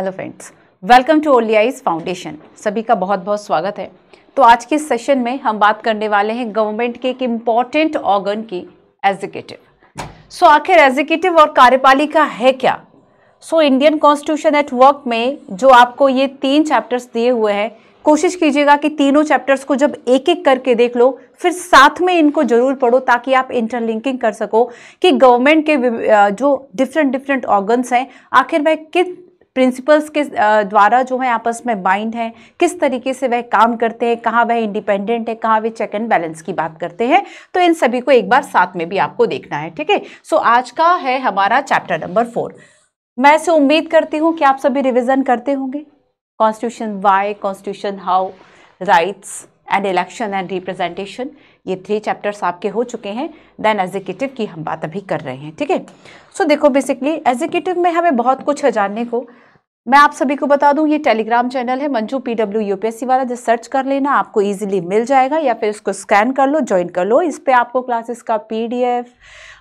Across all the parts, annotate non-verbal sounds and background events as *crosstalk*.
Hello friends welcome to ओलियाईज foundation सभी का बहुत बहुत स्वागत है तो आज के सेशन में हम बात करने वाले हैं गवर्नमेंट के एक इम्पॉर्टेंट ऑर्गन की एग्जीक्यूटिव सो so, आखिर एग्जीक्यूटिव और कार्यपालिका है क्या so Indian constitution at work में जो आपको ये तीन चैप्टर्स दिए हुए हैं कोशिश कीजिएगा कि तीनों चैप्टर्स को जब एक एक करके देख लो फिर साथ में इनको जरूर पढ़ो ताकि आप इंटरलिंकिंग कर सको कि गवर्नमेंट के जो डिफरेंट डिफरेंट ऑर्गन्स हैं आखिर वह किन प्रिंसिपल्स के द्वारा जो है आपस में बाइंड हैं किस तरीके से वह काम करते हैं कहाँ वह इंडिपेंडेंट है कहाँ वे चेक एंड बैलेंस की बात करते हैं तो इन सभी को एक बार साथ में भी आपको देखना है ठीक है सो आज का है हमारा चैप्टर नंबर फोर मैं से उम्मीद करती हूँ कि आप सभी रिविज़न करते होंगे constitution why constitution how rights and election and representation ये थ्री चैप्टर्स आपके हो चुके हैं देन एग्जीक्यूटिव की हम बात अभी कर रहे हैं ठीक है सो देखो बेसिकली एग्जीक्यूटिव में हमें बहुत कुछ है जानने को मैं आप सभी को बता दूं ये टेलीग्राम चैनल है मंजू पी डब्ल्यू यूपीएससी वाला जो सर्च कर लेना आपको इजीली मिल जाएगा या फिर इसको स्कैन कर लो ज्वाइन कर लो इस पर आपको क्लासेस का पीडीएफ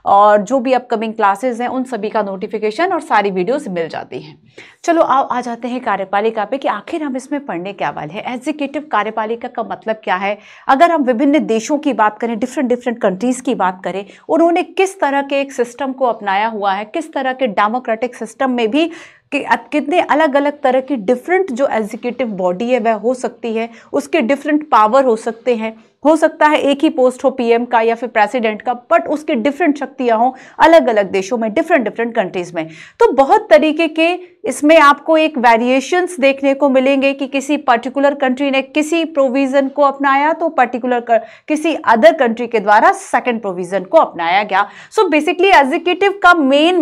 और जो भी अपकमिंग क्लासेस हैं उन सभी का नोटिफिकेशन और सारी वीडियोस मिल जाती हैं चलो आओ आ जाते हैं कार्यपालिका पे कि आखिर हम इसमें पढ़ने क्या वाले हैं एग्जीक्यूटिव कार्यपालिका का मतलब क्या है अगर हम विभिन्न देशों की बात करें डिफरेंट डिफरेंट कंट्रीज़ की बात करें उन्होंने किस तरह के एक सिस्टम को अपनाया हुआ है किस तरह के डेमोक्रेटिक सिस्टम में भी कि कितने अलग अलग तरह की डिफरेंट जो एग्जीक्यूटिव बॉडी है वह हो सकती है उसके डिफरेंट पावर हो सकते हैं हो सकता है एक ही पोस्ट हो पीएम का या फिर प्रेसिडेंट का बट उसके डिफरेंट शक्तियाँ हों अलग अलग देशों में डिफरेंट डिफरेंट कंट्रीज़ में तो बहुत तरीके के इसमें आपको एक वेरिएशंस देखने को मिलेंगे कि किसी पर्टिकुलर कंट्री ने किसी प्रोविज़न को अपनाया तो पर्टिकुलर कर, किसी अदर कंट्री के द्वारा सेकेंड प्रोविज़न को अपनाया गया सो बेसिकली एग्जीक्यूटिव का मेन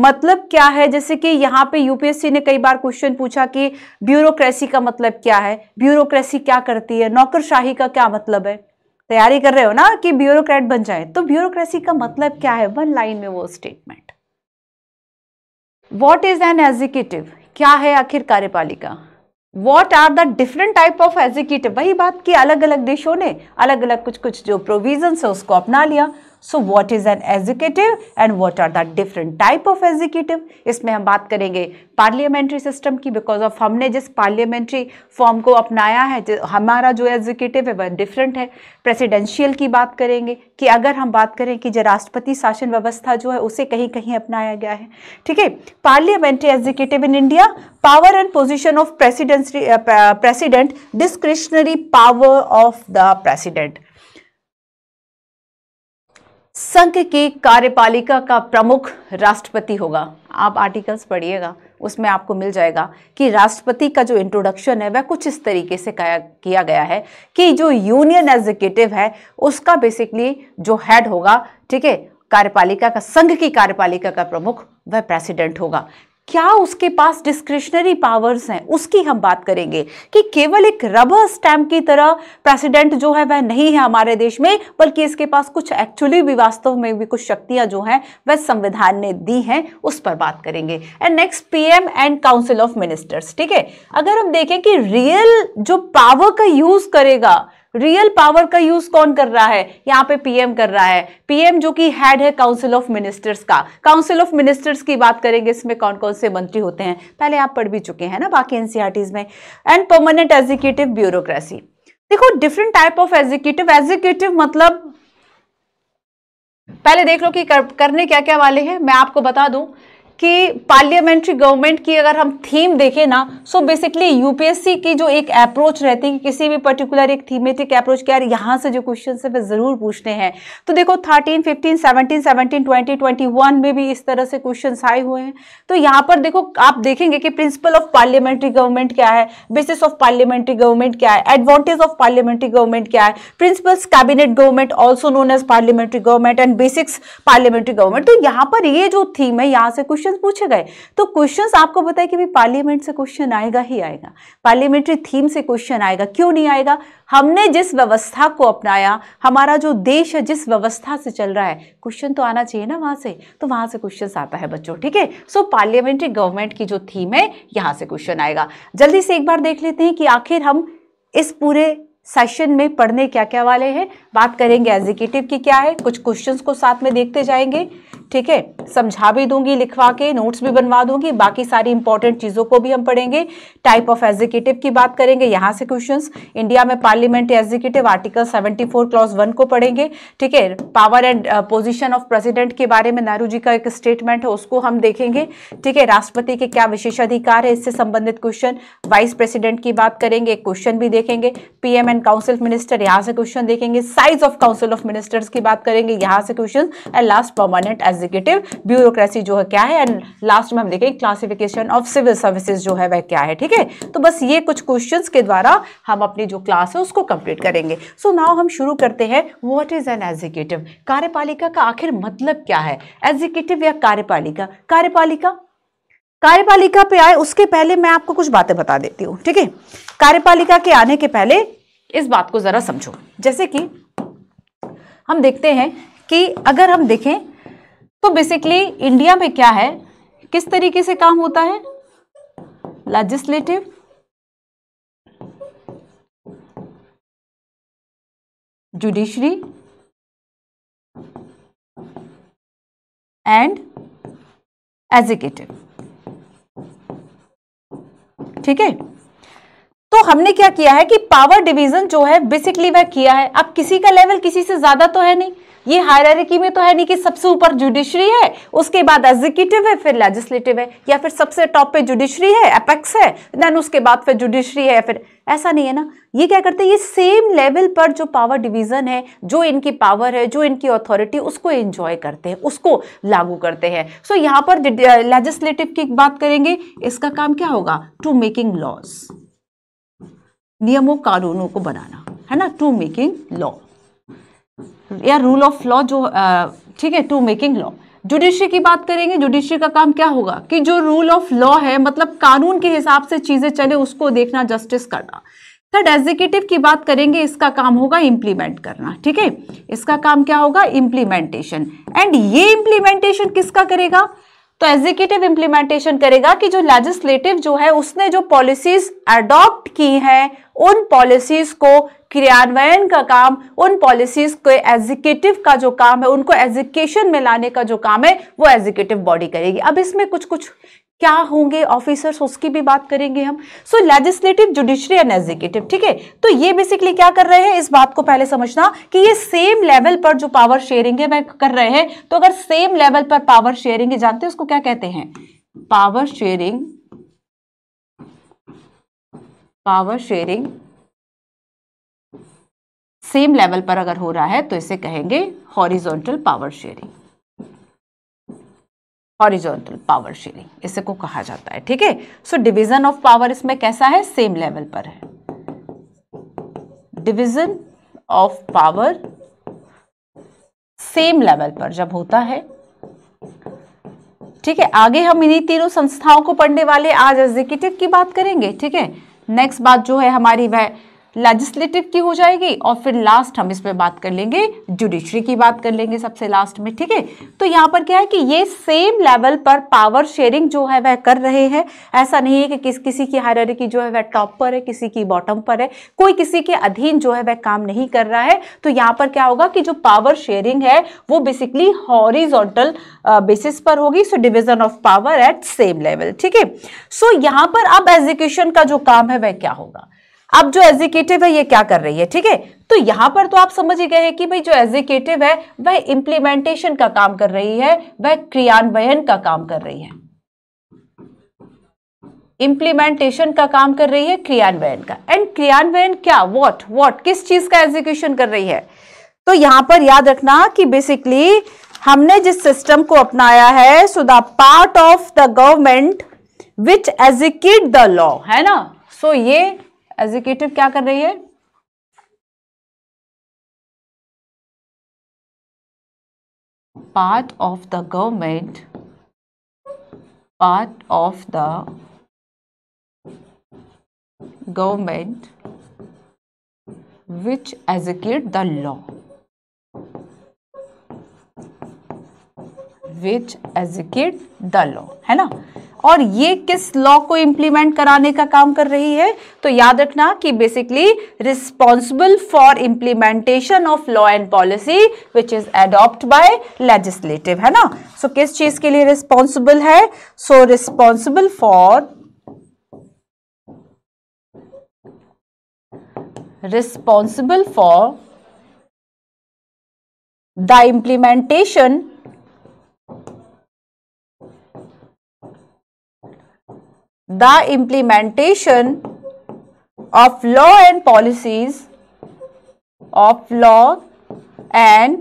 मतलब क्या है जैसे कि यहाँ पे यूपीएससी ने कई बार क्वेश्चन पूछा कि ब्यूरोक्रेसी का मतलब क्या है ब्यूरोक्रेसी क्या करती है नौकरशाही का क्या मतलब है तैयारी कर रहे हो ना कि ब्यूरोक्रेट बन जाए तो ब्यूरोक्रेसी का मतलब क्या है वन लाइन में वो statement what is an executive क्या है आखिर कार्यपालिका what are the different type of executive वही बात की अलग अलग देशों ने अलग अलग कुछ कुछ जो प्रोविजन है उसको अपना लिया so what is an executive and what are the different type of executive इसमें हम बात करेंगे पार्लियामेंट्री सिस्टम की बिकॉज ऑफ हमने जिस पार्लियामेंट्री फॉर्म को अपनाया है हमारा जो एग्जीक्यूटिव है वह डिफरेंट है प्रेसिडेंशियल की बात करेंगे कि अगर हम बात करें कि जो राष्ट्रपति शासन व्यवस्था जो है उसे कहीं कहीं अपनाया गया है ठीक है parliamentary executive in India power and position of presidency president discretionary power of the president संघ की कार्यपालिका का प्रमुख राष्ट्रपति होगा आप आर्टिकल्स पढ़िएगा उसमें आपको मिल जाएगा कि राष्ट्रपति का जो इंट्रोडक्शन है वह कुछ इस तरीके से किया गया है कि जो यूनियन एग्जीक्यूटिव है उसका बेसिकली जो हेड होगा ठीक है कार्यपालिका का संघ की कार्यपालिका का प्रमुख वह प्रेसिडेंट होगा क्या उसके पास डिस्क्रिशनरी पावर्स हैं उसकी हम बात करेंगे कि केवल एक रबर स्टैम्प की तरह प्रेसिडेंट जो है वह नहीं है हमारे देश में बल्कि इसके पास कुछ एक्चुअली भी वास्तव में भी कुछ शक्तियां जो हैं वह संविधान ने दी हैं उस पर बात करेंगे and next PM and council of ministers ठीक है अगर हम देखें कि रियल जो पावर का यूज करेगा रियल पावर का यूज कौन कर रहा है यहाँ पे पीएम कर रहा है पीएम जो कि हेड है काउंसिल ऑफ मिनिस्टर्स का काउंसिल ऑफ मिनिस्टर्स की बात करेंगे इसमें कौन कौन से मंत्री होते हैं पहले आप पढ़ भी चुके हैं ना बाकी एनसीआरटीज e में एंड परमानेंट एग्जीक्यूटिव ब्यूरोक्रेसी देखो different type of executive executive मतलब पहले देख लो कि कर, करने क्या क्या वाले हैं मैं आपको बता दूं कि पार्लियामेंट्री गवर्नमेंट की अगर हम थीम देखें ना सो बेसिकली यूपीएससी की जो एक अप्रोच रहती है कि किसी भी पर्टिकुलर एक थीमेटिक अप्रोच क्या यहाँ से जो क्वेश्चन है वे ज़रूर पूछने हैं तो देखो thirteen fifteen seventeen seventeen twenty twenty one में भी इस तरह से क्वेश्चन आए हुए हैं तो यहाँ पर देखो आप देखेंगे कि प्रिंसिपल ऑफ पार्लियामेंट्री गवर्नमेंट क्या है बेसिस ऑफ पार्लियामेंट्री गवर्नमेंट क्या है एडवांटेज ऑफ पार्लियामेंट्री गवर्नमेंट क्या है principles cabinet government also known as parliamentary government and basics parliamentary government तो यहाँ पर ये जो थीम है यहाँ से कुछ क्वेश्चंस पूछे गए तो क्वेश्चंस आपको बताए कि भाई पार्लियामेंट से क्वेश्चन आएगा ही आएगा पार्लियामेंट्री थीम से क्वेश्चन आएगा क्यों नहीं आएगा हमने जिस व्यवस्था को अपनाया हमारा जो देश है जिस व्यवस्था से चल रहा है क्वेश्चन तो आना चाहिए ना वहाँ से तो वहाँ से क्वेश्चन आता है बच्चों ठीक है सो पार्लियामेंट्री गवर्नमेंट की जो थीम है यहाँ से क्वेश्चन आएगा जल्दी से एक बार देख लेते हैं कि आखिर हम इस पूरे सेशन में पढ़ने क्या क्या वाले हैं बात करेंगे एग्जीक्यूटिव की क्या है कुछ क्वेश्चंस को साथ में देखते जाएंगे ठीक है समझा भी दूंगी लिखवा के नोट्स भी बनवा दूंगी बाकी सारी इंपॉर्टेंट चीज़ों को भी हम पढ़ेंगे टाइप ऑफ एग्जीक्यूटिव की बात करेंगे यहां से क्वेश्चन इंडिया में parliament executive article seventy four clause one को पढ़ेंगे ठीक है power and position of president के बारे में नेहरू जी का एक स्टेटमेंट है उसको हम देखेंगे ठीक है राष्ट्रपति के क्या विशेषाधिकार है इससे संबंधित क्वेश्चन वाइस प्रेसिडेंट की बात करेंगे क्वेश्चन भी देखेंगे पीएम एंड काउंसिल मिनिस्टर यहां से क्वेश्चन देखेंगे size of council of ministers की बात करेंगे यहाँ से question and last permanent as executive bureaucracy जो है क्या है एंड लास्ट में हम देखेंगे क्लासिफिकेशन ऑफ सिविल सर्विसेज जो है वह क्या है ठीक है तो बस ये कुछ क्वेश्चन के द्वारा हम अपनी जो क्लास है उसको कंप्लीट करेंगे सो so नाव हम शुरू करते हैं वॉट इज एन एग्जीक्यूटिव कार्यपालिका का आखिर मतलब क्या है एग्जीक्यूटिव या कार्यपालिका कार्यपालिका कार्यपालिका पे आए उसके पहले मैं आपको कुछ बातें बता देती हूँ ठीक है कार्यपालिका के आने के पहले इस बात को ज़रा समझो जैसे कि हम देखते हैं कि अगर हम देखें तो बेसिकली इंडिया में क्या है किस तरीके से काम होता है लेजिस्लेटिव जुडिशरी एंड एजुकेटिव ठीक है तो हमने क्या किया है कि पावर डिवीजन जो है बेसिकली वह किया है अब किसी का लेवल किसी से ज्यादा तो है नहीं ये हायरार्की में तो है नहीं कि सबसे ऊपर जुडिशरी है उसके बाद एग्जीक्यूटिव है फिर लेजिस्लेटिव है या फिर सबसे टॉप पे जुडिशरी है अपेक्स है देन उसके बाद फिर जुडिशरी है फिर ऐसा नहीं है ना ये क्या करते हैं ये सेम लेवल पर जो पावर डिवीज़न है जो इनकी पावर है जो इनकी अथॉरिटी उसको एंजॉय करते हैं उसको लागू करते हैं सो so, यहाँ पर लेजिस्लेटिव की बात करेंगे इसका काम क्या होगा टू मेकिंग लॉज नियमों कानूनों को बनाना है ना टू मेकिंग लॉ या रूल ऑफ लॉ जो ठीक है टू मेकिंग लॉ जुडिशरी की बात करेंगे जुडिशरी का काम क्या होगा कि जो रूल ऑफ लॉ है मतलब कानून के हिसाब से चीज़ें चले उसको देखना जस्टिस करना थर्ड एग्जीक्यूटिव की बात करेंगे इसका काम होगा इंप्लीमेंट करना ठीक है इसका काम क्या होगा इंप्लीमेंटेशन एंड ये इंप्लीमेंटेशन किसका करेगा तो एग्जीक्यूटिव इंप्लीमेंटेशन करेगा कि जो लेजिस्लेटिव जो है उसने जो पॉलिसीज एडॉप्ट की हैं उन पॉलिसीज को क्रियान्वयन का काम उन पॉलिसीज को एग्जीक्यूटिव का जो काम है उनको एजुकेशन में लाने का जो काम है वो एग्जीक्यूटिव बॉडी करेगी अब इसमें कुछ कुछ क्या होंगे ऑफिसर्स उसकी भी बात करेंगे हम so legislative judiciary and executive ठीक है तो ये बेसिकली क्या कर रहे हैं इस बात को पहले समझना कि ये सेम लेवल पर जो पावर शेयरिंग है कर रहे हैं तो अगर सेम लेवल पर पावर शेयरिंग है जानते हैं उसको क्या कहते हैं power sharing power sharing same level पर अगर हो रहा है तो इसे कहेंगे horizontal power sharing horizontal power sharing इसे को कहा जाता है ठीक है सो डिवीजन ऑफ पावर इसमें कैसा है सेम लेवल पर है division of power same level पर जब होता है ठीक है आगे हम इन्हीं तीनों संस्थाओं को पढ़ने वाले आज एग्जीक्यूटिव की बात करेंगे ठीक है नेक्स्ट बात जो है हमारी वह लेजिस्लेटिव की हो जाएगी और फिर लास्ट हम इसमें बात कर लेंगे जुडिशरी की बात कर लेंगे सबसे लास्ट में ठीक है तो यहाँ पर क्या है कि ये सेम लेवल पर पावर शेयरिंग जो है वह कर रहे हैं ऐसा नहीं है कि किस किसी की हायरार्की जो है वह टॉप पर है किसी की बॉटम पर है कोई किसी के अधीन जो है वह काम नहीं कर रहा है तो यहाँ पर क्या होगा कि जो पावर शेयरिंग है वो बेसिकली हॉरिजोंटल बेसिस पर होगी so division of power at same level ठीक है सो यहाँ पर अब एजुकेशन का जो काम है वह क्या होगा अब जो एग्जीक्यूटिव है ये क्या कर रही है ठीक है तो यहां पर तो आप समझ ही गए हैं कि भाई जो एग्जीक्यूटिव है वह इंप्लीमेंटेशन का काम कर रही है वह क्रियान्वयन का काम कर रही है इंप्लीमेंटेशन का काम कर रही है क्रियान्वयन का एंड क्रियान्वयन क्या वॉट वॉट किस चीज का एग्जीक्यूशन कर रही है तो यहां पर याद रखना कि बेसिकली हमने जिस सिस्टम को अपनाया है so the part of the government which execute the law है ना सो so ये एग्जीक्यूटिव क्या कर रही है part of the government part of the government which execute the law which educate the law है ना और ये किस लॉ को इम्प्लीमेंट कराने का काम कर रही है तो याद रखना कि basically responsible for implementation of law and policy which is adopt by legislative है ना सो so, किस चीज के लिए रिस्पॉन्सिबल है so responsible for responsible for the implementation the implementation of law and policies of law and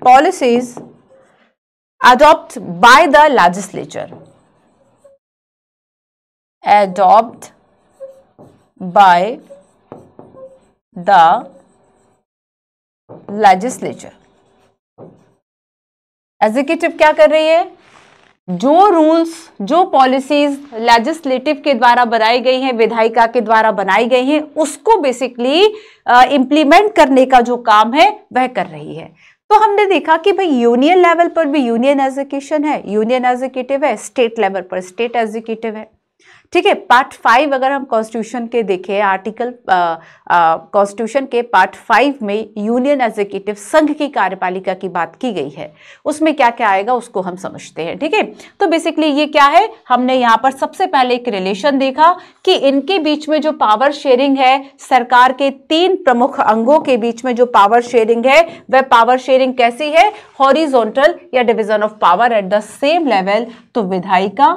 policies adopted by the legislature adopt by the legislature executive क्या कर रही है जो रूल्स जो पॉलिसीज लेजिस्लेटिव के द्वारा बनाई गई हैं विधायिका के द्वारा बनाई गई हैं उसको बेसिकली इम्प्लीमेंट करने का जो काम है वह कर रही है तो हमने देखा कि भाई यूनियन लेवल पर भी यूनियन एजुकेशन है यूनियन एजुकेटिव है स्टेट लेवल पर स्टेट एजुकेटिव है ठीक है पार्ट फाइव अगर हम कॉन्स्टिट्यूशन के देखें आर्टिकल कॉन्स्टिट्यूशन के पार्ट फाइव में यूनियन एग्जीक्यूटिव संघ की कार्यपालिका की बात की गई है उसमें क्या क्या आएगा उसको हम समझते हैं ठीक है ठीके? तो बेसिकली ये क्या है हमने यहाँ पर सबसे पहले एक रिलेशन देखा कि इनके बीच में जो पावर शेयरिंग है सरकार के तीन प्रमुख अंगों के बीच में जो पावर शेयरिंग है वह पावर शेयरिंग कैसी है हॉरिजोंटल या division of power at the same level तो विधायिका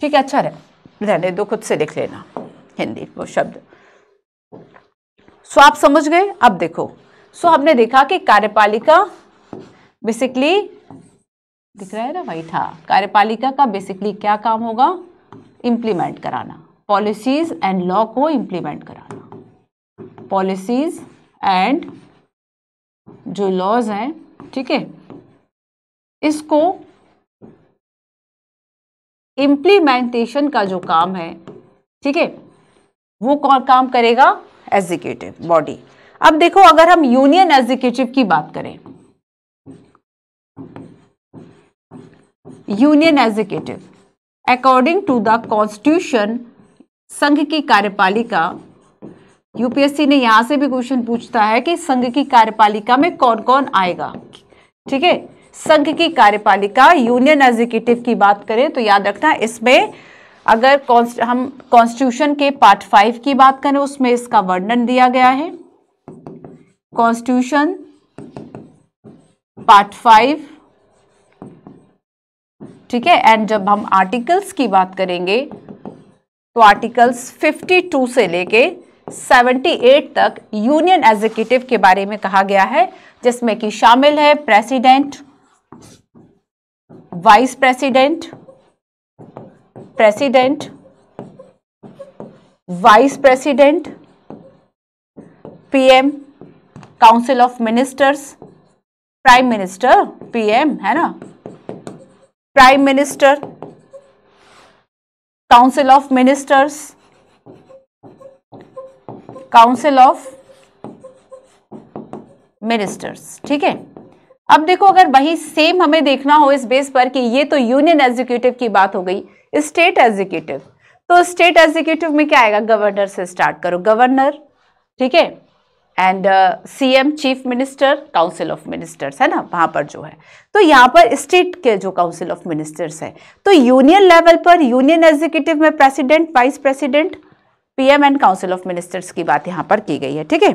ठीक है अच्छा रहने दो खुद से देख लेना हिंदी वो शब्द सो आप समझ गए अब देखो सो हमने देखा कि कार्यपालिका बेसिकली दिख रहा है ना वही था कार्यपालिका का बेसिकली क्या काम होगा इम्प्लीमेंट कराना पॉलिसीज एंड लॉ को इंप्लीमेंट कराना पॉलिसीज एंड जो लॉज हैं ठीक है इसको इम्प्लीमेंटेशन का जो काम है ठीक है वो कौन काम करेगा एग्जीक्यूटिव बॉडी अब देखो अगर हम यूनियन एग्जीक्यूटिव की बात करें union executive according to the constitution संघ की कार्यपालिका यूपीएससी ने यहां से भी क्वेश्चन पूछता है कि संघ की कार्यपालिका में कौन कौन आएगा ठीक है संघ की कार्यपालिका यूनियन एग्जीक्यूटिव की बात करें तो याद रखना इसमें अगर हम कॉन्स्टिट्यूशन के पार्ट फाइव की बात करें उसमें इसका वर्णन दिया गया है कॉन्स्टिट्यूशन पार्ट फाइव ठीक है एंड जब हम आर्टिकल्स की बात करेंगे तो आर्टिकल्स 52 से लेके 78 तक यूनियन एग्जीक्यूटिव के बारे में कहा गया है जिसमें कि शामिल है president vice president president vice president PM council of ministers prime minister PM है ना prime minister council of ministers council of ministers ठीक है अब देखो अगर वही सेम हमें देखना हो इस बेस पर कि ये तो यूनियन एग्जीक्यूटिव की बात हो गई स्टेट एग्जीक्यूटिव तो स्टेट एग्जीक्यूटिव में क्या आएगा गवर्नर से स्टार्ट करो गवर्नर ठीक है and CM chief minister council of ministers है ना वहाँ पर जो है तो यहाँ पर स्टेट के जो काउंसिल ऑफ मिनिस्टर्स है तो यूनियन लेवल पर यूनियन एग्जीक्यूटिव में president vice president PM and council of ministers की बात यहाँ पर की गई है ठीक है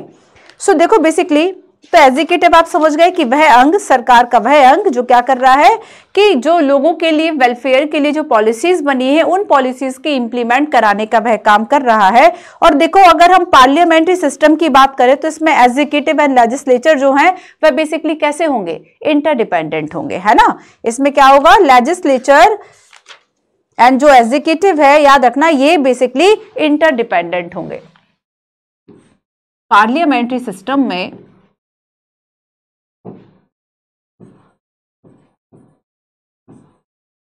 सो देखो बेसिकली तो एग्जीक्यूटिव आप समझ गए कि वह अंग सरकार का वह अंग जो क्या कर रहा है कि जो लोगों के लिए वेलफेयर के लिए जो पॉलिसीज बनी है उन पॉलिसीज के इंप्लीमेंट कराने का वह काम कर रहा है और देखो अगर हम पार्लियामेंट्री सिस्टम की बात करें तो इसमें एग्जीक्यूटिव एंड लेजिस्लेचर जो है वह बेसिकली कैसे होंगे इंटरडिपेंडेंट होंगे है ना इसमें क्या होगा लेजिस्लेचर एंड जो एग्जीक्यूटिव है याद रखना ये बेसिकली इंटरडिपेंडेंट होंगे पार्लियामेंट्री सिस्टम में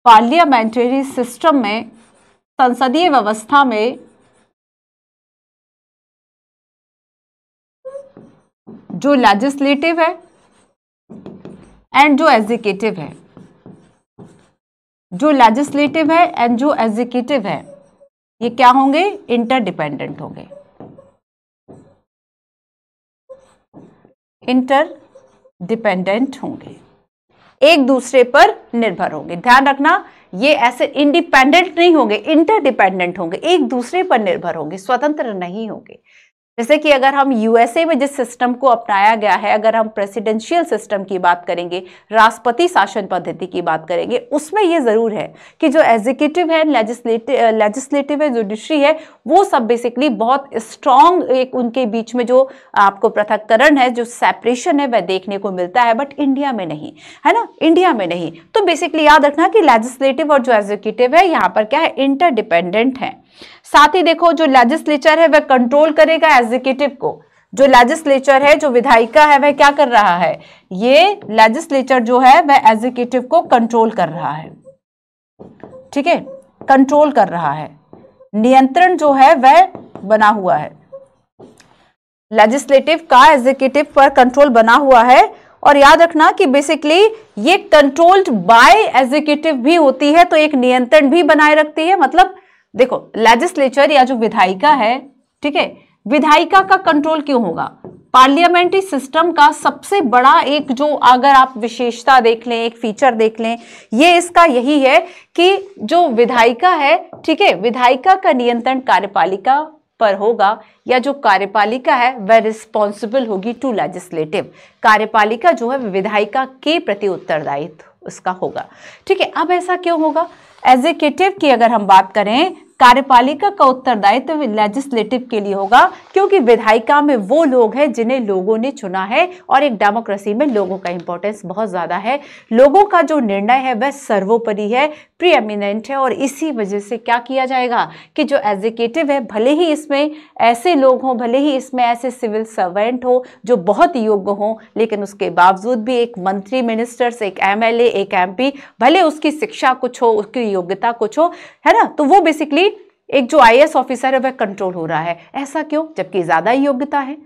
पार्लियामेंट्री सिस्टम में संसदीय व्यवस्था में जो लेजिस्लेटिव है एंड जो एग्जीक्यूटिव है जो लेजिस्लेटिव है एंड जो एग्जीक्यूटिव है ये क्या होंगे इंटरडिपेंडेंट होंगे इंटरडिपेंडेंट होंगे एक दूसरे पर निर्भर होंगे ध्यान रखना ये ऐसे इंडिपेंडेंट नहीं होंगे इंटरडिपेंडेंट होंगे एक दूसरे पर निर्भर होंगे स्वतंत्र नहीं होंगे जैसे कि अगर हम यूएसए में जिस सिस्टम को अपनाया गया है अगर हम प्रेसिडेंशियल सिस्टम की बात करेंगे राष्ट्रपति शासन पद्धति की बात करेंगे उसमें ये ज़रूर है कि जो एग्जीक्यूटिव है लेजिस्लेटिव लेजिस्लेटिव है जुडिशरी है वो सब बेसिकली बहुत स्ट्रॉन्ग एक उनके बीच में जो आपको पृथककरण है जो सेपरेशन है वह देखने को मिलता है बट इंडिया में नहीं है ना इंडिया में नहीं तो बेसिकली याद रखना कि लेजिस्लेटिव और जो एग्जीक्यूटिव है यहाँ पर क्या है इंटरडिपेंडेंट है साथ ही देखो जो लेजिस्लेचर है वह कंट्रोल करेगा एग्जीक्यूटिव को जो लेजिस्लेचर है जो विधायिका है वह क्या कर रहा है ये लेजिस्लेचर जो है वह एग्जीक्यूटिव को कंट्रोल कर रहा है ठीक है कंट्रोल कर रहा है नियंत्रण जो है वह बना हुआ है लेजिस्लेटिव का एग्जीक्यूटिव पर कंट्रोल बना हुआ है और याद रखना कि बेसिकली ये कंट्रोल्ड बाय एग्जीक्यूटिव भी होती है तो एक नियंत्रण भी बनाए रखती है मतलब देखो लेजिस्लेचर या जो विधायिका है ठीक है विधायिका का कंट्रोल क्यों होगा पार्लियामेंट्री सिस्टम का सबसे बड़ा एक जो अगर आप विशेषता देख लें एक फीचर देख लें ये इसका यही है कि जो विधायिका है ठीक है विधायिका का नियंत्रण कार्यपालिका पर होगा या जो कार्यपालिका है वह रिस्पॉन्सिबल होगी टू लेजिस्लेटिव कार्यपालिका जो है विधायिका के प्रति उत्तरदायित्व उसका होगा ठीक है अब ऐसा क्यों होगा एग्जीक्यूटिव की अगर हम बात करें कार्यपालिका का उत्तरदायित्व तो लेजिस्लेटिव के लिए होगा क्योंकि विधायिका में वो लोग हैं जिन्हें लोगों ने चुना है और एक डेमोक्रेसी में लोगों का इंपॉर्टेंस बहुत ज़्यादा है लोगों का जो निर्णय है वह सर्वोपरि है प्रीएमिनेंट है और इसी वजह से क्या किया जाएगा कि जो एग्जीक्यूटिव है भले ही इसमें ऐसे लोग हों भले ही इसमें ऐसे सिविल सर्वेंट हो जो बहुत योग्य हों लेकिन उसके बावजूद भी एक मंत्री मिनिस्टर्स एक एमएलए एक एमपी भले उसकी शिक्षा कुछ हो उसकी योग्यता कुछ हो है ना तो वो बेसिकली एक जो आईएएस ऑफिसर है वह कंट्रोल हो रहा है ऐसा क्यों जबकि ज़्यादा योग्यता है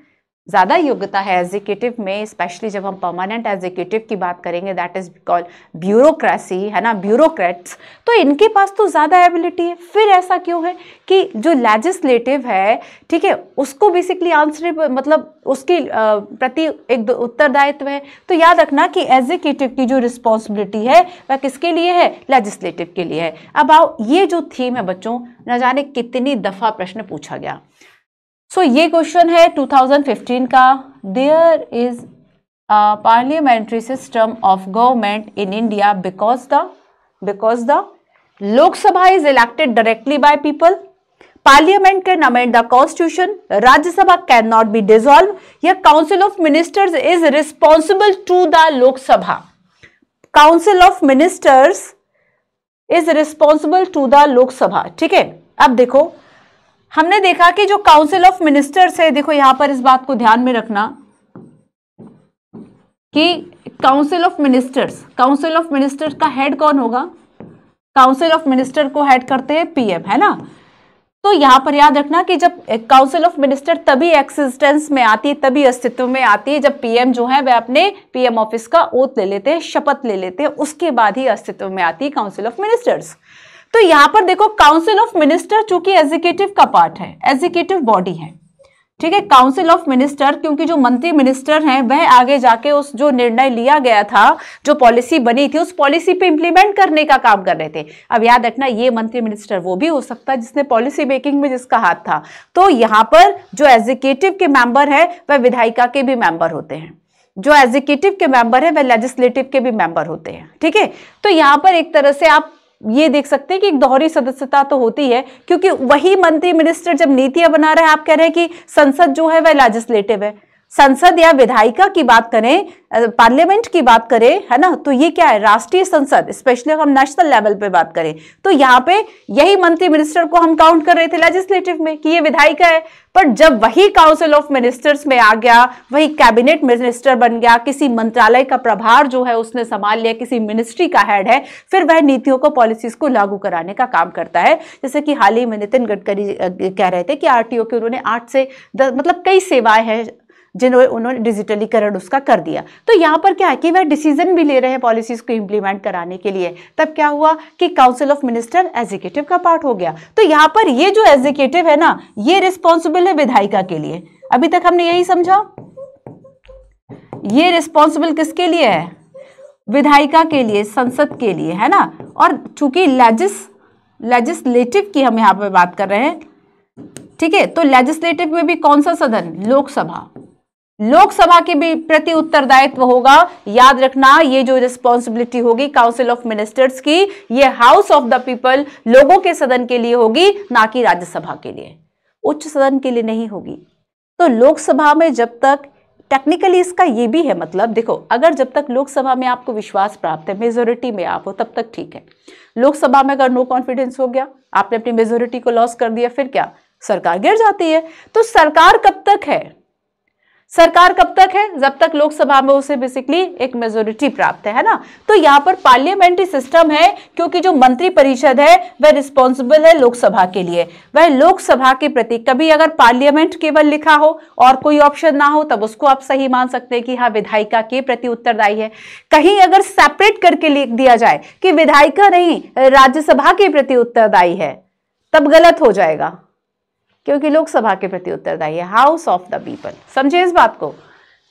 ज़्यादा योग्यता है एग्जीक्यूटिव में स्पेशली जब हम परमानेंट एग्जीक्यूटिव की बात करेंगे दैट इज़ कॉल ब्यूरोक्रेसी है ना ब्यूरोक्रेट्स तो इनके पास तो ज़्यादा एबिलिटी है फिर ऐसा क्यों है कि जो लेजिस्लेटिव है ठीक है उसको बेसिकली आंसर मतलब उसके प्रति एक उत्तरदायित्व है तो याद रखना कि एग्जीक्यूटिव की जो रिस्पॉन्सिबिलिटी है वह किसके लिए है लेजिस्लेटिव के लिए है अब आओ ये जो थीम है बच्चों न जाने कितनी दफ़ा प्रश्न पूछा गया सो so, ये क्वेश्चन है 2015 का there is parliamentary system of government in India because the because the Lok Sabha is elected directly by people parliament can amend the constitution Rajya Sabha can not be dissolve या council of ministers is responsible to the Lok Sabha council of ministers is responsible to the Lok Sabha ठीक है अब देखो हमने देखा कि जो council of ministers है देखो यहां पर इस बात को ध्यान में रखना कि council of ministers council of ministers का हेड कौन होगा काउंसिल ऑफ मिनिस्टर को हेड करते हैं पीएम है ना तो यहां पर याद रखना कि जब काउंसिल ऑफ मिनिस्टर तभी एक्सिस्टेंस में आती है तभी अस्तित्व में आती है जब पीएम जो है वह अपने पीएम ऑफिस का ओत ले लेते हैं शपथ ले लेते हैं उसके बाद ही अस्तित्व में आती है काउंसिल ऑफ मिनिस्टर्स तो यहां पर देखो काउंसिल ऑफ मिनिस्टर चूंकि एग्जीक्यूटिव का पार्ट है एग्जीक्यूटिव बॉडी है ठीक है काउंसिल ऑफ मिनिस्टर क्योंकि जो मंत्री मिनिस्टर हैं वह आगे जाके उस जो निर्णय लिया गया था जो पॉलिसी बनी थी उस पॉलिसी पे इंप्लीमेंट करने का काम कर रहे थे अब याद रखना ये मंत्री मिनिस्टर वो भी हो सकता है जिसने पॉलिसी मेकिंग में जिसका हाथ था तो यहां पर जो एग्जीक्यूटिव के मेंबर है वह विधायिका के भी मेंबर होते हैं जो एग्जीक्यूटिव के मेंबर है वह लेजिस्लेटिव के भी मेंबर होते हैं ठीक है तो यहां पर एक तरह से आप ये देख सकते हैं कि एक दोहरी सदस्यता तो होती है क्योंकि वही मंत्री मिनिस्टर जब नीतियां बना रहे हैं आप कह रहे हैं कि संसद जो है वह लेजिस्लेटिव है संसद या विधायिका की बात करें पार्लियामेंट की बात करें है ना तो ये क्या है राष्ट्रीय संसद स्पेशली हम नेशनल लेवल पे बात करें तो यहाँ पे यही मंत्री मिनिस्टर को हम काउंट कर रहे थे लेजिस्लेटिव में कि ये विधायिका है पर जब वही काउंसिल ऑफ मिनिस्टर्स में आ गया वही कैबिनेट मिनिस्टर बन गया किसी मंत्रालय का प्रभार जो है उसने संभाल लिया किसी मिनिस्ट्री का हेड है फिर वह नीतियों को पॉलिसीज को लागू कराने का काम करता है जैसे कि हाल ही में नितिन गडकरी कह रहे थे कि आर के उन्होंने आठ से दस मतलब कई सेवाएं हैं जिन्होंने उन्होंने डिजिटलीकरण उसका कर दिया तो यहाँ पर क्या है कि वह डिसीजन भी ले रहे हैं पॉलिसीज को इम्प्लीमेंट कराने के लिए तब क्या हुआ कि काउंसिल ऑफ मिनिस्टर एग्जीक्यूटिव का पार्ट हो गया तो यहाँ पर ये जो एग्जीक्यूटिव है ना ये रिस्पॉन्सिबल है विधायिका के लिए अभी तक हमने यही समझा ये रिस्पॉन्सिबल किसके लिए है विधायिका के लिए संसद के लिए है ना और चूंकि लेजिस लेजिस्लेटिव की हम यहाँ पर बात कर रहे हैं ठीक है तो लेजिस्लेटिव में भी कौन सा सदन लोकसभा लोकसभा के भी प्रति उत्तरदायित्व होगा याद रखना ये जो रिस्पॉन्सिबिलिटी होगी काउंसिल ऑफ मिनिस्टर्स की ये हाउस ऑफ द पीपल लोगों के सदन के लिए होगी ना कि राज्यसभा के लिए उच्च सदन के लिए नहीं होगी तो लोकसभा में जब तक टेक्निकली इसका ये भी है मतलब देखो अगर जब तक लोकसभा में आपको विश्वास प्राप्त है मेजोरिटी में आप हो तब तक ठीक है लोकसभा में अगर नो कॉन्फिडेंस हो गया आपने अपनी मेजोरिटी को लॉस कर दिया फिर क्या सरकार गिर जाती है तो सरकार कब तक है सरकार कब तक है जब तक लोकसभा में उसे बेसिकली एक मेजोरिटी प्राप्त है ना तो यहाँ पर पार्लियामेंट्री सिस्टम है क्योंकि जो मंत्री परिषद है वह रिस्पॉन्सिबल है लोकसभा के लिए वह लोकसभा के प्रति कभी अगर पार्लियामेंट केवल लिखा हो और कोई ऑप्शन ना हो तब उसको आप सही मान सकते हैं कि हाँ विधायिका के प्रति उत्तरदायी है कहीं अगर सेपरेट करके लिख दिया जाए कि विधायिका नहीं राज्यसभा के प्रति उत्तरदायी है तब गलत हो जाएगा क्योंकि लोकसभा के प्रति उत्तरदायी है हाउस ऑफ द पीपल समझे इस बात को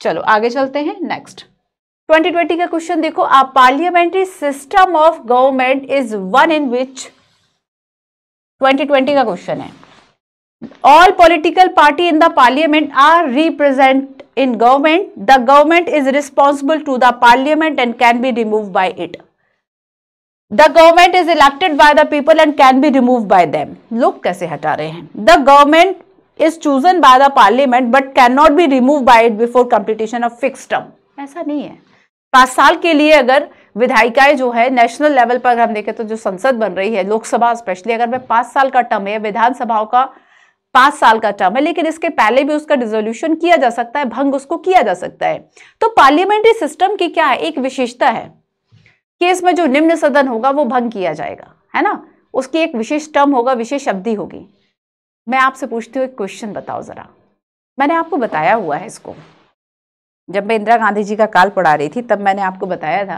चलो आगे चलते हैं नेक्स्ट 2020 का क्वेश्चन देखो a parliamentary system of government is one in which 2020 का क्वेश्चन है all political party in the parliament are represent in government the government is responsible to the parliament and can be remove by it the government is elected by the people and can be remove by them लोग कैसे हटा रहे हैं the government is chosen by the parliament but can not be remove by it before competition of fix term ऐसा नहीं है पांच साल के लिए अगर विधायिकाएं जो है नेशनल लेवल पर हम देखें तो जो संसद बन रही है लोकसभा स्पेशली अगर मैं पांच साल का टर्म है विधानसभाओं का पांच साल का टर्म है लेकिन इसके पहले भी उसका रिजोल्यूशन किया जा सकता है भंग उसको किया जा सकता है तो पार्लियामेंट्री सिस्टम की क्या है एक विशेषता है केस में जो निम्न सदन होगा वो भंग किया जाएगा है ना उसकी एक विशेष टर्म होगा विशेष शब्दी होगी मैं आपसे पूछती हूँ एक क्वेश्चन बताओ ज़रा मैंने आपको बताया हुआ है इसको जब मैं इंदिरा गांधी जी का काल पढ़ा रही थी तब मैंने आपको बताया था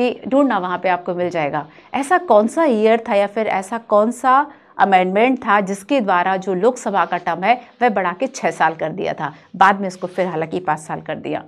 कि ढूंढना वहाँ पे आपको मिल जाएगा ऐसा कौन सा ईयर था या फिर ऐसा कौन सा अमेंडमेंट था जिसके द्वारा जो लोकसभा का टर्म है वह बढ़ा के छः साल कर दिया था बाद में इसको फिर हालांकि पाँच साल कर दिया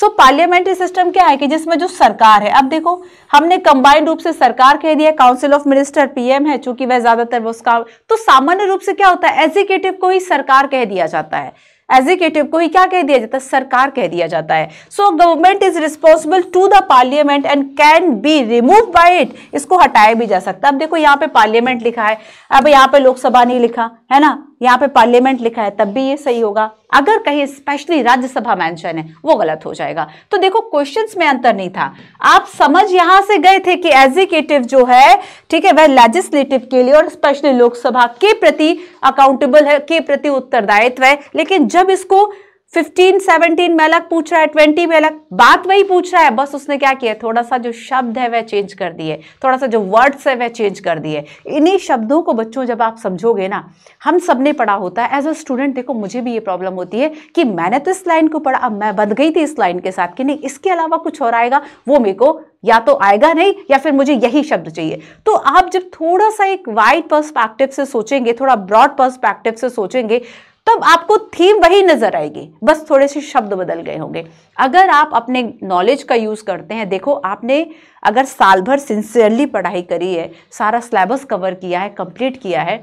सो so, पार्लियामेंट्री सिस्टम क्या है कि जिसमें जो सरकार है अब देखो हमने कंबाइंड रूप से सरकार कह दिया काउंसिल ऑफ मिनिस्टर पीएम है चूंकि वह ज्यादातर वो उसका तो सामान्य रूप से क्या होता है एग्जीक्यूटिव को ही सरकार कह दिया जाता है एग्जीक्यूटिव को ही क्या कह दिया जाता है सरकार कह दिया जाता है so government is responsible to the parliament and can be remove by it इसको हटाया भी जा सकता है अब देखो यहाँ पे पार्लियामेंट लिखा है अब यहाँ पे लोकसभा नहीं लिखा है ना यहाँ पे पार्लियामेंट लिखा है तब भी ये सही होगा अगर कहीं स्पेशली राज्यसभा मेंशन है वो गलत हो जाएगा तो देखो क्वेश्चंस में अंतर नहीं था आप समझ यहां से गए थे कि एग्जीक्यूटिव जो है ठीक है वह लेजिस्लेटिव के लिए और स्पेशली लोकसभा के प्रति अकाउंटेबल है के प्रति उत्तरदायित्व है लेकिन जब इसको फिफ्टीन सेवनटीन में अलग पूछ रहा है ट्वेंटी में अलग बात वही पूछ रहा है बस उसने क्या किया थोड़ा सा जो शब्द है वह चेंज कर दिए थोड़ा सा जो वर्ड्स है वह चेंज कर दिए इन्हीं शब्दों को बच्चों जब आप समझोगे ना हम सब ने पढ़ा होता है एज अ स्टूडेंट देखो मुझे भी ये प्रॉब्लम होती है कि मैंने तो इस लाइन को पढ़ा अब मैं बद गई थी इस लाइन के साथ कि नहीं इसके अलावा कुछ और आएगा वो मेरे को या तो आएगा नहीं या फिर मुझे यही शब्द चाहिए तो आप जब थोड़ा सा एक वाइड पर्सपेक्टिव से सोचेंगे थोड़ा ब्रॉड पर्सपेक्टिव से सोचेंगे तब आपको थीम वही नज़र आएगी बस थोड़े से शब्द बदल गए होंगे अगर आप अपने नॉलेज का यूज़ करते हैं देखो आपने अगर साल भर सिंसियरली पढ़ाई करी है सारा सिलेबस कवर किया है कंप्लीट किया है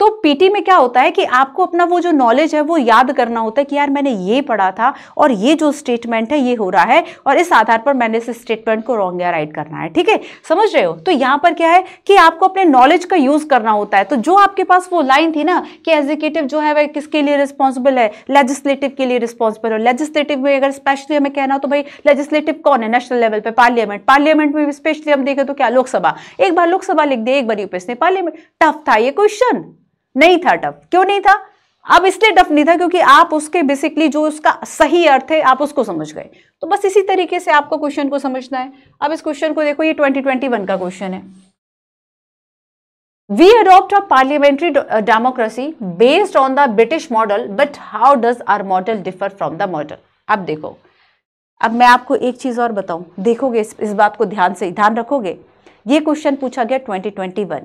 तो पीटी में क्या होता है कि आपको अपना वो जो नॉलेज है वो याद करना होता है कि यार मैंने ये पढ़ा था और ये जो स्टेटमेंट है ये हो रहा है और इस आधार पर मैंने इस स्टेटमेंट को रॉन्ग या राइट करना है ठीक है समझ रहे हो तो यहां पर क्या है कि आपको अपने नॉलेज का यूज करना होता है तो जो आपके पास वो लाइन थी ना कि एग्जीक्यूटिव जो है वह किसके लिए रिस्पॉन्सिबल है लेजिस्लेटिव के लिए रिस्पॉन्सिबल है लेजिस्लेटिव में अगर स्पेशली हमें कहना हो तो भाई लेजिस्लेटिव कौन है नेशनल लेवल पर पार्लियामेंट पार्लियामेंट में स्पेशली हम देखें तो क्या लोकसभा एक बार लोकसभा लिख दे एक बार यूपीएस ने पार्लियामेंट टफ था ये क्वेश्चन नहीं था टफ क्यों नहीं था अब इसलिए टफ नहीं था क्योंकि आप उसके बेसिकली जो उसका सही अर्थ है आप उसको समझ गए तो बस इसी तरीके से आपको क्वेश्चन को समझना है अब इस क्वेश्चन को देखो ये 2021 का क्वेश्चन है we adopt parliamentary democracy based on the British model but how does our model differ from the model अब देखो अब मैं आपको एक चीज़ और बताऊं देखोगे इस, इस बात को ध्यान से ध्यान रखोगे ये क्वेश्चन पूछा गया वन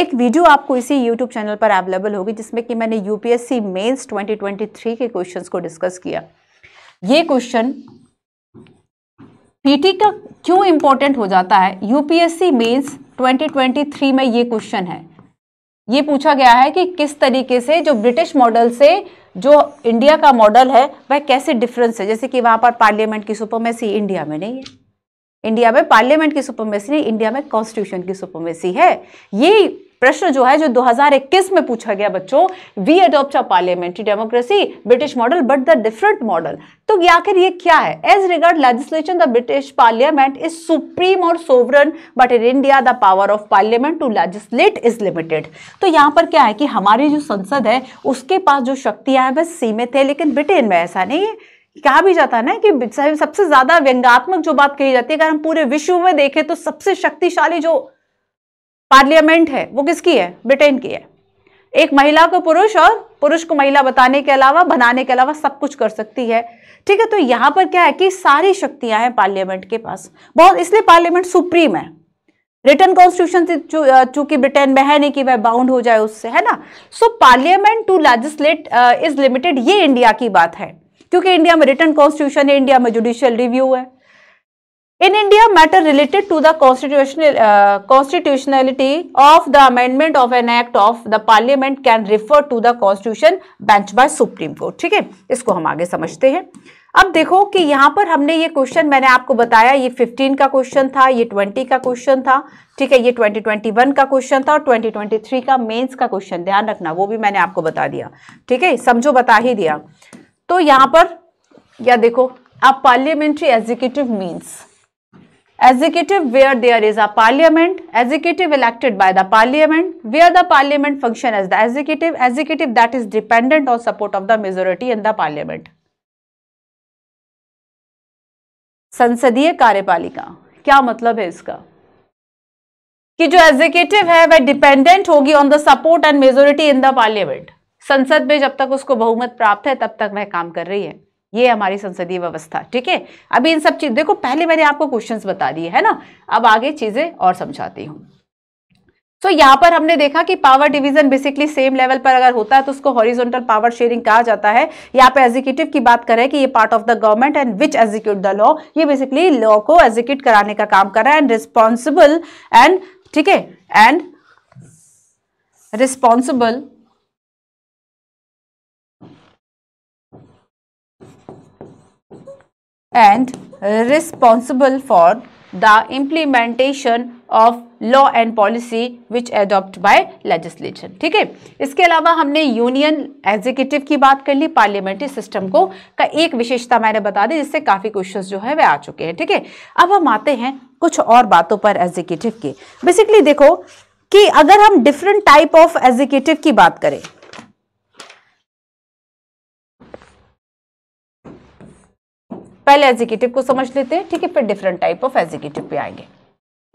एक वीडियो आपको इसी यूट्यूब चैनल पर अवेलेबल होगी जिसमें कि मैंने यूपीएससी मेंस 2023 के क्वेश्चंस को डिस्कस किया ये क्वेश्चन पीटी का क्यों इंपॉर्टेंट हो जाता है यूपीएससी मेंस 2023 में ये क्वेश्चन है ये पूछा गया है कि किस तरीके से जो ब्रिटिश मॉडल से जो इंडिया का मॉडल है वह कैसे डिफरेंस है जैसे कि वहां पर पार्लियामेंट की सुपरमेसी इंडिया में नहीं है इंडिया में पार्लियामेंट की सुपरमेसी नहीं इंडिया में कॉन्स्टिट्यूशन की सुपरमेसी है ये प्रश्न जो है जो 2021 में पूछा गया बच्चों we adopt parliamentary democracy British model but the different model तो आखिर ये क्या है as regard legislation the British parliament is supreme और sovereign but in India the power of parliament to legislate is limited तो यहां पर क्या है कि हमारी जो संसद है उसके पास जो शक्तियां हैं वह सीमित है लेकिन ब्रिटेन में ऐसा नहीं है कहा भी जाता है ना कि सबसे ज्यादा व्यंगात्मक जो बात कही जाती है अगर हम पूरे विश्व में देखें तो सबसे शक्तिशाली जो पार्लियामेंट है वो किसकी है ब्रिटेन की है एक महिला को पुरुष और पुरुष को महिला बताने के अलावा बनाने के अलावा सब कुछ कर सकती है ठीक है तो यहां पर क्या है कि सारी शक्तियां हैं पार्लियामेंट के पास बहुत इसलिए पार्लियामेंट सुप्रीम है रिटर्न कॉन्स्टिट्यूशन से चूंकि ब्रिटेन में है नहीं कि वह बाउंड हो जाए उससे है ना so parliament to legislate is limited ये इंडिया की बात है क्योंकि इंडिया में रिटर्न कॉन्स्टिट्यूशन है इंडिया में जुडिशियल रिव्यू है in India matter related to the constitutional uh, of the amendment of an act of the parliament can refer to the constitution bench by supreme court ठीक है इसको हम आगे समझते हैं अब देखो कि यहाँ पर हमने ये क्वेश्चन मैंने आपको बताया ये 15 का क्वेश्चन था ये 20 का क्वेश्चन था ठीक है ये 2021 का क्वेश्चन था और 2023 का मेंस का क्वेश्चन ध्यान रखना वो भी मैंने आपको बता दिया ठीक है समझो बता ही दिया तो यहां पर या देखो a parliamentary executive means executive where there is a parliament executive elected by the parliament where the parliament function as the executive executive that is dependent on support of the majority in the parliament संसदीय कार्यपालिका क्या मतलब है इसका कि जो executive है वह डिपेंडेंट होगी on the support and majority in the parliament संसद में जब तक उसको बहुमत प्राप्त है तब तक वह काम कर रही है ये हमारी संसदीय व्यवस्था ठीक है अभी इन सब चीज देखो पहले मैंने आपको क्वेश्चन बता दिए है ना अब आगे चीजें और समझाती हूँ तो so, यहाँ पर हमने देखा कि power division basically same level पर अगर होता है तो उसको हॉरिजॉन्टल पावर शेयरिंग कहा जाता है यहाँ पे एग्जीक्यूटिव की बात करें कि ये part of the government and which execute the law ये बेसिकली लॉ को एग्जीक्यूट कराने का काम कर रहा है एंड रिस्पॉन्सिबल एंड ठीक है and responsible and responsible for the implementation of law and policy which adopt by legislature ठीक है इसके अलावा हमने यूनियन एग्जीक्यूटिव की बात कर ली पार्लियामेंट्री सिस्टम को का एक विशेषता मैंने बता दी जिससे काफ़ी क्वेश्चंस जो है वे आ चुके हैं ठीक है थीके? अब हम आते हैं कुछ और बातों पर एग्जीक्यूटिव की बेसिकली देखो कि अगर हम डिफरेंट टाइप ऑफ एग्जीक्यूटिव की बात करें पहले एग्जीक्यूटिव को समझ लेते हैं ठीक है फिर डिफरेंट टाइप ऑफ एग्जीक्यूटिव पे आएंगे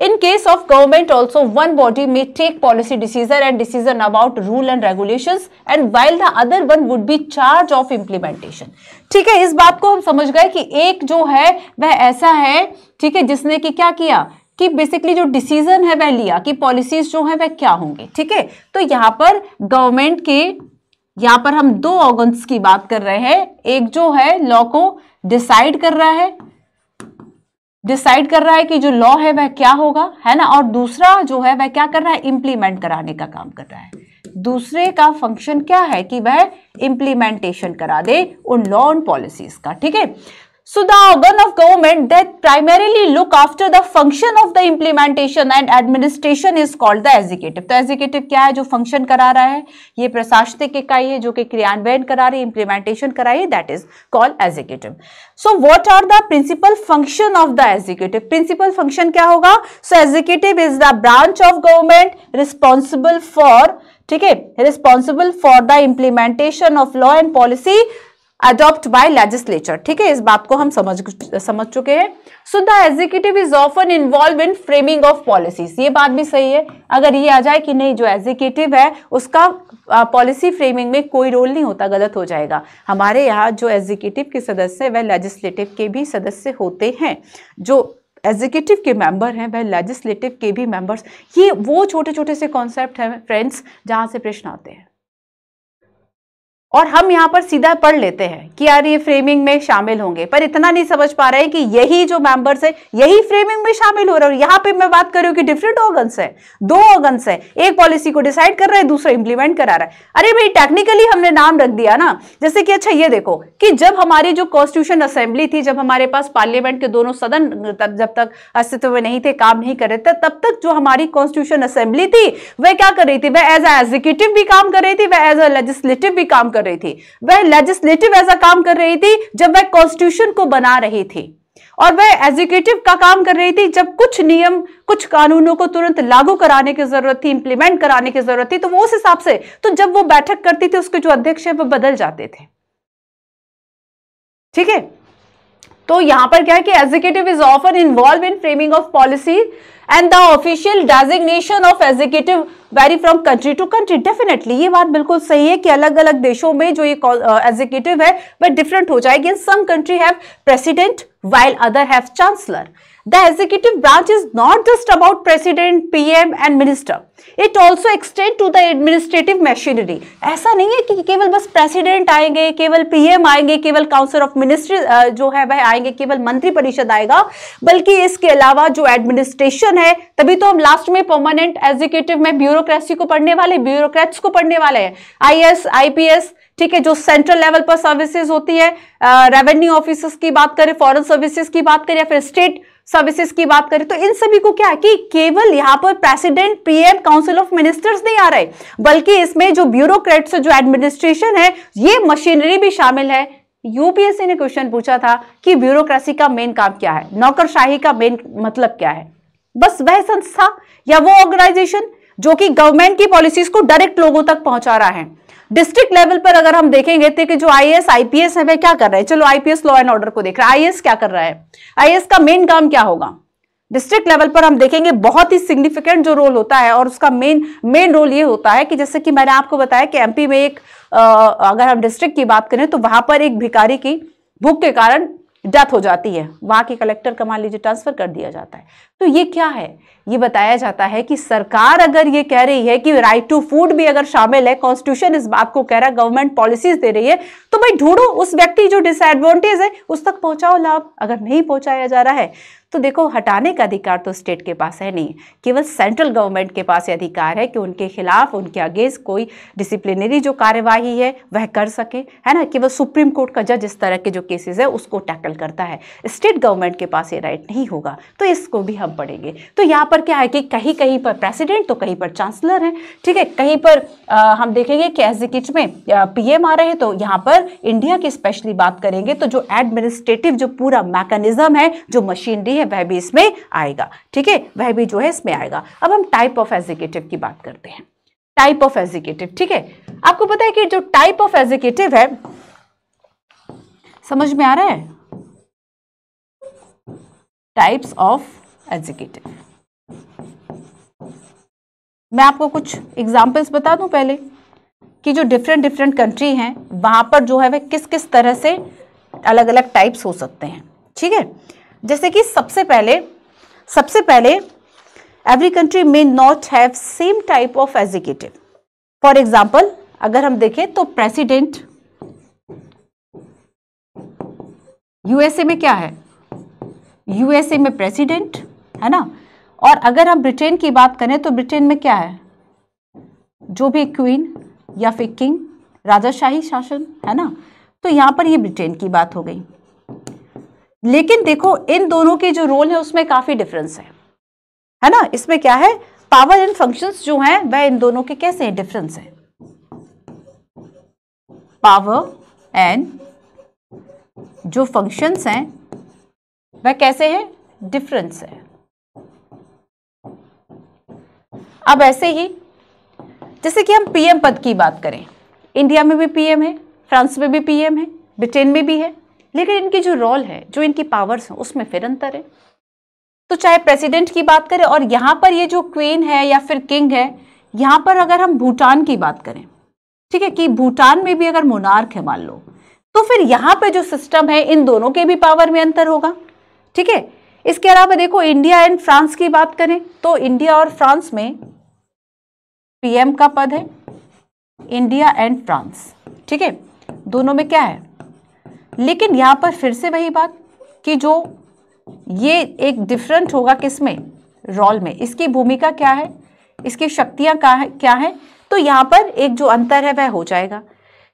in case of government also one body may take policy decision and decision about rule and regulation and while the other one would be charge of implementation ठीक है इस बात को हम समझ गए कि एक जो है वह ऐसा है ठीक है जिसने कि क्या किया कि बेसिकली जो डिसीजन है वह लिया कि पॉलिसीज जो है वह क्या होंगे ठीक है तो यहाँ पर गवर्नमेंट के यहाँ पर हम दो ऑर्गन्स की बात कर रहे हैं एक जो है लॉ को डिसाइड कर रहा है डिसाइड कर रहा है कि जो लॉ है वह क्या होगा है ना और दूसरा जो है वह क्या कर रहा है इंप्लीमेंट कराने का काम कर रहा है दूसरे का फंक्शन क्या है कि वह इंप्लीमेंटेशन करा दे उन लॉ एंड पॉलिसीज का ठीक है So the organ of government that primarily look after the function of the implementation and administration is called the executive. तो executive क्या है जो function करा रहा है ये प्रशासनिक इकाई है जो कि क्रियान्वयन करा रही implementation करा रही that is called executive. So what are the principal function of the executive? Principal function क्या होगा So executive is the branch of government responsible for ठीक है responsible for the implementation of law and policy adopt by legislature ठीक है इस बात को हम समझ समझ चुके हैं so the executive is often involve in framing of policies ये बात भी सही है अगर ये आ जाए कि नहीं जो एग्जीक्यूटिव है उसका पॉलिसी फ्रेमिंग में कोई रोल नहीं होता गलत हो जाएगा हमारे यहाँ जो एग्जीक्यूटिव के सदस्य वह लेजिस्लेटिव के भी सदस्य होते हैं जो एग्जीक्यूटिव के मेंबर हैं वह लेजिस्लेटिव के भी मेंबर्स ये वो छोटे छोटे से कॉन्सेप्ट हैं फ्रेंड्स जहाँ से प्रश्न आते हैं और हम यहाँ पर सीधा पढ़ लेते हैं कि यार ये फ्रेमिंग में शामिल होंगे पर इतना नहीं समझ पा रहे हैं कि यही जो मेंबर्स है यही फ्रेमिंग में शामिल हो रहे हैं यहाँ पे मैं बात कर रही हूँ कि डिफरेंट ऑर्गन्स है दो ऑर्गन्स है एक पॉलिसी को डिसाइड कर रहा है दूसरा इंप्लीमेंट करा रहा है अरे भाई टेक्निकली हमने नाम रख दिया ना जैसे कि अच्छा ये देखो कि जब हमारी जो कॉन्स्टिट्यूशन असेंबली थी जब हमारे पास पार्लियामेंट के दोनों सदन तब जब तक अस्तित्व में नहीं थे काम नहीं कर रहे थे तब तक जो हमारी कॉन्स्टिट्यूशन असेंबली थी वह क्या कर रही थी वह एज ए एग्जीक्यूटिव भी काम कर रही थी वह एज ए लेजिस्लेटिव भी काम कर रही थी वह लेजिस्लेटिव ऐसा काम कर रही थी जब वह कॉन्स्टिट्यूशन को बना रही थी और वह एग्जीक्यूटिव का काम कर रही थी जब कुछ नियम कुछ कानूनों को तुरंत लागू कराने की जरूरत थी इंप्लीमेंट कराने की जरूरत थी तो वो उस हिसाब से तो जब वो बैठक करती थी उसके जो अध्यक्ष है वह बदल जाते थे ठीक है तो यहाँ पर क्या है कि executive is often involve in framing of policy and the official designation of executive vary from country to country definitely ये बात बिल्कुल सही है कि अलग अलग देशों में जो ये एग्जीक्यूटिव है वह डिफरेंट हो जाएगी in some country have president while other have chancellor The branch is not just about president P M and minister it also extend to the administrative machinery. ऐसा नहीं है कि केवल बस प्रेसिडेंट आएंगे केवल पीएम आएंगे केवल काउंसिल ऑफ मिनिस्ट्री जो है वह आएंगे केवल मंत्री परिषद आएगा बल्कि इसके अलावा जो एडमिनिस्ट्रेशन है तभी तो हम लास्ट में परमानेंट एग्जीक्यूटिव में ब्यूरोक्रेसी को पढ़ने वाले ब्यूरोक्रेट्स को पढ़ने वाले हैं आई आईएएस आईपीएस ठीक है जो सेंट्रल लेवल पर सर्विसेज होती है रेवेन्यू ऑफिसर्स की बात करें फॉरेन सर्विसेज की बात करें या फिर स्टेट सर्विसेज की बात करें तो इन सभी को क्या है कि केवल यहाँ पर president PM council of ministers नहीं आ रहे बल्कि इसमें जो ब्यूरोक्रेट्स जो एडमिनिस्ट्रेशन है ये मशीनरी भी शामिल है यूपीएससी ने क्वेश्चन पूछा था कि ब्यूरोक्रेसी का मेन काम क्या है नौकरशाही का मेन मतलब क्या है बस वह संस्था या वो ऑर्गेनाइजेशन जो कि गवर्नमेंट की पॉलिसीज को डायरेक्ट लोगों तक पहुंचा रहा है डिस्ट्रिक्ट लेवल पर अगर हम देखेंगे तो जो आई एस आईपीएस है वह क्या कर रहे हैं चलो आईपीएस लॉ एंड ऑर्डर को देख रहा है आईएएस क्या कर रहा है आईएएस का मेन काम क्या होगा डिस्ट्रिक्ट लेवल पर हम देखेंगे बहुत ही सिग्निफिकेंट जो रोल होता है और उसका मेन मेन रोल ये होता है कि जैसे कि मैंने आपको बताया कि एमपी में एक आ, अगर हम डिस्ट्रिक्ट की बात करें तो वहां पर एक भिकारी की भूख के कारण डेथ हो जाती है वहाँ के कलेक्टर का मान लीजिए ट्रांसफ़र कर दिया जाता है तो ये क्या है ये बताया जाता है कि सरकार अगर ये कह रही है कि राइट टू फूड भी अगर शामिल है कॉन्स्टिट्यूशन इस बात को कह रहा है गवर्नमेंट पॉलिसीज दे रही है तो भाई ढूंढो उस व्यक्ति जो डिसएडवांटेज है उस तक पहुंचाओ लाभ अगर नहीं पहुंचाया जा रहा है तो देखो हटाने का अधिकार तो स्टेट के पास है नहीं केवल सेंट्रल गवर्नमेंट के पास ये अधिकार है कि उनके खिलाफ उनके अगेंस्ट कोई डिसिप्लिनरी जो कार्यवाही है वह कर सके है ना केवल सुप्रीम कोर्ट का जज इस तरह के जो केसेस है उसको टैकल करता है स्टेट गवर्नमेंट के पास ये राइट नहीं होगा तो इसको भी हम पढ़ेंगे तो यहाँ पर क्या है कि कहीं कहीं पर प्रेसिडेंट तो कहीं पर चांसलर है ठीक है कहीं पर आ, हम देखेंगे कि एग्जीक्यूटिव में पी आ रहे हैं तो यहाँ पर इंडिया की स्पेशली बात करेंगे तो जो एडमिनिस्ट्रेटिव जो पूरा मैकेनिज्म है जो मशीनरी है वह भी इसमें आएगा ठीक है वह भी जो है इसमें आएगा अब हम टाइप ऑफ एजुकेटिव की बात करते हैं टाइप ऑफ एजुकेटिव ठीक है आपको पता है कि जो टाइप ऑफ एजुकेटिव है समझ में आ रहा है टाइप्स ऑफ एजुकेटिव मैं आपको कुछ एग्जांपल्स बता दूं पहले कि जो डिफरेंट डिफरेंट कंट्री हैं वहां पर जो है वह किस किस तरह से अलग अलग टाइप्स हो सकते हैं ठीक है जैसे कि सबसे पहले सबसे पहले एवरी कंट्री में not have same type of executive for example अगर हम देखें तो प्रेसिडेंट यूएसए में क्या है यूएसए में प्रेसिडेंट है ना और अगर हम ब्रिटेन की बात करें तो ब्रिटेन में क्या है जो भी क्वीन या फिर किंग राजाशाही शासन है ना तो यहां पर ये ब्रिटेन की बात हो गई लेकिन देखो इन दोनों के जो रोल है उसमें काफी डिफरेंस है है ना इसमें क्या है पावर एंड फंक्शंस जो हैं वह इन दोनों के कैसे हैं डिफरेंस है पावर एंड जो फंक्शंस हैं वह कैसे हैं डिफरेंस है अब ऐसे ही जैसे कि हम पीएम पद की बात करें इंडिया में भी पीएम है फ्रांस में भी पीएम है ब्रिटेन में भी है लेकिन इनकी जो रोल है जो इनकी पावर्स हैं उसमें फिर अंतर है तो चाहे प्रेसिडेंट की बात करें और यहाँ पर ये जो क्वीन है या फिर किंग है यहाँ पर अगर हम भूटान की बात करें ठीक है कि भूटान में भी अगर मोनार्क है मान लो तो फिर यहाँ पर जो सिस्टम है इन दोनों के भी पावर में अंतर होगा ठीक है इसके अलावा देखो इंडिया एंड फ्रांस की बात करें तो इंडिया और फ्रांस में पीएम का पद है इंडिया एंड फ्रांस ठीक है दोनों में क्या है लेकिन यहाँ पर फिर से वही बात कि जो ये एक डिफरेंट होगा किस में रोल में इसकी भूमिका क्या है इसकी शक्तियाँ क्या है क्या है तो यहाँ पर एक जो अंतर है वह हो जाएगा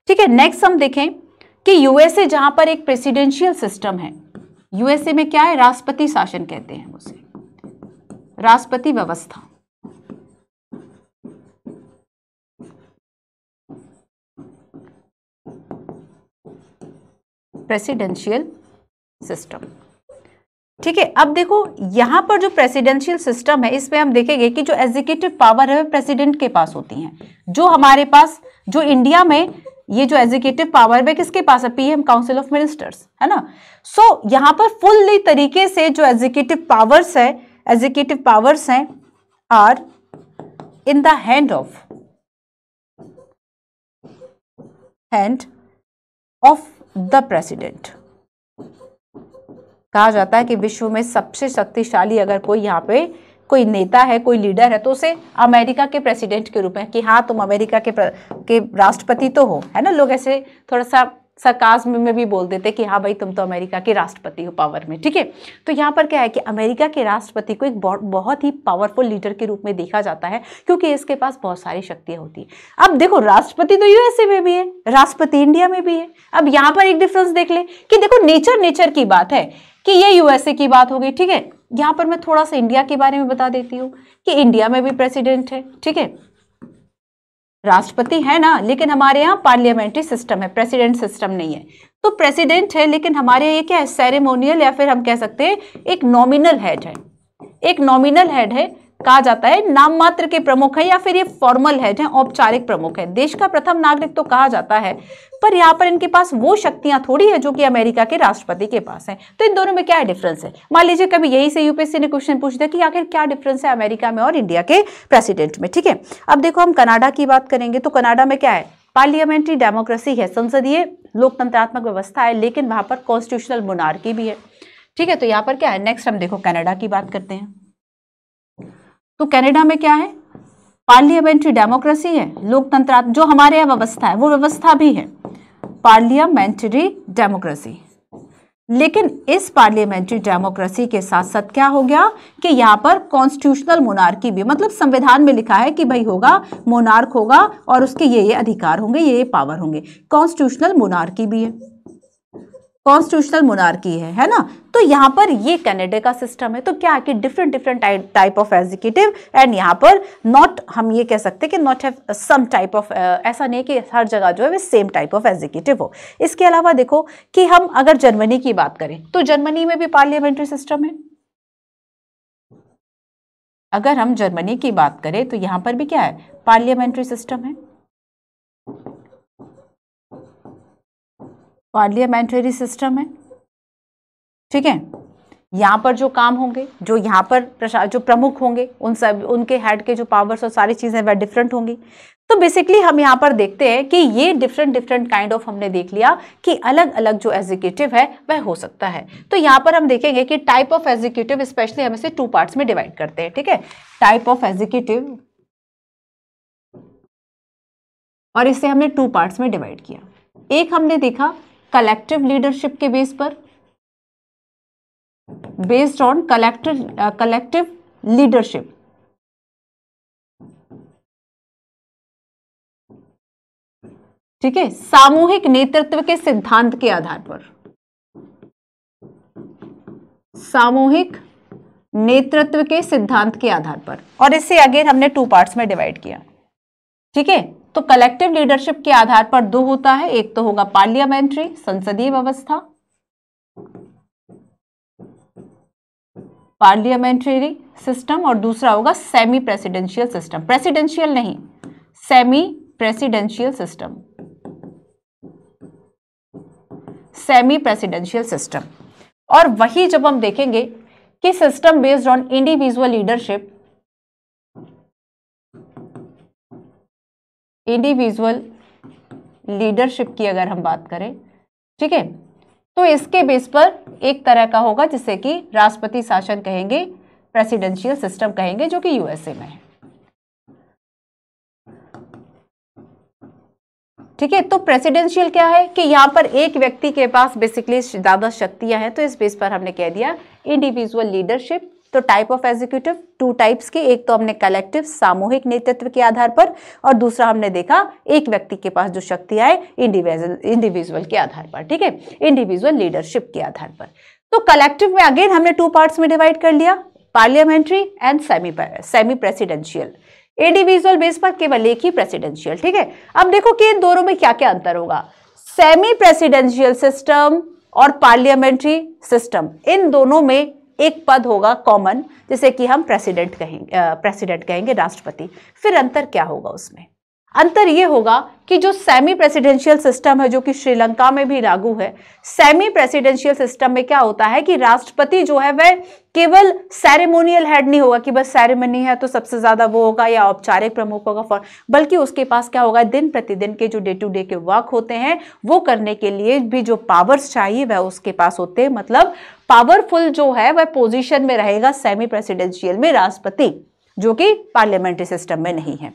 ठीक है नेक्स्ट हम देखें कि यूएसए जहाँ पर एक प्रेसिडेंशियल सिस्टम है यूएसए में क्या है राष्ट्रपति शासन कहते हैं उसे राष्ट्रपति व्यवस्था प्रेसिडेंशियल सिस्टम ठीक है अब देखो यहां पर जो प्रेसिडेंशियल सिस्टम है इसमें हम देखेंगे कि जो एग्जीक्यूटिव पावर है प्रेसिडेंट के पास होती है जो हमारे पास जो इंडिया में ये जो एग्जीक्यूटिव पावर है किसके पास है पीएम काउंसिल ऑफ मिनिस्टर्स है ना सो so, यहां पर फुल्ली तरीके से जो एग्जीक्यूटिव पावर्स है एग्जीक्यूटिव पावर्स हैं are in the hand of hand of the president कहा जाता है कि विश्व में सबसे शक्तिशाली अगर कोई यहाँ पे कोई नेता है कोई लीडर है तो उसे अमेरिका के प्रेसिडेंट के रूप में कि हाँ तुम अमेरिका के के राष्ट्रपति तो हो है ना लोग ऐसे थोड़ा सा सरकाज में भी बोल देते कि हाँ भाई तुम तो अमेरिका के राष्ट्रपति हो पावर में ठीक है तो यहाँ पर क्या है कि अमेरिका के राष्ट्रपति को एक बहुत ही पावरफुल लीडर के रूप में देखा जाता है क्योंकि इसके पास बहुत सारी शक्तियाँ होती हैं अब देखो राष्ट्रपति तो यूएसए में भी है राष्ट्रपति इंडिया में भी है अब यहाँ पर एक डिफरेंस देख ले कि देखो नेचर नेचर की बात है कि ये यूएसए की बात हो गई ठीक है यहाँ पर मैं थोड़ा सा इंडिया के बारे में बता देती हूँ कि इंडिया में भी प्रेसिडेंट है ठीक है राष्ट्रपति है ना लेकिन हमारे यहाँ पार्लियामेंट्री सिस्टम है प्रेसिडेंट सिस्टम नहीं है तो प्रेसिडेंट है लेकिन हमारे यहाँ ये क्या है सेरेमोनियल या फिर हम कह सकते हैं एक नॉमिनल हेड है एक नॉमिनल हेड है कहा जाता है नाम मात्र के प्रमुख है या फिर ये फॉर्मल है जो औपचारिक प्रमुख है देश का प्रथम नागरिक तो कहा जाता है पर यहाँ पर इनके पास वो शक्तियां थोड़ी है जो कि अमेरिका के राष्ट्रपति के पास है तो इन दोनों में क्या डिफरेंस है मान लीजिए कभी यही से यूपीएससी ने क्वेश्चन पूछ दिया कि आखिर क्या डिफरेंस है अमेरिका में और इंडिया के प्रेसिडेंट में ठीक है अब देखो हम कनाडा की बात करेंगे तो कनाडा में क्या है पार्लियामेंट्री डेमोक्रेसी है संसदीय लोकतंत्रात्मक व्यवस्था है लेकिन वहां पर कॉन्स्टिट्यूशनल मोनार्की भी है ठीक है तो यहाँ पर क्या है नेक्स्ट हम देखो कनाडा की बात करते हैं तो कनाडा में क्या है पार्लियामेंट्री डेमोक्रेसी है लोकतंत्र जो हमारे यहाँ व्यवस्था है वो व्यवस्था भी है पार्लियामेंट्री डेमोक्रेसी लेकिन इस पार्लियामेंट्री डेमोक्रेसी के साथ साथ क्या हो गया कि यहाँ पर कॉन्स्टिट्यूशनल मोनार्की भी मतलब संविधान में लिखा है कि भाई होगा मोनार्क होगा और उसके ये ये अधिकार होंगे ये ये पावर होंगे कॉन्स्टिट्यूशनल मोनार्की भी है कॉन्स्टिट्यूशनल मुनारकी है है ना तो यहाँ पर ये कनाडा का सिस्टम है तो क्या है कि different different type of executive and यहाँ पर नॉट हम ये कह सकते हैं कि not have some type of ऐसा नहीं कि हर जगह जो है वे सेम टाइप ऑफ एग्जीक्यूटिव हो इसके अलावा देखो कि हम अगर जर्मनी की बात करें तो जर्मनी में भी पार्लियामेंट्री सिस्टम है अगर हम जर्मनी की बात करें तो यहाँ पर भी क्या है पार्लियामेंट्री सिस्टम है पार्लियामेंट्री सिस्टम है ठीक है यहाँ पर जो काम होंगे जो यहाँ पर जो प्रमुख होंगे उन सब उनके हेड के जो पावर्स और सारी चीज़ें वह डिफरेंट होंगी तो बेसिकली हम यहाँ पर देखते हैं कि ये डिफरेंट डिफरेंट काइंड ऑफ हमने देख लिया कि अलग अलग जो एग्जीक्यूटिव है वह हो सकता है तो यहाँ पर हम देखेंगे कि टाइप ऑफ एग्जीक्यूटिव स्पेशली हम इसे टू पार्ट्स में डिवाइड करते हैं ठीक है टाइप ऑफ एग्जीक्यूटिव और इसे हमने टू पार्ट्स में डिवाइड किया एक हमने देखा कलेक्टिव लीडरशिप के बेस पर based on collective collective leadership ठीक है सामूहिक नेतृत्व के सिद्धांत के आधार पर सामूहिक नेतृत्व के सिद्धांत के आधार पर और इसे अगेन हमने टू पार्ट्स में डिवाइड किया ठीक है तो कलेक्टिव लीडरशिप के आधार पर दो होता है एक तो होगा पार्लियामेंट्री संसदीय व्यवस्था पार्लियामेंट्री सिस्टम और दूसरा होगा सेमी प्रेसिडेंशियल सिस्टम प्रेसिडेंशियल नहीं semi presidential system semi presidential system और वही जब हम देखेंगे कि system based on individual leadership individual leadership की अगर हम बात करें ठीक है तो इसके बेस पर एक तरह का होगा जिसे कि राष्ट्रपति शासन कहेंगे प्रेसिडेंशियल सिस्टम कहेंगे जो कि यूएसए में है ठीक है तो प्रेसिडेंशियल क्या है कि यहां पर एक व्यक्ति के पास बेसिकली ज़्यादा शक्तियां हैं तो इस बेस पर हमने कह दिया इंडिविजुअल लीडरशिप तो type of executive two types के एक तो हमने कलेक्टिव सामूहिक नेतृत्व के आधार पर और दूसरा हमने देखा एक व्यक्ति के पास जो शक्ति आए इंडिविजुअल इंडिविजुअल के आधार पर ठीक है इंडिविजुअल लीडरशिप के आधार पर तो कलेक्टिव में अगेन हमने टू पार्ट्स में डिवाइड कर लिया parliamentary and semi semi presidential individual base पर केवल एक ही प्रेसिडेंशियल ठीक है अब देखो कि इन दोनों में क्या क्या अंतर होगा सेमी प्रेसिडेंशियल सिस्टम और पार्लियामेंट्री सिस्टम इन दोनों में एक पद होगा कॉमन जिसे कि हम प्रेसिडेंट कहेंगे प्रेसिडेंट कहेंगे राष्ट्रपति फिर अंतर क्या होगा उसमें अंतर यह होगा कि जो सेमी प्रेसिडेंशियल सिस्टम है जो कि श्रीलंका में भी लागू है सेमी प्रेसिडेंशियल सिस्टम में क्या होता है कि राष्ट्रपति जो है वह केवल सेरेमोनियल हेड नहीं होगा कि बस सेरेमनी है तो सबसे ज़्यादा वो होगा या औपचारिक प्रमुख होगा बल्कि उसके पास क्या होगा दिन प्रतिदिन के जो डे टू डे के वर्क होते हैं वो करने के लिए भी जो पावर्स चाहिए वह उसके पास होते हैं मतलब पावरफुल जो है वह पोजीशन में रहेगा सेमी प्रेसिडेंशियल में राष्ट्रपति जो कि पार्लियामेंट्री सिस्टम में नहीं है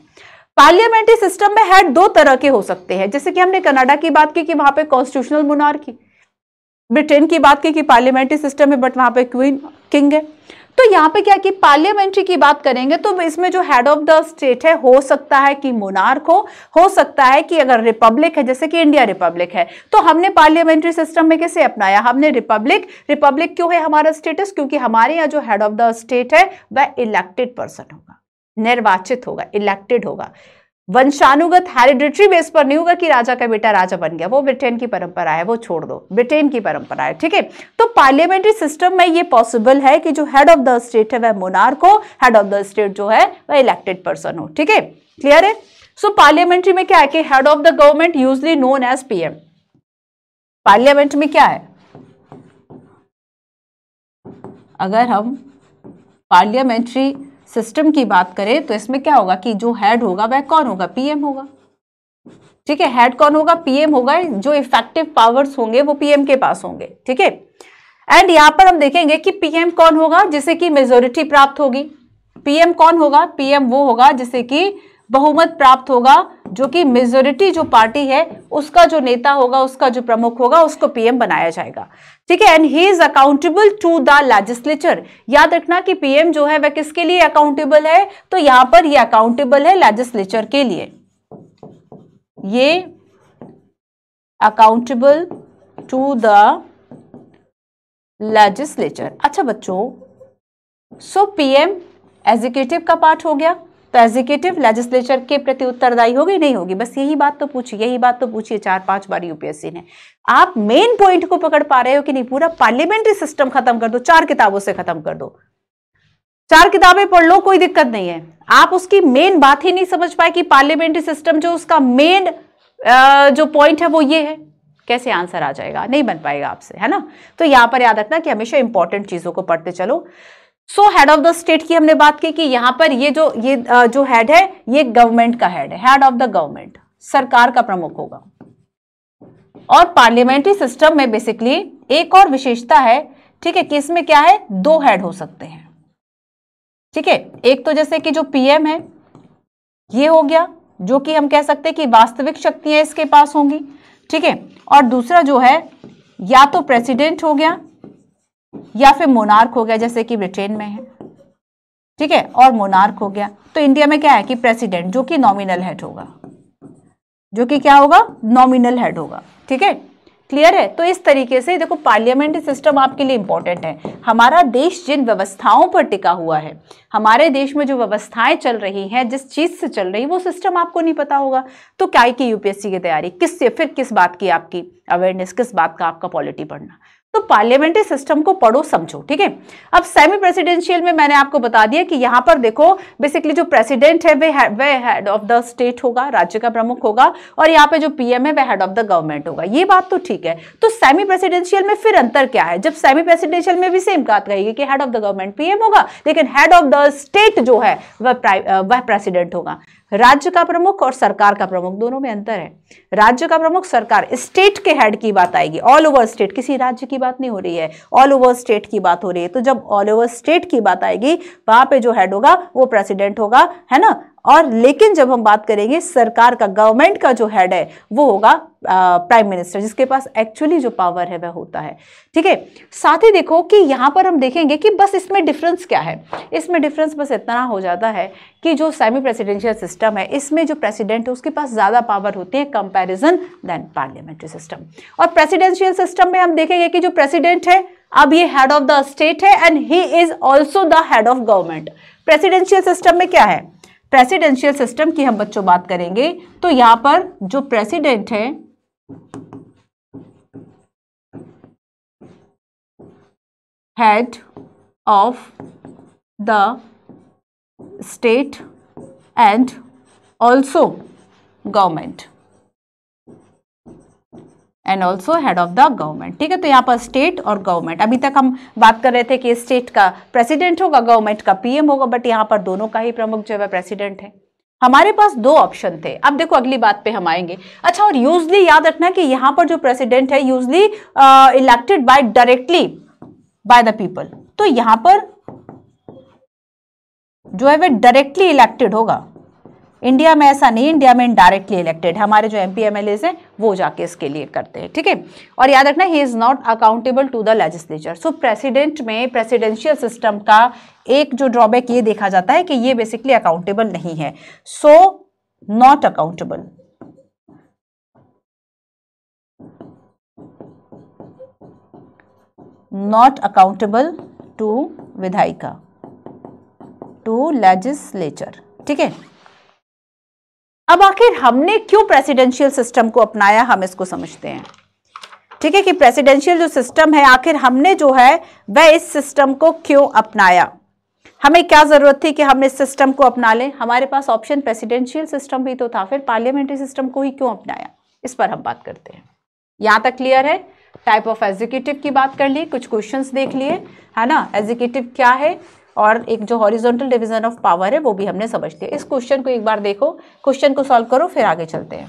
पार्लियामेंट्री सिस्टम में हेड दो तरह के हो सकते हैं जैसे कि हमने कनाडा की बात की कि वहां पे कॉन्स्टिट्यूशनल मुनार की ब्रिटेन की बात की कि पार्लियामेंट्री सिस्टम है बट वहां पे क्वीन किंग है तो यहाँ पे क्या कि पार्लियामेंट्री की बात करेंगे तो इसमें जो हेड ऑफ द स्टेट है हो सकता है कि मोनार्क हो हो सकता है कि अगर रिपब्लिक है जैसे कि इंडिया रिपब्लिक है तो हमने पार्लियामेंट्री सिस्टम में कैसे अपनाया हमने रिपब्लिक रिपब्लिक क्यों है हमारा स्टेटस क्योंकि हमारे यहाँ जो हेड ऑफ द स्टेट है वह इलेक्टेड पर्सन होगा निर्वाचित होगा इलेक्टेड होगा वंशानुगत हेरिडिट्री बेस पर नहीं होगा कि राजा का बेटा राजा बन गया वो ब्रिटेन की परंपरा है वो छोड़ दो ब्रिटेन की परंपरा है ठीक है तो पार्लियामेंट्री सिस्टम में ये पॉसिबल है कि जो हेड ऑफ द स्टेट है वह मोनार्क हो हेड ऑफ द स्टेट जो है वह इलेक्टेड पर्सन हो ठीक है क्लियर है सो पार्लियामेंट्री में क्या है कि head of the government usually known as PM parliament में क्या है अगर हम पार्लियामेंट्री सिस्टम की बात करें तो इसमें क्या होगा कि जो हेड होगा वह कौन होगा पीएम होगा ठीक है हेड कौन होगा पीएम होगा जो इफेक्टिव पावर्स होंगे वो पीएम के पास होंगे ठीक है एंड यहां पर हम देखेंगे कि पीएम कौन होगा जिसे कि मेजोरिटी प्राप्त होगी पीएम कौन होगा पीएम वो होगा जिसे कि बहुमत प्राप्त होगा जो कि मेजोरिटी जो पार्टी है उसका जो नेता होगा उसका जो प्रमुख होगा उसको पीएम बनाया जाएगा ठीक है and he is accountable to the legislature याद रखना कि पीएम जो है वह किसके लिए अकाउंटेबल है तो यहां पर ये अकाउंटेबल है लेजिस्लेचर के लिए ये अकाउंटेबल टू द लेजिस्लेचर अच्छा बच्चों सो पीएम एग्जीक्यूटिव का पार्ट हो गया तो एग्जीक्यूटिव लेजिस्लेचर के प्रति उत्तरदायी होगी नहीं होगी बस यही बात तो पूछिए यही बात तो पूछिए चार पांच बार यूपीएससी ने आप मेन पॉइंट को पकड़ पा रहे हो कि नहीं पूरा पार्लियामेंट्री सिस्टम खत्म कर दो चार किताबों से खत्म कर दो चार किताबें पढ़ लो कोई दिक्कत नहीं है आप उसकी मेन बात ही नहीं समझ पाए कि पार्लियामेंट्री सिस्टम जो उसका मेन जो पॉइंट है वो ये है कैसे आंसर आ जाएगा नहीं बन पाएगा आपसे है ना तो यहां पर याद रखना कि हमेशा इंपॉर्टेंट चीज़ों को पढ़ते चलो so head of the state की हमने बात की कि यहां पर ये जो ये जो हेड है ये गवर्नमेंट का हेड है हेड ऑफ द गवर्नमेंट सरकार का प्रमुख होगा और पार्लियामेंट्री सिस्टम में बेसिकली एक और विशेषता है ठीक है कि इसमें क्या है दो हेड हो सकते हैं ठीक है एक तो जैसे कि जो पीएम है ये हो गया जो कि हम कह सकते हैं कि वास्तविक शक्तियां इसके पास होंगी ठीक है और दूसरा जो है या तो प्रेसिडेंट हो गया या फिर मोनार्क हो गया जैसे कि ब्रिटेन में है ठीक है और मोनार्क हो गया तो इंडिया में क्या है कि प्रेसिडेंट जो कि नॉमिनल हेड होगा जो कि क्या होगा नॉमिनल हेड होगा ठीक है क्लियर है तो इस तरीके से देखो पार्लियामेंट्री सिस्टम आपके लिए इंपॉर्टेंट है हमारा देश जिन व्यवस्थाओं पर टिका हुआ है हमारे देश में जो व्यवस्थाएं चल रही हैं जिस चीज़ से चल रही वो सिस्टम आपको नहीं पता होगा तो क्या की यूपीएससी की तैयारी किससे फिर किस बात की आपकी अवेयरनेस किस बात का आपका पॉलिटी पढ़ना तो पार्लियामेंट्री सिस्टम को पढ़ो समझो ठीक है अब सेमी प्रेसिडेंशियल में मैंने आपको बता दिया कि यहां पर देखो बेसिकली जो प्रेसिडेंट है वे वे हेड ऑफ द स्टेट होगा राज्य का प्रमुख होगा और यहाँ पे जो पीएम है वह हेड ऑफ द गवर्नमेंट होगा ये बात तो ठीक है तो सेमी प्रेसिडेंशियल में फिर अंतर क्या है जब सेमी प्रेसिडेंशियल में भी सेम बात कहेगी कि head of the government PM होगा लेकिन हेड ऑफ द स्टेट जो है वह वह प्रेसिडेंट होगा राज्य का प्रमुख और सरकार का प्रमुख दोनों में अंतर है राज्य का प्रमुख सरकार स्टेट के हेड की बात आएगी ऑल ओवर स्टेट किसी राज्य की बात नहीं हो रही है ऑल ओवर स्टेट की बात हो रही है तो जब ऑल ओवर स्टेट की बात आएगी वहां पे जो हेड होगा वो प्रेसिडेंट होगा है ना और लेकिन जब हम बात करेंगे सरकार का गवर्नमेंट का जो हेड है वो होगा प्राइम मिनिस्टर जिसके पास एक्चुअली जो पावर है वह होता है ठीक है साथ ही देखो कि यहां पर हम देखेंगे कि बस इसमें डिफरेंस क्या है इसमें डिफरेंस बस इतना हो जाता है कि जो सेमी प्रेसिडेंशियल सिस्टम है इसमें जो प्रेसिडेंट है उसके पास ज़्यादा पावर होती है कंपेरिजन देन पार्लियामेंट्री सिस्टम और प्रेसिडेंशियल सिस्टम में हम देखेंगे कि जो प्रेसिडेंट है अब ये हेड ऑफ द स्टेट है and he is also the head of government presidential system में क्या है प्रेसिडेंशियल सिस्टम की हम बच्चों बात करेंगे तो यहां पर जो प्रेसिडेंट है head of the state and also government and also head of the government ठीक है तो यहाँ पर स्टेट और गवर्नमेंट अभी तक हम बात कर रहे थे कि स्टेट का प्रेसिडेंट होगा गवर्नमेंट का पीएम होगा बट यहाँ पर दोनों का ही प्रमुख जो है प्रेसिडेंट है हमारे पास दो ऑप्शन थे अब देखो अगली बात पे हम आएंगे अच्छा और यूजली याद रखना कि यहाँ पर जो प्रेसिडेंट है usually elected by directly by the people तो यहाँ पर जो है वह डायरेक्टली इलेक्टेड होगा इंडिया में ऐसा नहीं इंडिया में इनडायरेक्टली इलेक्टेड हमारे जो एम पी हैं वो जाके इसके लिए करते हैं ठीक है और याद रखना he is not accountable to the legislature so president में प्रेसिडेंशियल सिस्टम का एक जो ड्रॉबैक ये देखा जाता है कि ये बेसिकली अकाउंटेबल नहीं है so not accountable not accountable to विधायिका टू लेजिस्लेचर ठीक है अब आखिर हमने क्यों प्रेसिडेंशियल सिस्टम को अपनाया हम इसको समझते हैं ठीक है कि प्रेसिडेंशियल जो सिस्टम है आखिर हमने जो है वह इस सिस्टम को क्यों अपनाया हमें क्या ज़रूरत थी कि हम इस सिस्टम को अपना लें हमारे पास ऑप्शन प्रेसिडेंशियल सिस्टम भी तो था फिर पार्लियामेंट्री सिस्टम को ही क्यों अपनाया इस पर हम बात करते हैं यहां तक क्लियर है टाइप ऑफ एग्जीक्यूटिव की बात कर ली कुछ क्वेश्चंस देख लिए है ना एग्जीक्यूटिव क्या है और एक जो हॉरिजॉन्टल डिवीजन ऑफ पावर है वो भी हमने समझ लिया इस क्वेश्चन को एक बार देखो क्वेश्चन को सॉल्व करो फिर आगे चलते हैं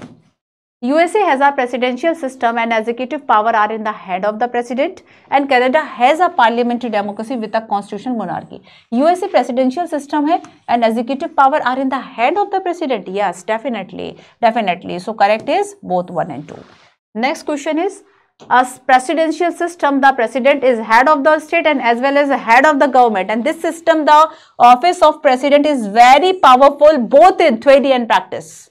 USA has a presidential system and executive power are in the hand of the president and Canada has a parliamentary democracy with a constitutional monarchy. USA presidential system है and executive power are in the hand of the president. Yes, definitely, definitely. So correct is both one and two. Next question is a presidential system, the president is head of the state and as well as the head of the government. And this system, the office of president is very powerful both in theory and practice.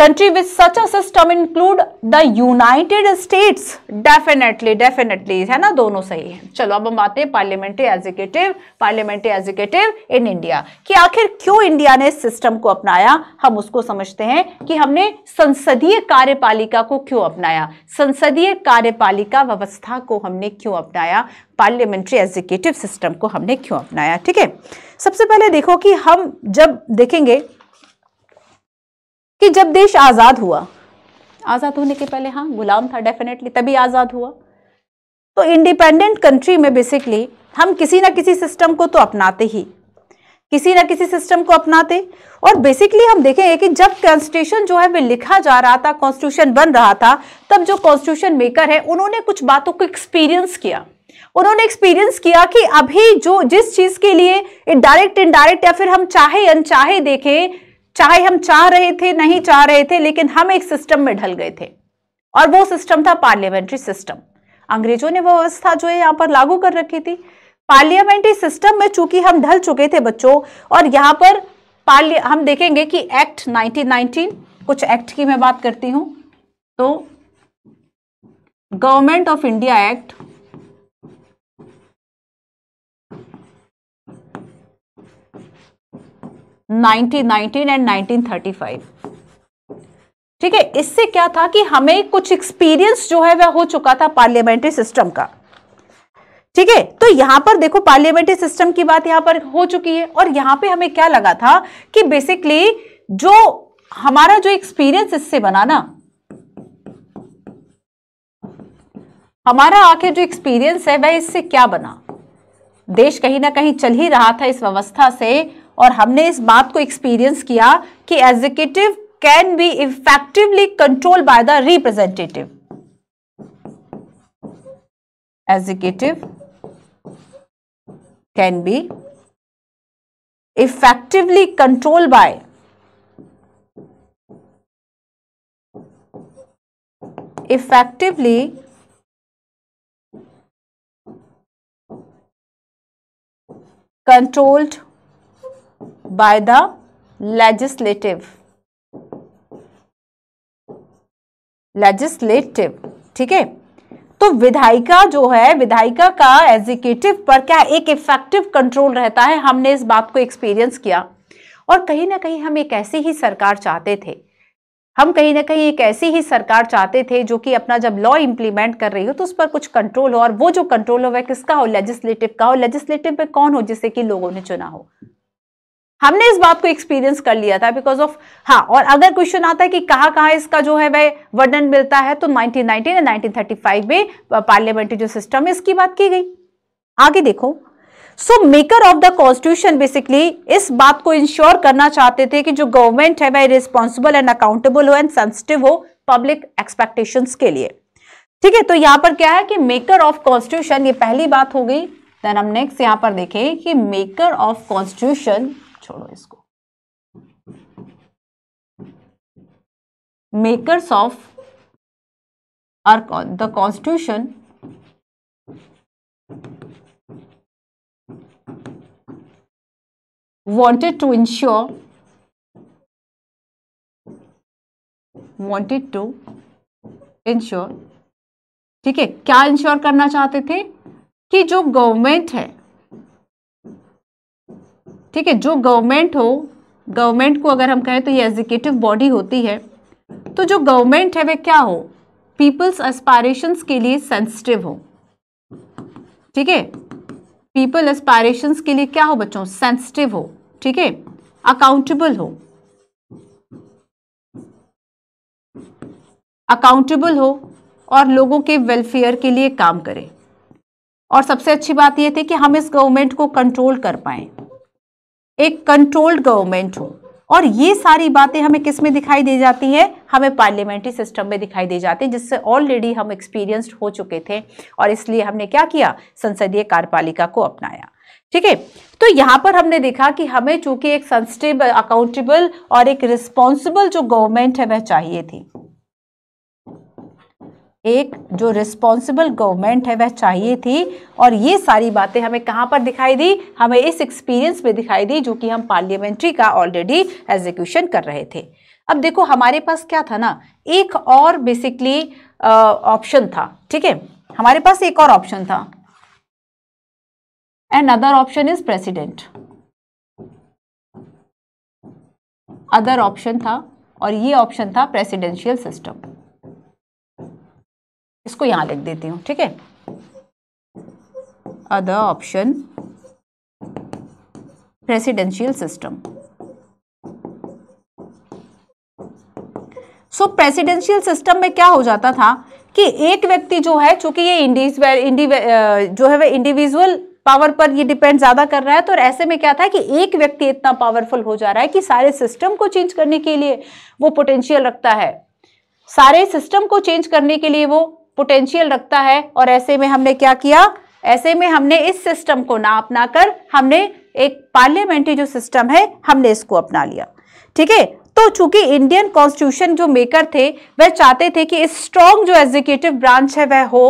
country with such a system include the United States definitely definitely है ना दोनों सही है चलो अब हम आते हैं parliamentary executive parliamentary executive in India कि आखिर क्यों इंडिया ने इस सिस्टम को अपनाया हम उसको समझते हैं कि हमने संसदीय कार्यपालिका को क्यों अपनाया संसदीय कार्यपालिका व्यवस्था को हमने क्यों अपनाया पार्लियामेंट्री एग्जीक्यूटिव सिस्टम को हमने क्यों अपनाया ठीक है सबसे पहले देखो कि हम जब देखेंगे कि जब देश आज़ाद हुआ आज़ाद होने के पहले हाँ गुलाम था डेफिनेटली तभी आज़ाद हुआ तो इंडिपेंडेंट कंट्री में बेसिकली हम किसी ना किसी सिस्टम को तो अपनाते ही किसी ना किसी सिस्टम को अपनाते और बेसिकली हम देखेंगे कि जब कॉन्स्टिट्यूशन जो है वे लिखा जा रहा था कॉन्स्टिट्यूशन बन रहा था तब जो कॉन्स्टिट्यूशन मेकर है उन्होंने कुछ बातों को एक्सपीरियंस किया उन्होंने एक्सपीरियंस किया कि अभी जो जिस चीज़ के लिए डायरेक्ट इनडायरेक्ट या फिर हम चाहे अनचाहे देखें चाहे हम चाह रहे थे नहीं चाह रहे थे लेकिन हम एक सिस्टम में ढल गए थे और वो सिस्टम था पार्लियामेंट्री सिस्टम अंग्रेजों ने वो व्यवस्था जो है यहाँ पर लागू कर रखी थी पार्लियामेंट्री सिस्टम में चूंकि हम ढल चुके थे बच्चों और यहाँ पर पार्लिया हम देखेंगे कि एक्ट 1919 कुछ एक्ट की मैं बात करती हूँ तो government of India act 1919 and 1935 ठीक है इससे क्या था कि हमें कुछ एक्सपीरियंस जो है वह हो चुका था पार्लियामेंट्री सिस्टम का ठीक है तो यहां पर देखो पार्लियामेंट्री सिस्टम की बात यहां पर हो चुकी है और यहां पे हमें क्या लगा था कि बेसिकली जो हमारा जो एक्सपीरियंस इससे बना ना हमारा आखिर जो एक्सपीरियंस है वह इससे क्या बना देश कहीं ना कहीं चल ही रहा था इस व्यवस्था से और हमने इस बात को एक्सपीरियंस किया कि executive can be effectively control by the representative executive can be effectively control by effectively controlled by the legislative legislative ठीक है तो विधायिका जो है विधायिका का एग्जीक्यूटिव पर क्या एक इफेक्टिव कंट्रोल रहता है हमने इस बात को एक्सपीरियंस किया और कहीं ना कहीं हम एक ऐसी ही सरकार चाहते थे हम कहीं ना कहीं एक ऐसी ही सरकार चाहते थे जो कि अपना जब लॉ इंप्लीमेंट कर रही हो तो उस पर कुछ कंट्रोल हो और वो जो कंट्रोल हो वह किसका हो लेजिस्लेटिव का हो लेजिस्लेटिव में कौन हो जिसे कि लोगों ने चुना हो हमने इस बात को एक्सपीरियंस कर लिया था बिकॉज ऑफ हाँ और अगर क्वेश्चन आता है कि कहाँ कहाँ इसका जो है वह वर्णन मिलता है तो 1919 और 1935 में पार्लियामेंट्री जो सिस्टम है इसकी बात की गई आगे देखो so maker of the constitution basically इस बात को इंश्योर करना चाहते थे कि जो गवर्नमेंट है वह रिस्पॉन्सिबल एंड अकाउंटेबल हो एंड सेंसिटिव हो पब्लिक एक्सपेक्टेशन के लिए ठीक है तो यहाँ पर क्या है कि मेकर ऑफ कॉन्स्टिट्यूशन ये पहली बात हो गई देन हम नेक्स्ट यहाँ पर देखें कि मेकर ऑफ कॉन्स्टिट्यूशन छोड़ो इसको makers of our the constitution wanted to ensure wanted to ensure ठीक है क्या इंश्योर करना चाहते थे कि जो गवर्नमेंट है ठीक है जो गवर्नमेंट हो गवर्नमेंट को अगर हम कहें तो ये एग्जीक्यूटिव बॉडी होती है तो जो गवर्नमेंट है वह क्या हो पीपल्स एस्पायरेशंस के लिए सेंसिटिव हो ठीक है पीपल एस्पायरेशंस के लिए क्या हो बच्चों सेंसिटिव हो ठीक है अकाउंटेबल हो अकाउंटेबल हो और लोगों के वेलफेयर के लिए काम करे और सबसे अच्छी बात यह थी कि हम इस गवर्नमेंट को कंट्रोल कर पाए एक कंट्रोल्ड गवर्नमेंट हो और ये सारी बातें हमें किस में दिखाई दी जाती है हमें पार्लियामेंट्री सिस्टम में दिखाई दी जाती है जिससे ऑलरेडी हम एक्सपीरियंस्ड हो चुके थे और इसलिए हमने क्या किया संसदीय कार्यपालिका को अपनाया ठीक है तो यहाँ पर हमने देखा कि हमें चूंकि एक संस्टेबल अकाउंटेबल और एक रिस्पॉन्सिबल जो गवर्नमेंट है वह चाहिए थी एक जो रिस्पॉन्सिबल गवर्नमेंट है वह चाहिए थी और ये सारी बातें हमें कहाँ पर दिखाई दी हमें इस एक्सपीरियंस में दिखाई दी जो कि हम पार्लियामेंट्री का ऑलरेडी एग्जीक्यूशन कर रहे थे अब देखो हमारे पास क्या था ना एक और बेसिकली ऑप्शन था ठीक है हमारे पास एक और ऑप्शन था and other option is president other option था और ये ऑप्शन था प्रेसिडेंशियल सिस्टम इसको यहां लिख देती हूं ठीक है other option presidential system so presidential system में क्या हो जाता था कि एक व्यक्ति जो है चूंकि ये इंडिविजुअल uh, जो है वह इंडिविजुअल पावर पर ये डिपेंड ज्यादा कर रहा है तो ऐसे में क्या था कि एक व्यक्ति इतना पावरफुल हो जा रहा है कि सारे सिस्टम को चेंज करने के लिए वो पोटेंशियल रखता है सारे सिस्टम को चेंज करने के लिए वो पोटेंशियल रखता है और ऐसे में हमने क्या किया ऐसे में हमने इस सिस्टम को ना अपना कर हमने एक पार्लियामेंट्री जो सिस्टम है हमने इसको अपना लिया ठीक है तो चूंकि इंडियन कॉन्स्टिट्यूशन जो मेकर थे वह चाहते थे कि स्ट्रॉन्ग जो एग्जीक्यूटिव ब्रांच है वह हो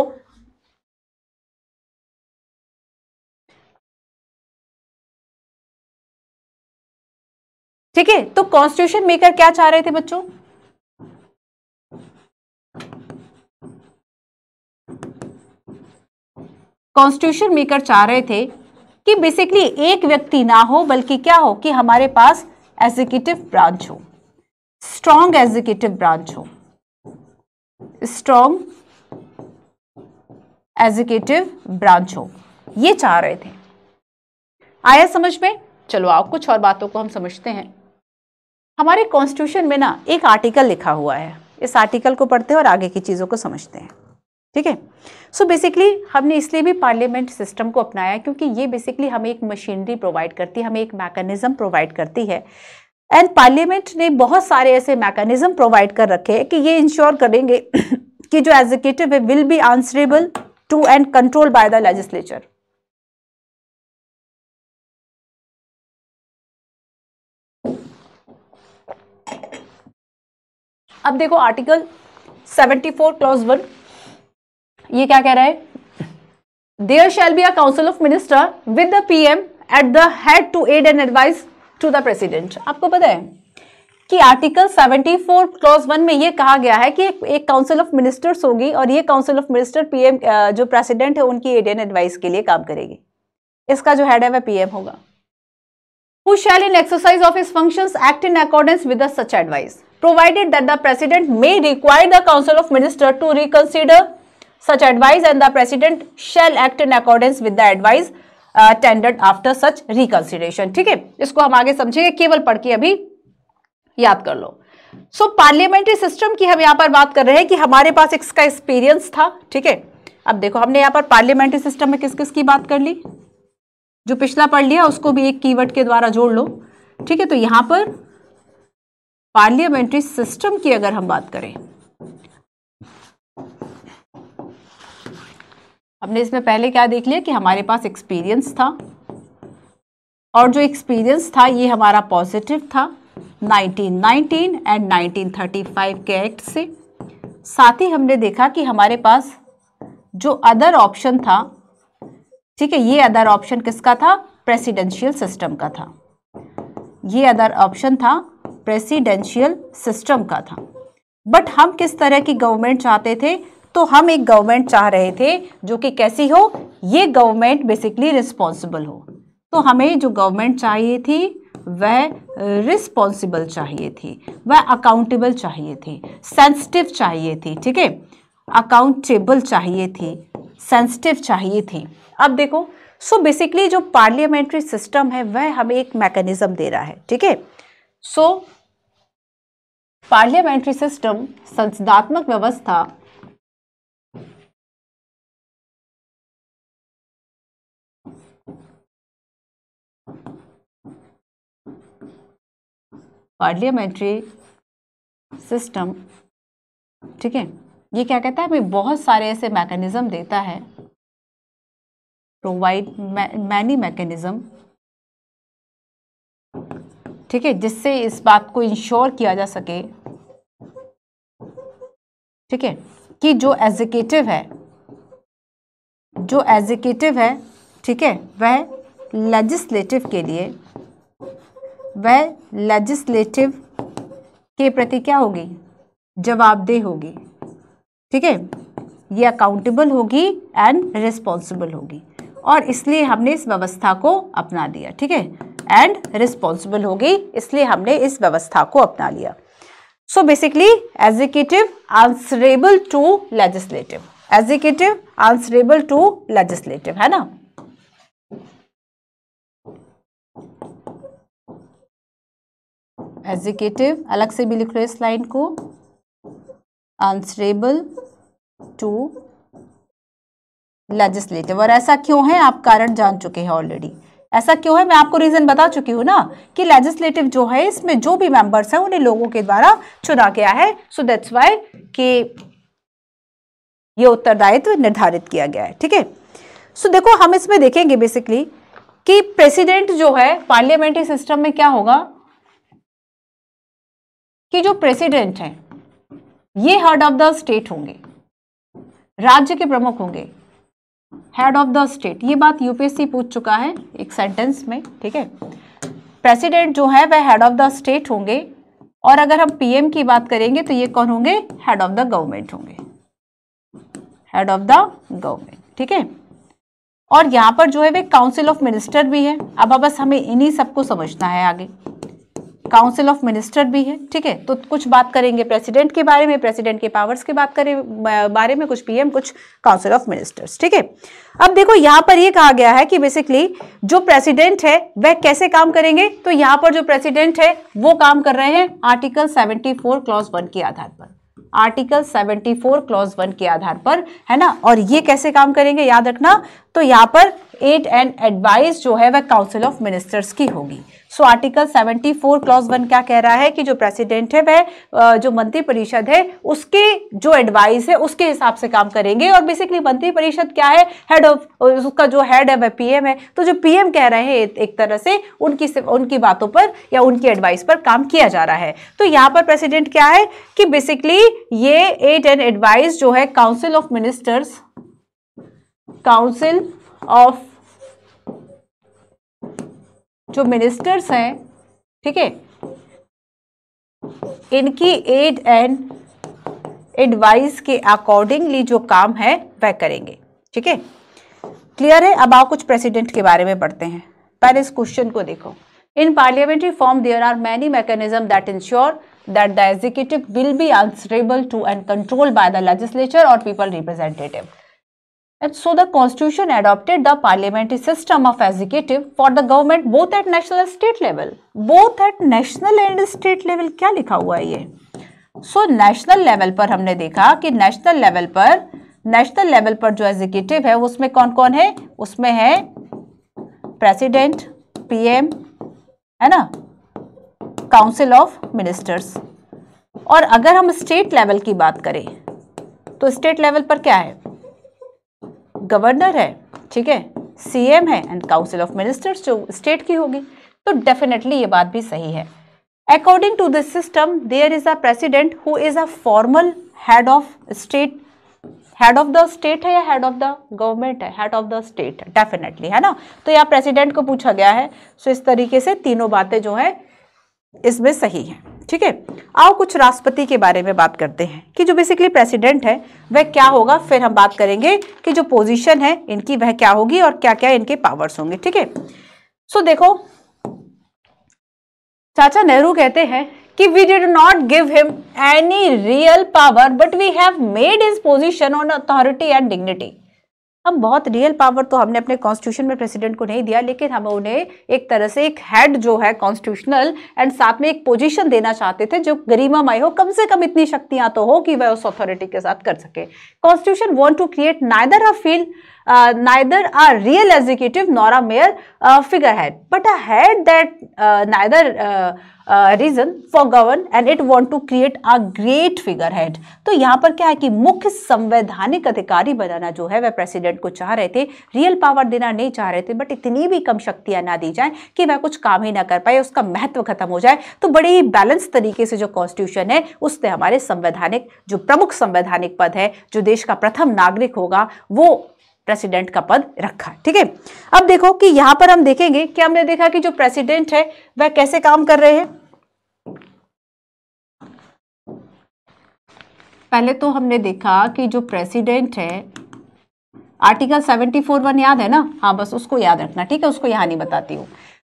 ठीक है तो कॉन्स्टिट्यूशन मेकर क्या चाह रहे थे बच्चों कॉन्स्टिट्यूशन मेकर चाह रहे थे कि बेसिकली एक व्यक्ति ना हो बल्कि क्या हो कि हमारे पास एग्जीक्यूटिव ब्रांच हो स्ट्रॉन्ग एग्जीक्यूटिव ब्रांच हो स्ट्रॉन्ग एग्जीक्यूटिव ब्रांच हो ये चाह रहे थे आया समझ में चलो आओ कुछ और बातों को हम समझते हैं हमारे कॉन्स्टिट्यूशन में ना एक आर्टिकल लिखा हुआ है इस आर्टिकल को पढ़ते हैं और आगे की चीज़ों को समझते हैं ठीक है सो बेसिकली हमने इसलिए भी पार्लियामेंट सिस्टम को अपनाया क्योंकि ये बेसिकली हमें एक मशीनरी प्रोवाइड करती है हमें एक मैकेनिज्म प्रोवाइड करती है एंड पार्लियामेंट ने बहुत सारे ऐसे मैकेनिज्म प्रोवाइड कर रखे हैं कि ये इंश्योर करेंगे *coughs* कि जो एग्जीक्यूटिव है will be answerable to and control by the legislature अब देखो आर्टिकल 74 क्लॉज वन ये क्या कह रहा है there shall be a council of minister with the PM at the head to aid and advise to the president आपको पता है कि आर्टिकल 74 फोर क्लॉज वन में यह कहा गया है कि एक, काउंसिल ऑफ मिनिस्टर्स होगी और ये काउंसिल ऑफ मिनिस्टर पीएम जो प्रेसिडेंट है उनकी एड एंड एडवाइस के लिए काम करेगी इसका जो हेड है वह पीएम होगा who shall in exercise of his function act in accordance with such advice provided that the president may require the council of minister to reconsider such advice and the president shall act in accordance with the advice uh, tendered after such reconsideration ठीक है इसको हम आगे समझेंगे केवल पढ़ के अभी याद कर लो सो पार्लियामेंट्री सिस्टम की हम यहां पर बात कर रहे हैं कि हमारे पास इसका एक्सपीरियंस था ठीक है अब देखो हमने यहां पर पार्लियामेंट्री सिस्टम में किस किस की बात कर ली जो पिछला पढ़ लिया उसको भी एक कीवर्ड के द्वारा जोड़ लो ठीक है तो यहां पर पार्लियामेंट्री सिस्टम की अगर हम बात करें हमने इसमें पहले क्या देख लिया कि हमारे पास एक्सपीरियंस था और जो एक्सपीरियंस था ये हमारा पॉजिटिव था 1919 एंड 1935 के एक्ट से साथ ही हमने देखा कि हमारे पास जो अदर ऑप्शन था ठीक है ये अदर ऑप्शन किसका था प्रेसिडेंशियल सिस्टम का था ये अदर ऑप्शन था प्रेसिडेंशियल सिस्टम का था बट हम किस तरह की गवर्नमेंट चाहते थे तो हम एक गवर्नमेंट चाह रहे थे जो कि कैसी हो ये गवर्नमेंट बेसिकली रिस्पॉन्सिबल हो तो हमें जो गवर्नमेंट चाहिए थी वह रिस्पॉन्सिबल चाहिए थी वह अकाउंटेबल चाहिए थी सेंसिटिव चाहिए थी ठीक है अकाउंटेबल चाहिए थी सेंसिटिव चाहिए थी अब देखो सो so बेसिकली जो पार्लियामेंट्री सिस्टम है वह हमें एक मैकेनिज्म दे रहा है ठीक है सो पार्लियामेंट्री सिस्टम संसदात्मक व्यवस्था पार्लियामेंट्री सिस्टम ठीक है ये क्या कहता है हमें बहुत सारे ऐसे मैकेनिज़्म देता है प्रोवाइड मैनी मैकेनिज़्म ठीक है जिससे इस बात को इंश्योर किया जा सके ठीक है कि जो एजुकेटिव है जो एजुकेटिव है ठीक है वह लेजिस्लेटिव के लिए वह लेजिस्लेटिव के प्रति क्या होगी जवाबदेह होगी ठीक है ये अकाउंटेबल होगी एंड रिस्पॉन्सिबल होगी और इसलिए हमने इस व्यवस्था को अपना लिया ठीक है एंड रिस्पॉन्सिबल होगी इसलिए हमने इस व्यवस्था को अपना लिया so basically executive answerable to legislative executive answerable to legislative है ना एजिकेटिव अलग से भी लिख लो इस लाइन को आंसरेबल टू लेजिस्लेटिव और ऐसा क्यों है आप कारण जान चुके हैं ऑलरेडी ऐसा क्यों है मैं आपको रीज़न बता चुकी हूं ना कि लेजिस्लेटिव जो है इसमें जो भी मेंबर्स हैं उन्हें लोगों के द्वारा चुना गया है सो दैट्स वाई कि ये उत्तरदायित्व निर्धारित किया गया है ठीक है सो देखो हम इसमें देखेंगे बेसिकली कि प्रेसिडेंट जो है पार्लियामेंट्री सिस्टम में क्या होगा कि जो प्रेसिडेंट हैं ये हेड ऑफ द स्टेट होंगे राज्य के प्रमुख होंगे हेड ऑफ द स्टेट ये बात यूपीएससी पूछ चुका है एक सेंटेंस में ठीक है प्रेसिडेंट जो है वह हेड ऑफ द स्टेट होंगे और अगर हम पीएम की बात करेंगे तो ये कौन होंगे हेड ऑफ द गवर्नमेंट होंगे हेड ऑफ द गवर्नमेंट ठीक है और यहां पर जो है वे काउंसिल ऑफ मिनिस्टर भी है अब बस हमें इन्हीं सबको समझना है आगे काउंसिल ऑफ मिनिस्टर भी है ठीक है तो कुछ बात करेंगे प्रेसिडेंट के बारे में प्रेसिडेंट के पावर्स के बात करें बारे में कुछ पीएम कुछ काउंसिल ऑफ मिनिस्टर्स ठीक है अब देखो यहाँ पर ये कहा गया है कि बेसिकली जो प्रेसिडेंट है वह कैसे काम करेंगे तो यहाँ पर जो प्रेसिडेंट है वो काम कर रहे हैं आर्टिकल सेवेंटी क्लॉज वन के आधार पर आर्टिकल 74 क्लॉज वन के आधार पर है ना और ये कैसे काम करेंगे याद रखना तो यहाँ पर एट एंड एडवाइस जो है वह काउंसिल ऑफ मिनिस्टर्स की होगी सो आर्टिकल 74 क्लॉज वन क्या कह रहा है कि जो प्रेसिडेंट है वह जो मंत्रिपरिषद है उसके जो एडवाइस है उसके हिसाब से काम करेंगे और बेसिकली मंत्रिपरिषद क्या है हेड ऑफ उसका जो हेड है वह पीएम है तो जो पीएम कह रहे हैं एक तरह से उनकी उनकी बातों पर या उनकी एडवाइस पर काम किया जा रहा है तो यहाँ पर प्रेसिडेंट क्या है कि बेसिकली ये एट एंड एडवाइस जो है council of ministers council of जो मिनिस्टर्स हैं ठीक है इनकी एड एंड एडवाइस के अकॉर्डिंगली जो काम है वह करेंगे ठीक है क्लियर है अब आओ कुछ प्रेसिडेंट के बारे में पढ़ते हैं पहले इस क्वेश्चन को देखो in parliamentary form there are many mechanism that ensure that the executive will be answerable to and control by the legislature और people representative And so the constitution adopted the parliamentary system of executive for the government both at national and state level. Both at national and state level क्या लिखा हुआ है ये? so national level पर हमने देखा कि national level पर national level पर जो executive है उसमें कौन कौन है उसमें है president pm है ना council of ministers और अगर हम state level की बात करें तो state level पर क्या है गवर्नर है ठीक है सीएम है एंड काउंसिल ऑफ मिनिस्टर्स जो स्टेट की होगी तो डेफिनेटली ये बात भी सही है according to this system there is a president who is a formal head of state head of the state है या हेड ऑफ द गवर्नमेंट है head of the state definitely है ना तो यहाँ प्रेसिडेंट को पूछा गया है सो so इस तरीके से तीनों बातें जो है इसमें सही है ठीक है आओ कुछ राष्ट्रपति के बारे में बात करते हैं कि जो बेसिकली प्रेसिडेंट है वह क्या होगा फिर हम बात करेंगे कि जो पोजीशन है इनकी वह क्या होगी और क्या क्या इनके पावर्स होंगे ठीक है सो देखो चाचा नेहरू कहते हैं कि we did not give him any real power but we have made his position on authority and dignity हम बहुत रियल पावर तो हमने अपने कॉन्स्टिट्यूशन में प्रेसिडेंट को नहीं दिया लेकिन हम उन्हें एक तरह से एक हेड जो है कॉन्स्टिट्यूशनल एंड साथ में एक पोजीशन देना चाहते थे जो गरिमा माई हो कम से कम इतनी शक्तियां तो हो कि वह उस अथॉरिटी के साथ कर सके constitution want to create neither a field neither a real executive nor nor mere figure head but but a head reason for govern and it want to create a great figure head तो यहाँ पर क्या है कि मुख्य संवैधानिक अधिकारी बनाना जो है वह प्रेसिडेंट को चाह रहे थे रियल पावर देना नहीं चाह रहे थे बट इतनी भी कम शक्तियाँ ना दी जाए कि वह कुछ काम ही ना कर पाए उसका महत्व खत्म हो जाए तो बड़े ही बैलेंस तरीके से जो कॉन्स्टिट्यूशन है उसने हमारे संवैधानिक जो प्रमुख संवैधानिक पद है जो देश का प्रथम नागरिक होगा वो प्रेसिडेंट का पद रखा ठीक है अब देखो कि यहां पर हम देखेंगे कि हमने देखा कि जो प्रेसिडेंट है वह कैसे काम कर रहे हैं पहले तो हमने देखा कि जो प्रेसिडेंट है आर्टिकल सेवेंटी फोर वन याद है ना हाँ बस उसको याद रखना ठीक है उसको यहां नहीं बताती हूं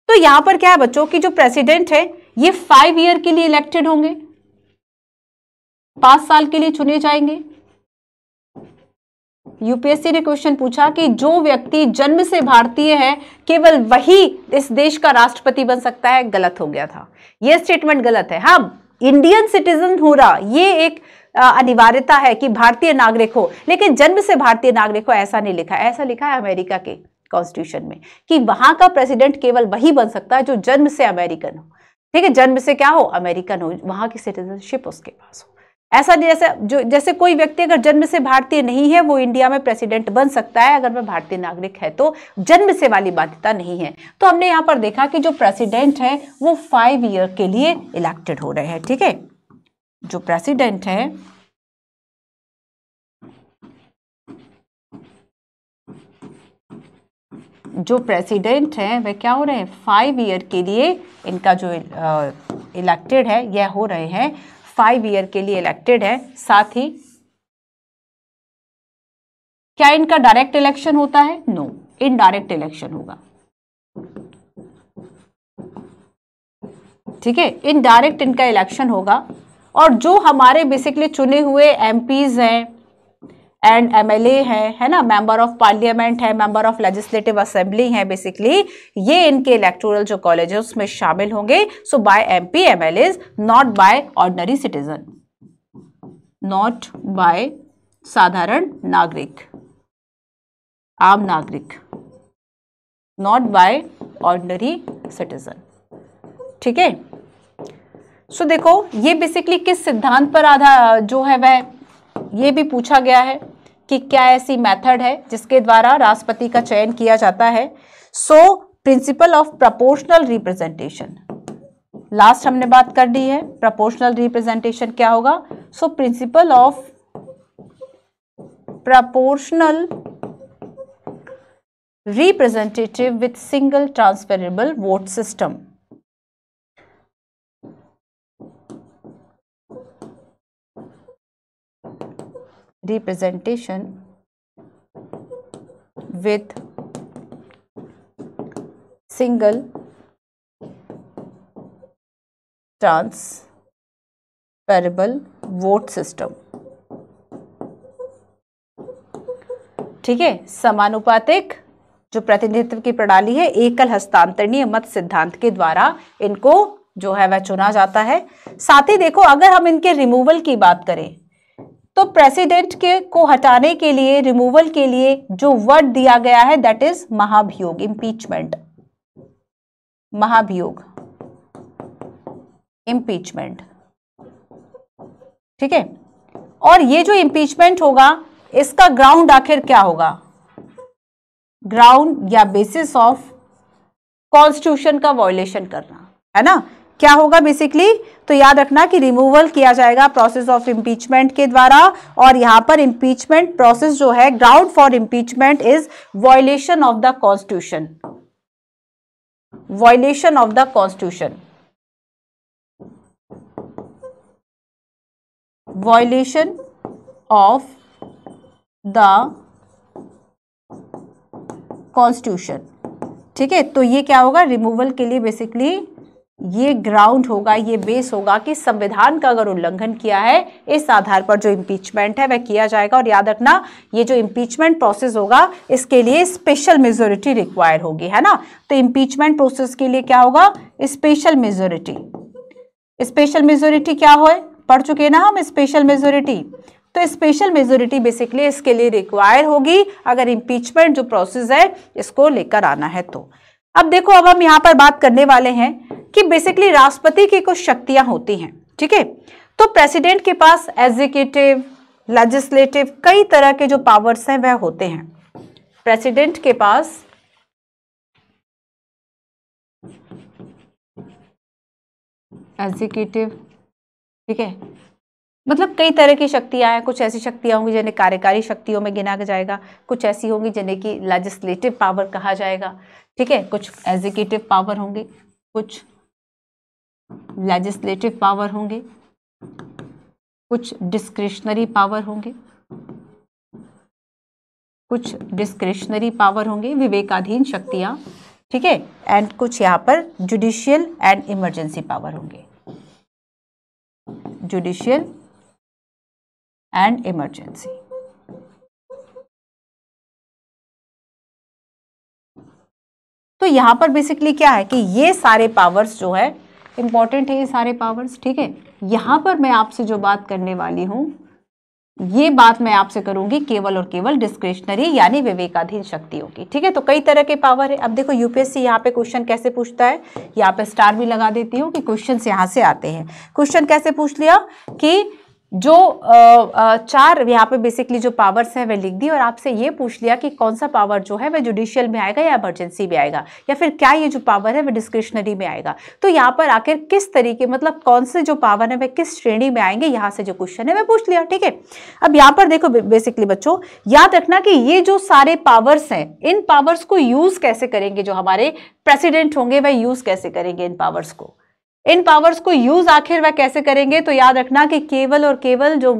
तो यहां पर क्या है बच्चों की जो प्रेसिडेंट है ये फाइव ईयर के लिए इलेक्टेड होंगे पांच साल के लिए चुने जाएंगे यूपीएससी ने क्वेश्चन पूछा कि जो व्यक्ति जन्म से भारतीय है केवल वही इस देश का राष्ट्रपति बन सकता है गलत हो गया था यह स्टेटमेंट गलत है हाँ इंडियन सिटीजन हो रहा यह एक अनिवार्यता है कि भारतीय नागरिक हो लेकिन जन्म से भारतीय नागरिक हो ऐसा नहीं लिखा ऐसा लिखा है अमेरिका के कॉन्स्टिट्यूशन में कि वहां का प्रेसिडेंट केवल वही बन सकता है जो जन्म से अमेरिकन हो ठीक है जन्म से क्या हो अमेरिकन हो वहां की सिटीजनशिप उसके पास हो ऐसा नहीं जैसे जो जैसे कोई व्यक्ति अगर जन्म से भारतीय नहीं है वो इंडिया में प्रेसिडेंट बन सकता है अगर वह भारतीय नागरिक है तो जन्म से वाली बाध्यता नहीं है तो हमने यहाँ पर देखा कि जो प्रेसिडेंट है वो फाइव ईयर के लिए इलेक्टेड हो रहे हैं ठीक है जो प्रेसिडेंट है जो प्रेसिडेंट है वह क्या हो रहे हैं फाइव ईयर के लिए इनका जो इलेक्टेड है यह हो रहे हैं फाइव ईयर के लिए इलेक्टेड है साथ ही क्या इनका डायरेक्ट इलेक्शन होता है नो इनडायरेक्ट इलेक्शन होगा ठीक है इनडायरेक्ट इनका इलेक्शन होगा और जो हमारे बेसिकली चुने हुए एमपीज हैं एंड एमएलए हैं है ना मेंबर ऑफ पार्लियामेंट है मेंबर ऑफ लेजिस्लेटिव असेंबली हैं बेसिकली ये इनके इलेक्टोरल जो कॉलेज है उसमें शामिल होंगे so by M P M L as not by ordinary citizen not by साधारण नागरिक आम नागरिक नॉट बाय ऑर्डनरी सिटीजन ठीक है सो देखो ये बेसिकली किस सिद्धांत पर आधा जो है वह ये भी पूछा गया है कि क्या ऐसी मेथड है जिसके द्वारा राष्ट्रपति का चयन किया जाता है so principle of proportional representation last हमने बात कर दी है प्रपोर्शनल रिप्रेजेंटेशन क्या होगा so principle of proportional representative with single transferable vote system representation with single transferable vote system ठीक है समानुपातिक जो प्रतिनिधित्व की प्रणाली है एकल हस्तांतरणीय मत सिद्धांत के द्वारा इनको जो है वह चुना जाता है साथ ही देखो अगर हम इनके रिमूवल की बात करें तो प्रेसिडेंट के को हटाने के लिए रिमूवल के लिए जो वर्ड दिया गया है दैट इज महाभियोग इम्पीचमेंट महाभियोग इम्पीचमेंट ठीक है और ये जो इम्पीचमेंट होगा इसका ग्राउंड आखिर क्या होगा ग्राउंड या बेसिस ऑफ कॉन्स्टिट्यूशन का वॉयलेशन करना है ना क्या होगा बेसिकली तो याद रखना कि रिमूवल किया जाएगा प्रोसेस ऑफ इम्पीचमेंट के द्वारा और यहाँ पर इम्पीचमेंट प्रोसेस जो है ground for impeachment is violation of the constitution violation of the constitution violation of the constitution ठीक है तो ये क्या होगा रिमूवल के लिए बेसिकली ये ग्राउंड होगा ये बेस होगा कि संविधान का अगर उल्लंघन किया है इस आधार पर जो इम्पीचमेंट है वह किया जाएगा और याद रखना ये जो इम्पीचमेंट प्रोसेस होगा इसके लिए स्पेशल मेजोरिटी रिक्वायर होगी है ना तो इम्पीचमेंट प्रोसेस के लिए क्या होगा स्पेशल मेजोरिटी स्पेशल मेजोरिटी क्या हो पढ़ चुके हैं ना हम स्पेशल मेजोरिटी तो स्पेशल मेजोरिटी बेसिकली इसके लिए रिक्वायर होगी अगर इम्पीचमेंट जो प्रोसेस है इसको लेकर आना है तो अब देखो अब हम यहाँ पर बात करने वाले हैं कि बेसिकली राष्ट्रपति की कुछ शक्तियां होती हैं ठीक है तो प्रेसिडेंट के पास एग्जीक्यूटिव लेजिस्लेटिव कई तरह के जो पावर्स हैं वह होते हैं प्रेसिडेंट के पास एग्जीक्यूटिव ठीक है मतलब कई तरह की शक्तियां हैं कुछ ऐसी शक्तियां होंगी जिन्हें कार्यकारी शक्तियों में गिना जाएगा कुछ ऐसी होंगी जिन्हें की लेजिस्लेटिव पावर कहा जाएगा ठीक है कुछ एग्जीक्यूटिव पावर होंगे कुछ लेजिस्लेटिव पावर होंगे कुछ डिस्क्रिशनरी पावर होंगे कुछ डिस्क्रिशनरी पावर होंगे विवेकाधीन शक्तियां ठीक है एंड कुछ यहां पर जुडिशियल एंड इमरजेंसी पावर होंगे जुडिशियल एंड इमरजेंसी तो यहाँ पर बेसिकली क्या है कि ये सारे पावर्स जो है इम्पॉर्टेंट है ये सारे पावर्स ठीक है यहाँ पर मैं आपसे जो बात करने वाली हूँ ये बात मैं आपसे करूंगी केवल और केवल डिस्क्रिशनरी यानी विवेकाधीन शक्तियों की ठीक है तो कई तरह के पावर है अब देखो यूपीएससी यहाँ पे क्वेश्चन कैसे पूछता है यहाँ पे स्टार भी लगा देती हूँ कि क्वेश्चन यहाँ से आते हैं क्वेश्चन कैसे पूछ लिया कि जो चार यहाँ पे बेसिकली जो पावर्स हैं वे लिख दी और आपसे ये पूछ लिया कि कौन सा पावर जो है वह जुडिशियल में आएगा या इमरजेंसी में आएगा या फिर क्या ये जो पावर है वह डिस्क्रिप्शनरी में आएगा तो यहाँ पर आखिर किस तरीके मतलब कौन से जो पावर है वह किस श्रेणी में आएंगे यहाँ से जो क्वेश्चन है वह पूछ लिया ठीक है अब यहाँ पर देखो बेसिकली बच्चों याद रखना कि ये जो सारे पावर्स हैं इन पावर्स को यूज़ कैसे करेंगे जो हमारे प्रेसिडेंट होंगे वह यूज़ कैसे करेंगे इन पावर्स को इन पावर्स को यूज आखिर वह कैसे करेंगे तो याद रखना कि केवल और केवल जो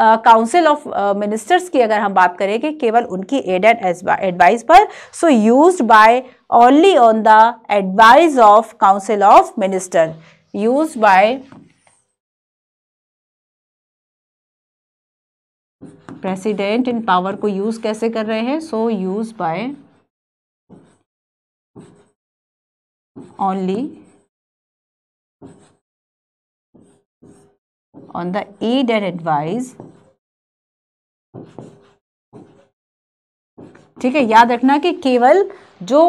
काउंसिल ऑफ मिनिस्टर्स की अगर हम बात करें कि केवल उनकी एड एंड एडवाइस पर so use by only on the advice of council of minister use by president in power को यूज कैसे कर रहे हैं so use by only on the aid and advice ठीक है याद रखना कि केवल जो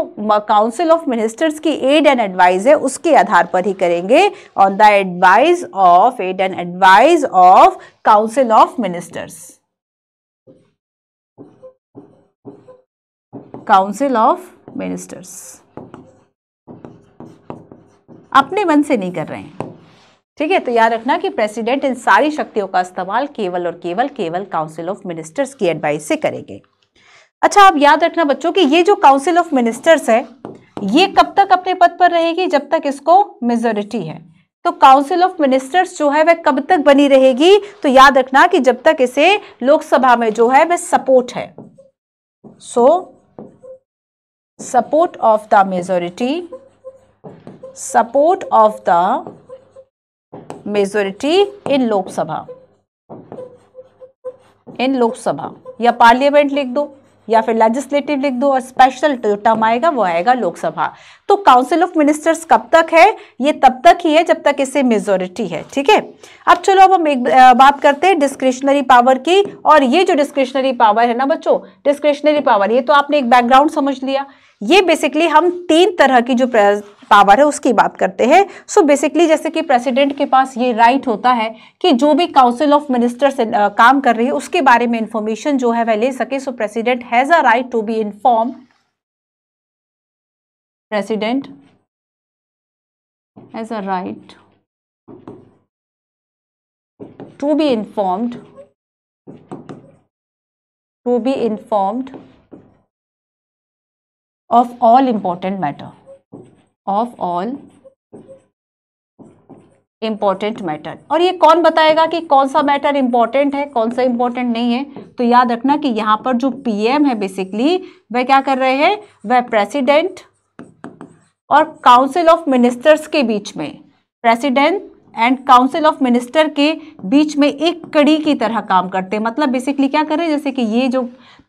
काउंसिल ऑफ मिनिस्टर्स की एड एंड एडवाइस है उसके आधार पर ही करेंगे on the advice of aid and advise of council of ministers council of ministers अपने मन से नहीं कर रहे हैं ठीक है तो याद रखना कि प्रेसिडेंट इन सारी शक्तियों का इस्तेमाल केवल और केवल केवल काउंसिल ऑफ मिनिस्टर्स की एडवाइस से करेंगे अच्छा आप याद रखना बच्चों कि ये जो काउंसिल ऑफ मिनिस्टर्स है ये कब तक अपने पद पर रहेगी जब तक इसको मेजोरिटी है तो काउंसिल ऑफ मिनिस्टर्स जो है वह कब तक बनी रहेगी तो याद रखना कि जब तक इसे लोकसभा में जो है वह सपोर्ट है so support of the majority support of the majority in Lok Sabha in Lok Sabha या पार्लियामेंट लिख दो या फिर लेजिस्लेटिव लिख दो और स्पेशल जो टर्म आएगा वो आएगा लोकसभा तो काउंसिल ऑफ मिनिस्टर्स कब तक है ये तब तक ही है जब तक इसे मेजोरिटी है ठीक है अब चलो अब हम एक बात करते हैं डिस्क्रिशनरी पावर की और ये जो डिस्क्रिशनरी पावर है ना बच्चों डिस्क्रिशनरी पावर ये तो आपने एक बैकग्राउंड समझ लिया ये बेसिकली हम तीन तरह की जो पावर है उसकी बात करते हैं सो बेसिकली जैसे कि प्रेसिडेंट के पास ये राइट right होता है कि जो भी काउंसिल ऑफ मिनिस्टर्स काम कर रही है उसके बारे में इंफॉर्मेशन जो है वह ले सके so president has a right to be inform president has a right to be informed to be informed of all important matter of all important matter और ये कौन बताएगा कि कौन सा मैटर इंपॉर्टेंट है कौन सा इंपॉर्टेंट नहीं है तो याद रखना कि यहाँ पर जो पीएम है बेसिकली वह क्या कर रहे हैं वह प्रेसिडेंट और काउंसिल ऑफ मिनिस्टर्स के बीच में president and council of minister के बीच में एक कड़ी की तरह काम करते हैं मतलब बेसिकली क्या करें जैसे कि ये जो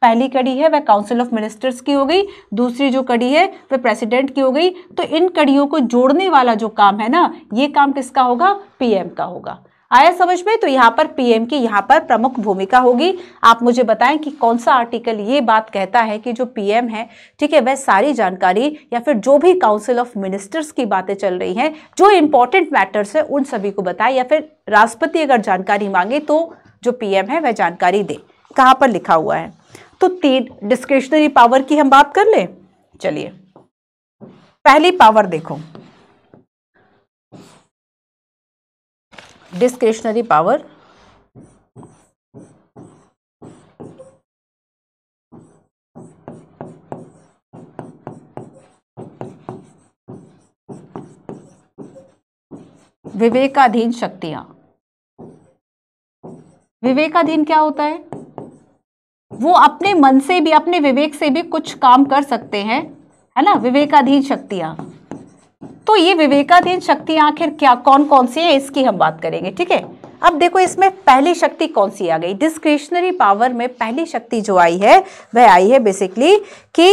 पहली कड़ी है वह काउंसिल ऑफ मिनिस्टर्स की हो गई दूसरी जो कड़ी है वह प्रेसिडेंट की हो गई तो इन कड़ियों को जोड़ने वाला जो काम है ना ये काम किसका होगा पीएम का होगा आया समझ में तो यहाँ पर पीएम की यहाँ पर प्रमुख भूमिका होगी आप मुझे बताएं कि कौन सा आर्टिकल ये बात कहता है कि जो पीएम है ठीक है वह सारी जानकारी या फिर जो भी काउंसिल ऑफ मिनिस्टर्स की बातें चल रही हैं जो इंपॉर्टेंट मैटर्स है उन सभी को बताए या फिर राष्ट्रपति अगर जानकारी मांगे तो जो पीएम है वह जानकारी दे कहाँ पर लिखा हुआ है तो तीन डिस्क्रिप्शनरी पावर की हम बात कर लें चलिए पहली पावर देखो डिस्क्रिशनरी पावर विवेकाधीन शक्तियां विवेकाधीन क्या होता है वो अपने मन से भी अपने विवेक से भी कुछ काम कर सकते हैं है ना विवेकाधीन शक्तियां तो ये विवेकाधीन शक्ति आखिर क्या कौन कौन सी है इसकी हम बात करेंगे ठीक है अब देखो इसमें पहली शक्ति कौन सी आ गई डिस्क्रिशनरी पावर में पहली शक्ति जो आई है वह आई है बेसिकली कि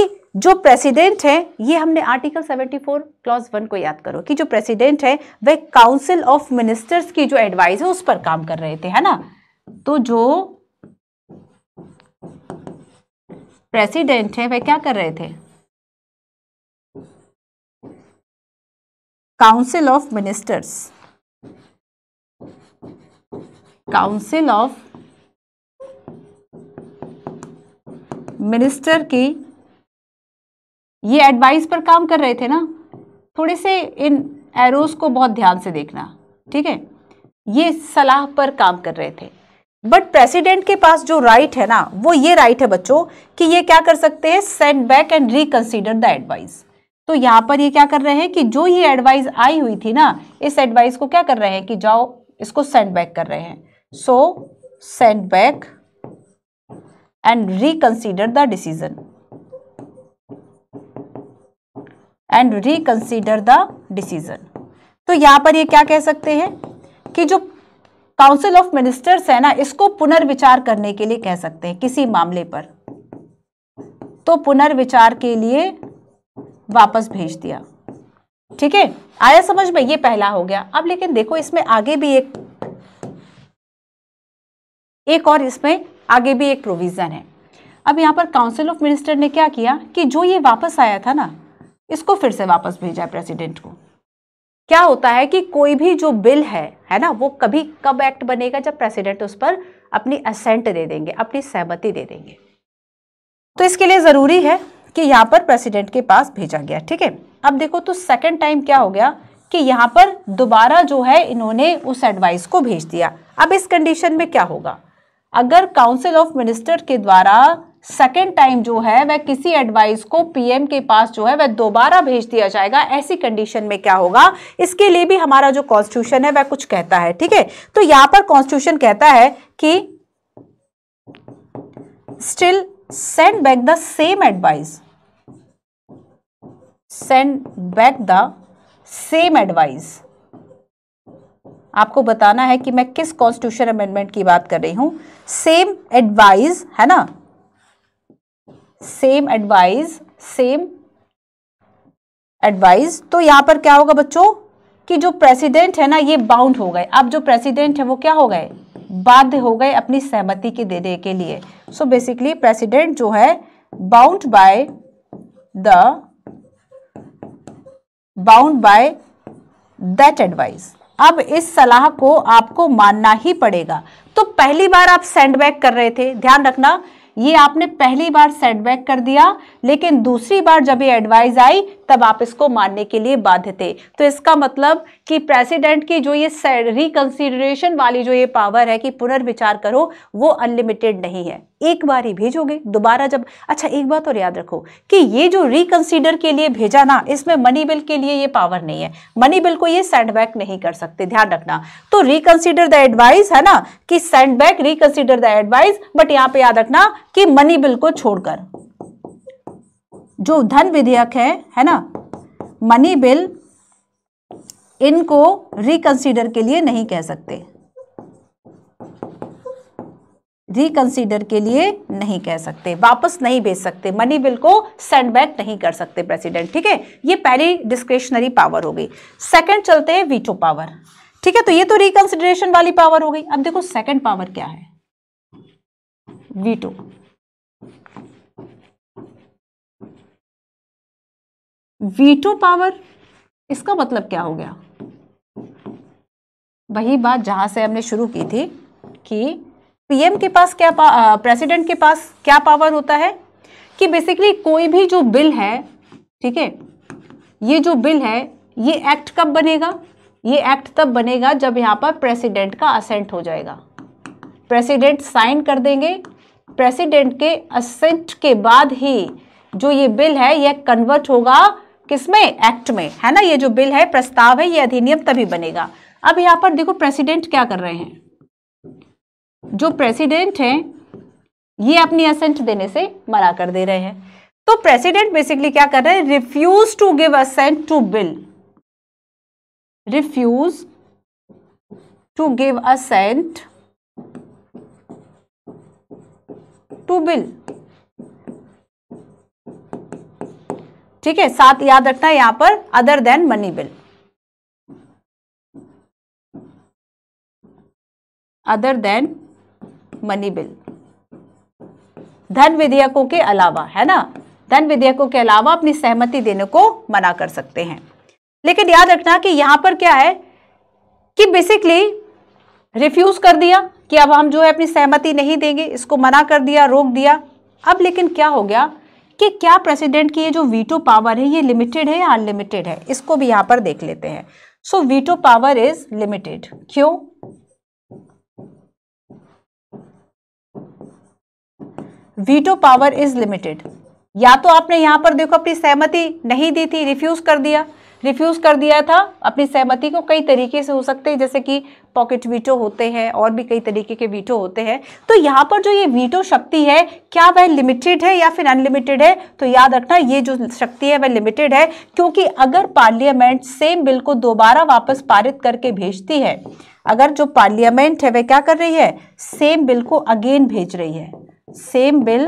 जो प्रेसिडेंट है ये हमने आर्टिकल 74 क्लॉज वन को याद करो कि जो प्रेसिडेंट है वह काउंसिल ऑफ मिनिस्टर्स की जो एडवाइस है उस पर काम कर रहे थे है ना तो जो प्रेसिडेंट है वह क्या कर रहे थे council of ministers council of minister की ये एडवाइस पर काम कर रहे थे ना थोड़े से इन एरोस को बहुत ध्यान से देखना ठीक है ये सलाह पर काम कर रहे थे बट प्रेसिडेंट के पास जो राइट है ना वो ये राइट है बच्चों कि ये क्या कर सकते हैं send back and reconsider the advice तो यहां पर ये क्या कर रहे हैं कि जो ये एडवाइस आई हुई थी ना इस एडवाइस को क्या कर रहे हैं कि जाओ इसको सेंड बैक कर रहे हैं so send back and reconsider the decision and reconsider the decision तो यहां पर ये क्या कह सकते हैं कि जो काउंसिल ऑफ मिनिस्टर्स है ना इसको पुनर्विचार करने के लिए कह सकते हैं किसी मामले पर तो पुनर्विचार के लिए वापस भेज दिया ठीक है आया समझ में ये पहला हो गया अब लेकिन देखो इसमें आगे भी एक एक और इसमें आगे भी एक प्रोविज़न है अब यहाँ पर काउंसिल ऑफ मिनिस्टर ने क्या किया कि जो ये वापस आया था ना इसको फिर से वापस भेजा है प्रेसिडेंट को क्या होता है कि कोई भी जो बिल है है ना वो कभी कब एक्ट बनेगा जब प्रेसिडेंट उस पर अपनी असेंट दे देंगे अपनी सहमति दे देंगे तो इसके लिए ज़रूरी है कि यहाँ पर प्रेसिडेंट के पास भेजा गया ठीक है अब देखो तो सेकेंड टाइम क्या हो गया कि यहाँ पर दोबारा जो है इन्होंने उस एडवाइस को भेज दिया अब इस कंडीशन में क्या होगा अगर काउंसिल ऑफ मिनिस्टर के द्वारा सेकेंड टाइम जो है वह किसी एडवाइस को पीएम के पास जो है वह दोबारा भेज दिया जाएगा ऐसी कंडीशन में क्या होगा इसके लिए भी हमारा जो कॉन्स्टिट्यूशन है वह कुछ कहता है ठीक है तो यहाँ पर कॉन्स्टिट्यूशन कहता है कि still send back the same advice send back the same advice आपको बताना है कि मैं किस कॉन्स्टिट्यूशन अमेंडमेंट की बात कर रही हूं सेम एडवाइस है ना सेम एडवाइस सेम एडवाइस तो यहां पर क्या होगा बच्चों कि जो प्रेसिडेंट है ना ये बाउंड हो गए अब जो प्रेसिडेंट है वो क्या हो गए बाध्य हो गए अपनी सहमति के देने के लिए सो बेसिकली प्रेसिडेंट जो है bound by the bound by that advice अब इस सलाह को आपको मानना ही पड़ेगा तो पहली बार आप सेंडबैक कर रहे थे ध्यान रखना ये आपने पहली बार सेंडबैक कर दिया लेकिन दूसरी बार जब ये एडवाइस आई तब आप इसको मानने के लिए बाध्य थे तो इसका मतलब कि प्रेसिडेंट की जो ये रिकंसिडरेशन वाली जो ये पावर है कि पुनर्विचार करो वो अनलिमिटेड नहीं है एक बार ही भेजोगे दोबारा जब अच्छा एक बात और याद रखो कि ये जो रिकंसिडर के लिए भेजा ना इसमें मनी बिल के लिए ये पावर नहीं है मनी बिल को ये सेंड बैक नहीं कर सकते ध्यान रखना तो रिकंसिडर द एडवाइस है ना कि send back reconsider the advice but यहां पे याद रखना कि मनी बिल को छोड़कर जो धन विधेयक है है ना मनी बिल इनको रिकंसीडर के लिए नहीं कह सकते रिकंसीडर के लिए नहीं कह सकते वापस नहीं भेज सकते मनी बिल को सेंड बैक नहीं कर सकते प्रेसिडेंट ठीक है ये पहली डिस्क्रिशनरी पावर हो गई सेकंड चलते हैं वीटो पावर ठीक है तो ये तो रिकंसिडरेशन वाली पावर हो गई अब देखो सेकंड पावर क्या है वीटो v2 पावर इसका मतलब क्या हो गया वही बात जहां से हमने शुरू की थी कि पीएम के पास क्या प्रेसिडेंट के पास क्या पावर होता है कि बेसिकली कोई भी जो बिल है ठीक है ये जो बिल है ये एक्ट कब बनेगा ये एक्ट तब बनेगा जब यहां पर प्रेसिडेंट का असेंट हो जाएगा प्रेसिडेंट साइन कर देंगे प्रेसिडेंट के असेंट के बाद ही जो ये बिल है यह कन्वर्ट होगा किसमें एक्ट में है ना ये जो बिल है प्रस्ताव है ये अधिनियम तभी बनेगा अब यहाँ पर देखो प्रेसिडेंट क्या कर रहे हैं जो प्रेसिडेंट हैं ये अपनी असेंट देने से मना कर दे रहे हैं तो प्रेसिडेंट बेसिकली क्या कर रहे हैं refuse to give assent to bill refuse to give assent to bill ठीक है साथ याद रखना है पर other than money bill other than money bill धन विधेयकों के अलावा है ना धन विधेयकों के अलावा अपनी सहमति देने को मना कर सकते हैं लेकिन याद रखना कि यहां पर क्या है कि बेसिकली रिफ्यूज कर दिया कि अब हम जो है अपनी सहमति नहीं देंगे इसको मना कर दिया रोक दिया अब लेकिन क्या हो गया कि क्या प्रेसिडेंट की ये जो वीटो पावर है ये लिमिटेड है या अनलिमिटेड है इसको भी यहां पर देख लेते हैं so veto power is limited क्यों वीटो पावर इज लिमिटेड या तो आपने यहां पर देखो अपनी सहमति नहीं दी थी रिफ्यूज कर दिया रिफ्यूज़ कर दिया था अपनी सहमति को कई तरीके से हो सकते हैं जैसे कि पॉकेट वीटो होते हैं और भी कई तरीके के वीटो होते हैं तो यहाँ पर जो ये वीटो शक्ति है क्या वह लिमिटेड है या फिर अनलिमिटेड है तो याद रखना ये जो शक्ति है वह लिमिटेड है क्योंकि अगर पार्लियामेंट सेम बिल को दोबारा वापस पारित करके भेजती है अगर जो पार्लियामेंट है वह क्या कर रही है सेम बिल को अगेन भेज रही है सेम बिल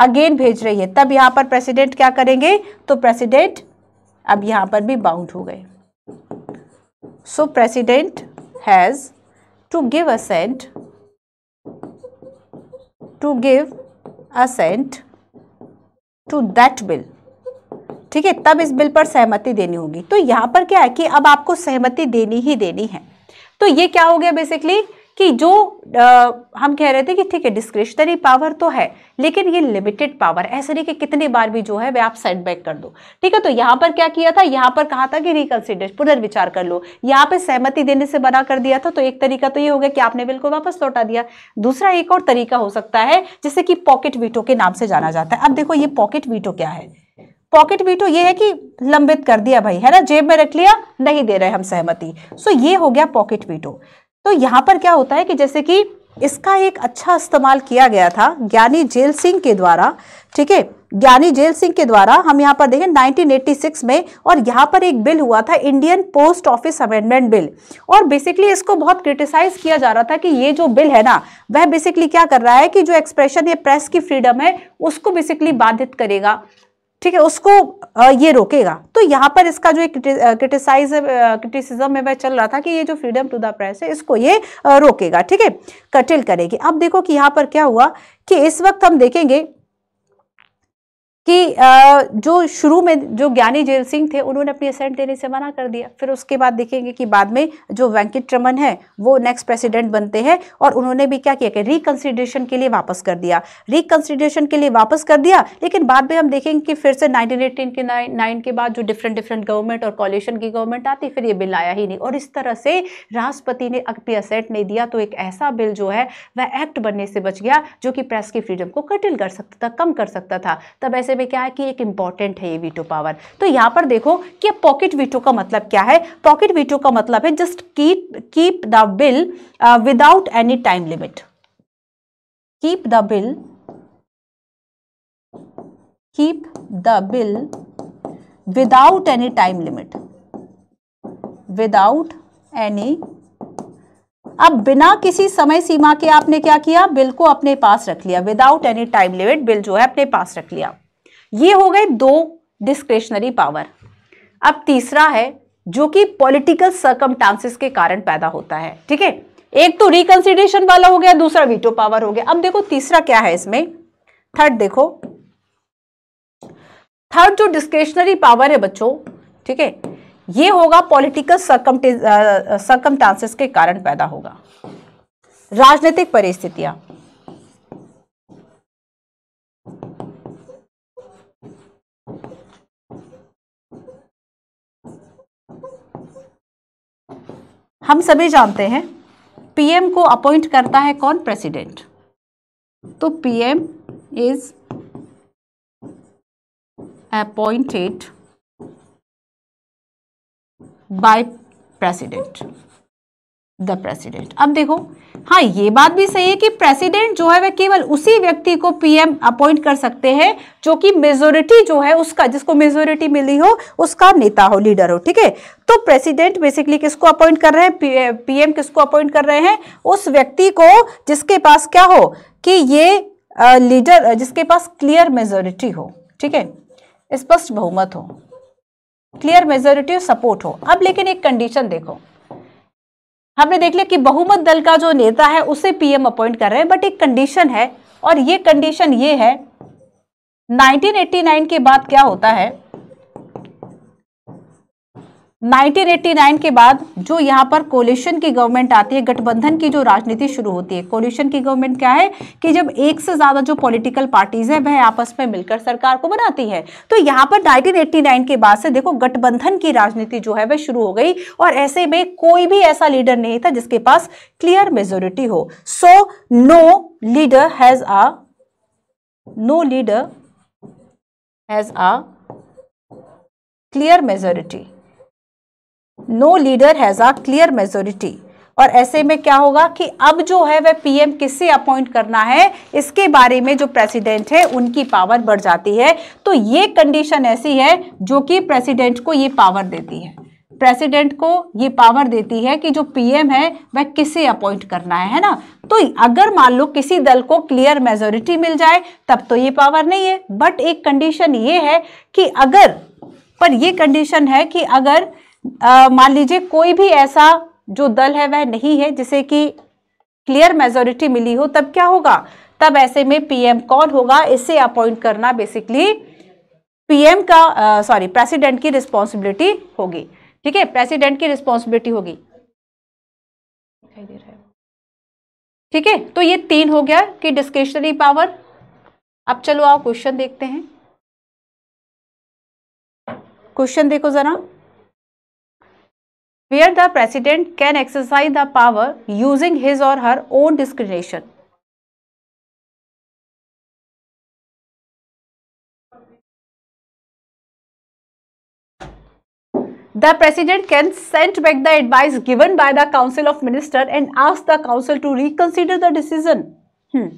अगेन भेज रही है तब यहां पर प्रेसिडेंट क्या करेंगे तो प्रेसिडेंट अब यहां पर भी बाउंड हो गए so president has to give assent to give assent to that bill ठीक है तब इस बिल पर सहमति देनी होगी तो यहां पर क्या है कि अब आपको सहमति देनी ही देनी है तो ये क्या हो गया बेसिकली कि जो आ, हम कह रहे थे कि ठीक है डिस्क्रिशनरी पावर तो है लेकिन ये लिमिटेड पावर ऐसे नहीं कि कितनी बार भी जो है वे आप सेटबैक कर दो ठीक है तो यहाँ पर क्या किया था यहाँ पर कहा था कि रिकन्सिडर पुनर्विचार कर लो यहाँ पे सहमति देने से बना कर दिया था तो एक तरीका तो ये हो गया कि आपने बिल को वापस लौटा दिया दूसरा एक और तरीका हो सकता है जिससे कि पॉकेट वीटो के नाम से जाना जाता है अब देखो ये पॉकेट वीटो क्या है पॉकेट वीटो ये है कि लंबित कर दिया भाई है ना जेब में रख लिया नहीं दे रहे हम सहमति सो so, ये हो गया पॉकेट वीटो तो यहाँ पर क्या होता है कि जैसे कि इसका एक अच्छा इस्तेमाल किया गया था ज्ञानी जेल सिंह के द्वारा ठीक है ज्ञानी जेल सिंह के द्वारा हम यहाँ पर देखें 1986 में और यहाँ पर एक बिल हुआ था Indian post office amendment bill और बेसिकली इसको बहुत क्रिटिसाइज किया जा रहा था कि ये जो बिल है ना वह बेसिकली क्या कर रहा है कि जो एक्सप्रेशन ये प्रेस की फ्रीडम है उसको बेसिकली बाधित करेगा ठीक है उसको ये रोकेगा तो यहाँ पर इसका जो क्रिटिसाइज क्रिटिसिज्म में वह चल रहा था कि ये जो फ्रीडम टू द प्रेस है इसको ये रोकेगा ठीक है कटिल करेगी अब देखो कि यहाँ पर क्या हुआ कि इस वक्त हम देखेंगे कि जो शुरू में जो ज्ञानी जेल सिंह थे उन्होंने अपनी असेंट देने से मना कर दिया फिर उसके बाद देखेंगे कि बाद में जो वेंकट रमन है वो नेक्स्ट प्रेसिडेंट बनते हैं और उन्होंने भी क्या किया कि रिकन्सिडरेशन के लिए वापस कर दिया रिकन्सिडरेशन के लिए वापस कर दिया लेकिन बाद में हम देखेंगे कि फिर से नाइनटीन के नाइन के बाद जो डिफरेंट डिफरेंट गवर्नमेंट और कॉलेशन की गवर्नमेंट आती फिर ये बिल आया ही नहीं और इस तरह से राष्ट्रपति ने अपनी असेंट नहीं दिया तो एक ऐसा बिल जो है वह एक्ट बनने से बच गया जो कि प्रेस की फ्रीडम को कटिल कर सकता था कम कर सकता था तब ऐसे ऐसे में क्या है कि एक इंपॉर्टेंट है ये वीटो पावर तो यहाँ पर देखो कि पॉकेट वीटो का मतलब क्या है पॉकेट वीटो का मतलब है just keep keep the bill without any time limit keep the bill keep the bill without any time limit without any अब बिना किसी समय सीमा के आपने क्या किया बिल को अपने पास रख लिया without any time limit bill जो है अपने पास रख लिया ये हो गए दो डिस्क्रिशनरी पावर अब तीसरा है जो कि पॉलिटिकल सर्कम के कारण पैदा होता है ठीक है एक तो रिकंसिडरेशन वाला हो गया दूसरा वीटो पावर हो गया अब देखो तीसरा क्या है इसमें थर्ड देखो थर्ड जो डिस्क्रिशनरी पावर है बच्चों ठीक है ये होगा पॉलिटिकल सर्कम के कारण पैदा होगा राजनीतिक परिस्थितियां हम सभी जानते हैं पीएम को अपॉइंट करता है कौन प्रेसिडेंट तो PM is appointed by president the president अब देखो हाँ ये बात भी सही है कि प्रेसिडेंट जो है वह केवल उसी व्यक्ति को पीएम अपॉइंट कर सकते हैं जो कि मेजोरिटी जो है उसका जिसको मेजोरिटी मिली हो उसका नेता हो लीडर हो ठीक है तो प्रेसिडेंट बेसिकली किसको अपॉइंट कर रहे हैं पीएम किसको अपॉइंट कर रहे हैं उस व्यक्ति को जिसके पास क्या हो कि ये लीडर जिसके पास क्लियर मेजोरिटी हो ठीक है स्पष्ट बहुमत हो क्लियर मेजोरिटी सपोर्ट हो अब लेकिन एक कंडीशन देखो हमने देख लिया कि बहुमत दल का जो नेता है उसे पीएम अपॉइंट कर रहे हैं बट एक कंडीशन है और ये कंडीशन ये है 1989 के बाद क्या होता है 1989 के बाद जो यहाँ पर कोलिशन की गवर्नमेंट आती है गठबंधन की जो राजनीति शुरू होती है कोलिशन की गवर्नमेंट क्या है कि जब एक से ज़्यादा जो पॉलिटिकल पार्टीज हैं वह आपस में मिलकर सरकार को बनाती है तो यहाँ पर 1989 के बाद से देखो गठबंधन की राजनीति जो है वह शुरू हो गई और ऐसे में कोई भी ऐसा लीडर नहीं था जिसके पास क्लियर मेजोरिटी हो so no leader has a no leader has a clear majority no leader has a clear majority और ऐसे में क्या होगा कि अब जो है वह पीएम किससे अपॉइंट करना है इसके बारे में जो प्रेसिडेंट है उनकी पावर बढ़ जाती है तो ये कंडीशन ऐसी है जो कि प्रेसिडेंट को ये पावर देती है प्रेसिडेंट को ये पावर देती है कि जो पीएम है वह किसे अपॉइंट करना है है ना तो अगर मान लो किसी दल को क्लियर मेजोरिटी मिल जाए तब तो ये पावर नहीं है बट एक कंडीशन ये है कि अगर पर ये कंडीशन है कि अगर मान लीजिए कोई भी ऐसा जो दल है वह नहीं है जिसे कि क्लियर मेजोरिटी मिली हो तब क्या होगा तब ऐसे में पीएम कौन होगा इसे अपॉइंट करना बेसिकली पीएम का सॉरी प्रेसिडेंट की रिस्पॉन्सिबिलिटी होगी ठीक है प्रेसिडेंट की रिस्पॉन्सिबिलिटी होगी ठीक है तो ये तीन हो गया कि डिस्केशनरी पावर अब चलो आओ क्वेश्चन देखते हैं क्वेश्चन देखो जरा where the president can exercise the power using his or her own discretion. The president can send back the advice given by the Council of Ministers and ask the council to reconsider the decision. Hmm.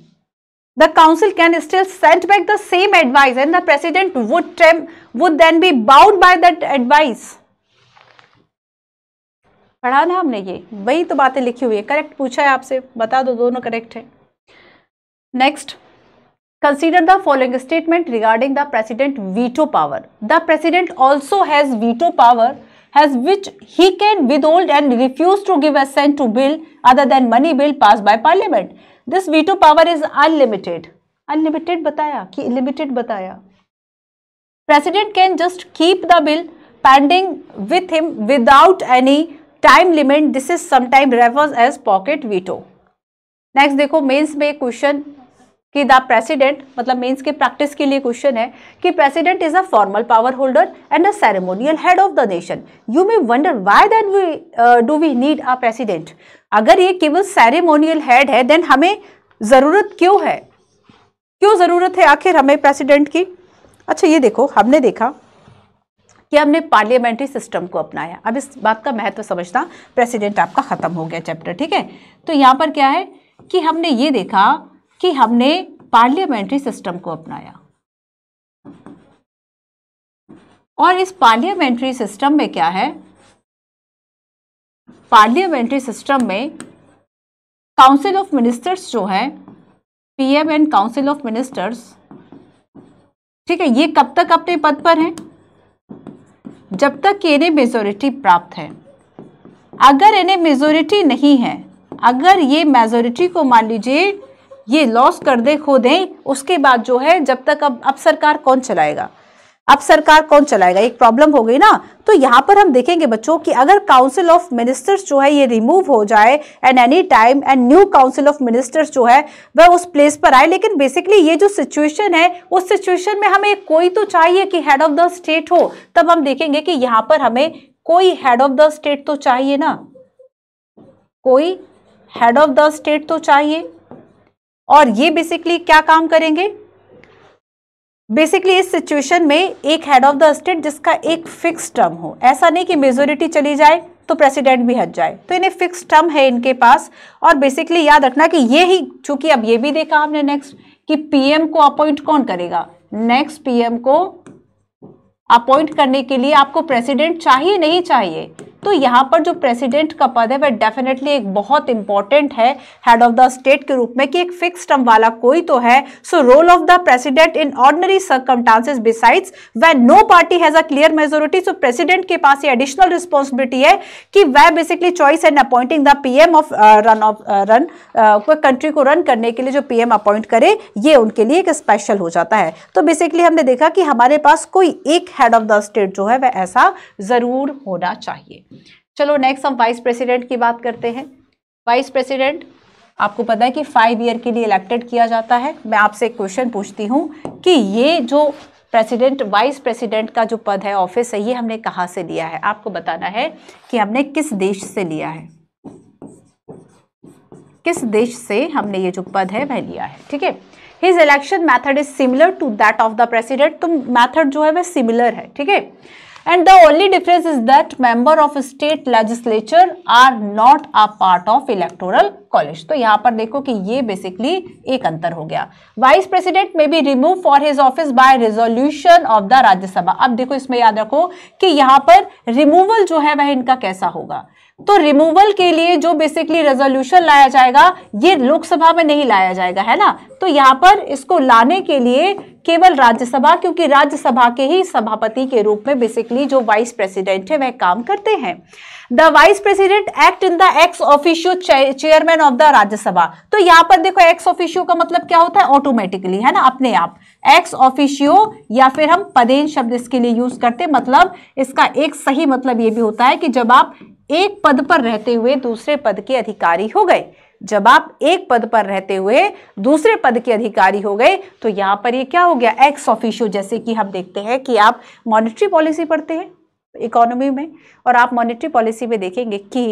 The council can still send back the same advice and the president would, would then be bound by that advice. पढ़ा ना हमने ये वही तो बातें लिखी हुई है करेक्ट पूछा है आपसे बता दो दोनों करेक्ट है next consider the following statement regarding the president veto power the president also has veto power has which he can withhold and refuse to give assent to bill other than money bill pass by parliament this veto power is unlimited unlimited बताया कि limited बताया president can just keep the bill pending with him without any time limit this is समाइम refers as pocket veto next देखो mains में question कि the president मतलब means के practice के लिए क्वेश्चन है कि president is a formal power holder and a ceremonial head of the nation you may wonder why then we do we need a president अगर ये केवल सेरेमोनियल हेड है देन हमें ज़रूरत क्यों है क्यों ज़रूरत है आखिर हमें प्रेसिडेंट की अच्छा ये देखो हमने देखा कि हमने पार्लियामेंट्री सिस्टम को अपनाया अब इस बात का महत्व तो समझना प्रेसिडेंट आपका ख़त्म हो गया चैप्टर ठीक है तो यहाँ पर क्या है कि हमने ये देखा कि हमने पार्लियामेंट्री सिस्टम को अपनाया और इस पार्लियामेंट्री सिस्टम में क्या है पार्लियामेंट्री सिस्टम में काउंसिल ऑफ मिनिस्टर्स जो है PM and council of ministers ठीक है ये कब तक अपने पद पर हैं जब तक कि इन्हें मेजोरिटी प्राप्त है अगर इन्हें मेजोरिटी नहीं है अगर ये मेजोरिटी को मान लीजिए ये लॉस कर दे खो दें उसके बाद जो है जब तक अब अब सरकार कौन चलाएगा अब सरकार कौन चलाएगा एक प्रॉब्लम हो गई ना तो यहाँ पर हम देखेंगे बच्चों कि अगर काउंसिल ऑफ मिनिस्टर्स जो है ये रिमूव हो जाए and any time and new council of ministers जो है वह उस प्लेस पर आए लेकिन बेसिकली ये जो सिचुएशन है उस सिचुएशन में हमें कोई तो चाहिए कि हेड ऑफ द स्टेट हो तब हम देखेंगे कि यहाँ पर हमें कोई हेड ऑफ द स्टेट तो चाहिए ना कोई हेड ऑफ द स्टेट तो चाहिए और ये बेसिकली क्या काम करेंगे बेसिकली इस सिचुएशन में एक हेड ऑफ द स्टेट जिसका एक फिक्स टर्म हो ऐसा नहीं कि मेजोरिटी चली जाए तो प्रेसिडेंट भी हट जाए तो इन्हें फिक्स टर्म है इनके पास और बेसिकली याद रखना कि ये ही चूंकि अब ये भी देखा हमने नेक्स्ट कि पीएम को अपॉइंट कौन करेगा नेक्स्ट पीएम को अपॉइंट करने के लिए आपको प्रेसिडेंट चाहिए नहीं चाहिए तो यहाँ पर जो प्रेसिडेंट का पद है वह डेफिनेटली एक बहुत इंपॉर्टेंट है हेड ऑफ द स्टेट के रूप में कि एक फिक्स टर्म वाला कोई तो है so role of the president in ordinary circumstances besides वह no party has a clear majority so president के पास ये एडिशनल रिस्पॉन्सिबिलिटी है कि वह basically choice and appointing the PM of run of run country को रन करने के लिए जो पीएम अपॉइंट करे ये उनके लिए एक स्पेशल हो जाता है तो बेसिकली हमने देखा कि हमारे पास कोई एक हेड ऑफ द स्टेट जो है वह ऐसा जरूर होना चाहिए चलो नेक्स्ट हम वाइस प्रेसिडेंट की बात करते हैं वाइस प्रेसिडेंट आपको पता है कि फाइव ईयर के लिए इलेक्टेड किया जाता है मैं आपसे एक क्वेश्चन पूछती हूँ कि ये जो प्रेसिडेंट वाइस प्रेसिडेंट का जो पद है ऑफिस है ये हमने कहाँ से लिया है आपको बताना है कि हमने किस देश से लिया है किस देश से हमने ये जो पद है वह लिया है ठीक है his election method is similar to that of the president तो मैथड जो है वह सिमिलर है ठीक है and the only difference is that member of state legislature are not a part of electoral college तो यहाँ पर देखो कि ये basically एक अंतर हो गया vice president may be removed for his office by resolution of the राज्य सभा अब देखो इसमें याद रखो कि यहाँ पर removal जो है वह इनका कैसा होगा तो रिमूवल के लिए जो बेसिकली रेजोल्यूशन लाया जाएगा ये लोकसभा में नहीं लाया जाएगा है ना तो यहाँ पर इसको लाने के लिए केवल राज्यसभा क्योंकि राज्यसभा के ही सभापति के रूप में बेसिकली जो वाइस प्रेसिडेंट है वह काम करते हैं the vice president act in the ex officio chairman of the Rajya Sabha तो यहाँ पर देखो एक्स ऑफिशियो का मतलब क्या होता है ऑटोमेटिकली है ना अपने आप एक्स ऑफिशियो या फिर हम पदेन शब्द इसके लिए यूज करते मतलब इसका एक सही मतलब ये भी होता है कि जब आप एक पद पर रहते हुए दूसरे पद के अधिकारी हो गए जब आप एक पद पर रहते हुए दूसरे पद के अधिकारी हो गए तो यहाँ पर ये क्या हो गया एक्स ऑफिशियो जैसे कि हम देखते हैं कि आप मॉनेटरी पॉलिसी पढ़ते हैं इकोनॉमी में और आप मॉनेटरी पॉलिसी में देखेंगे कि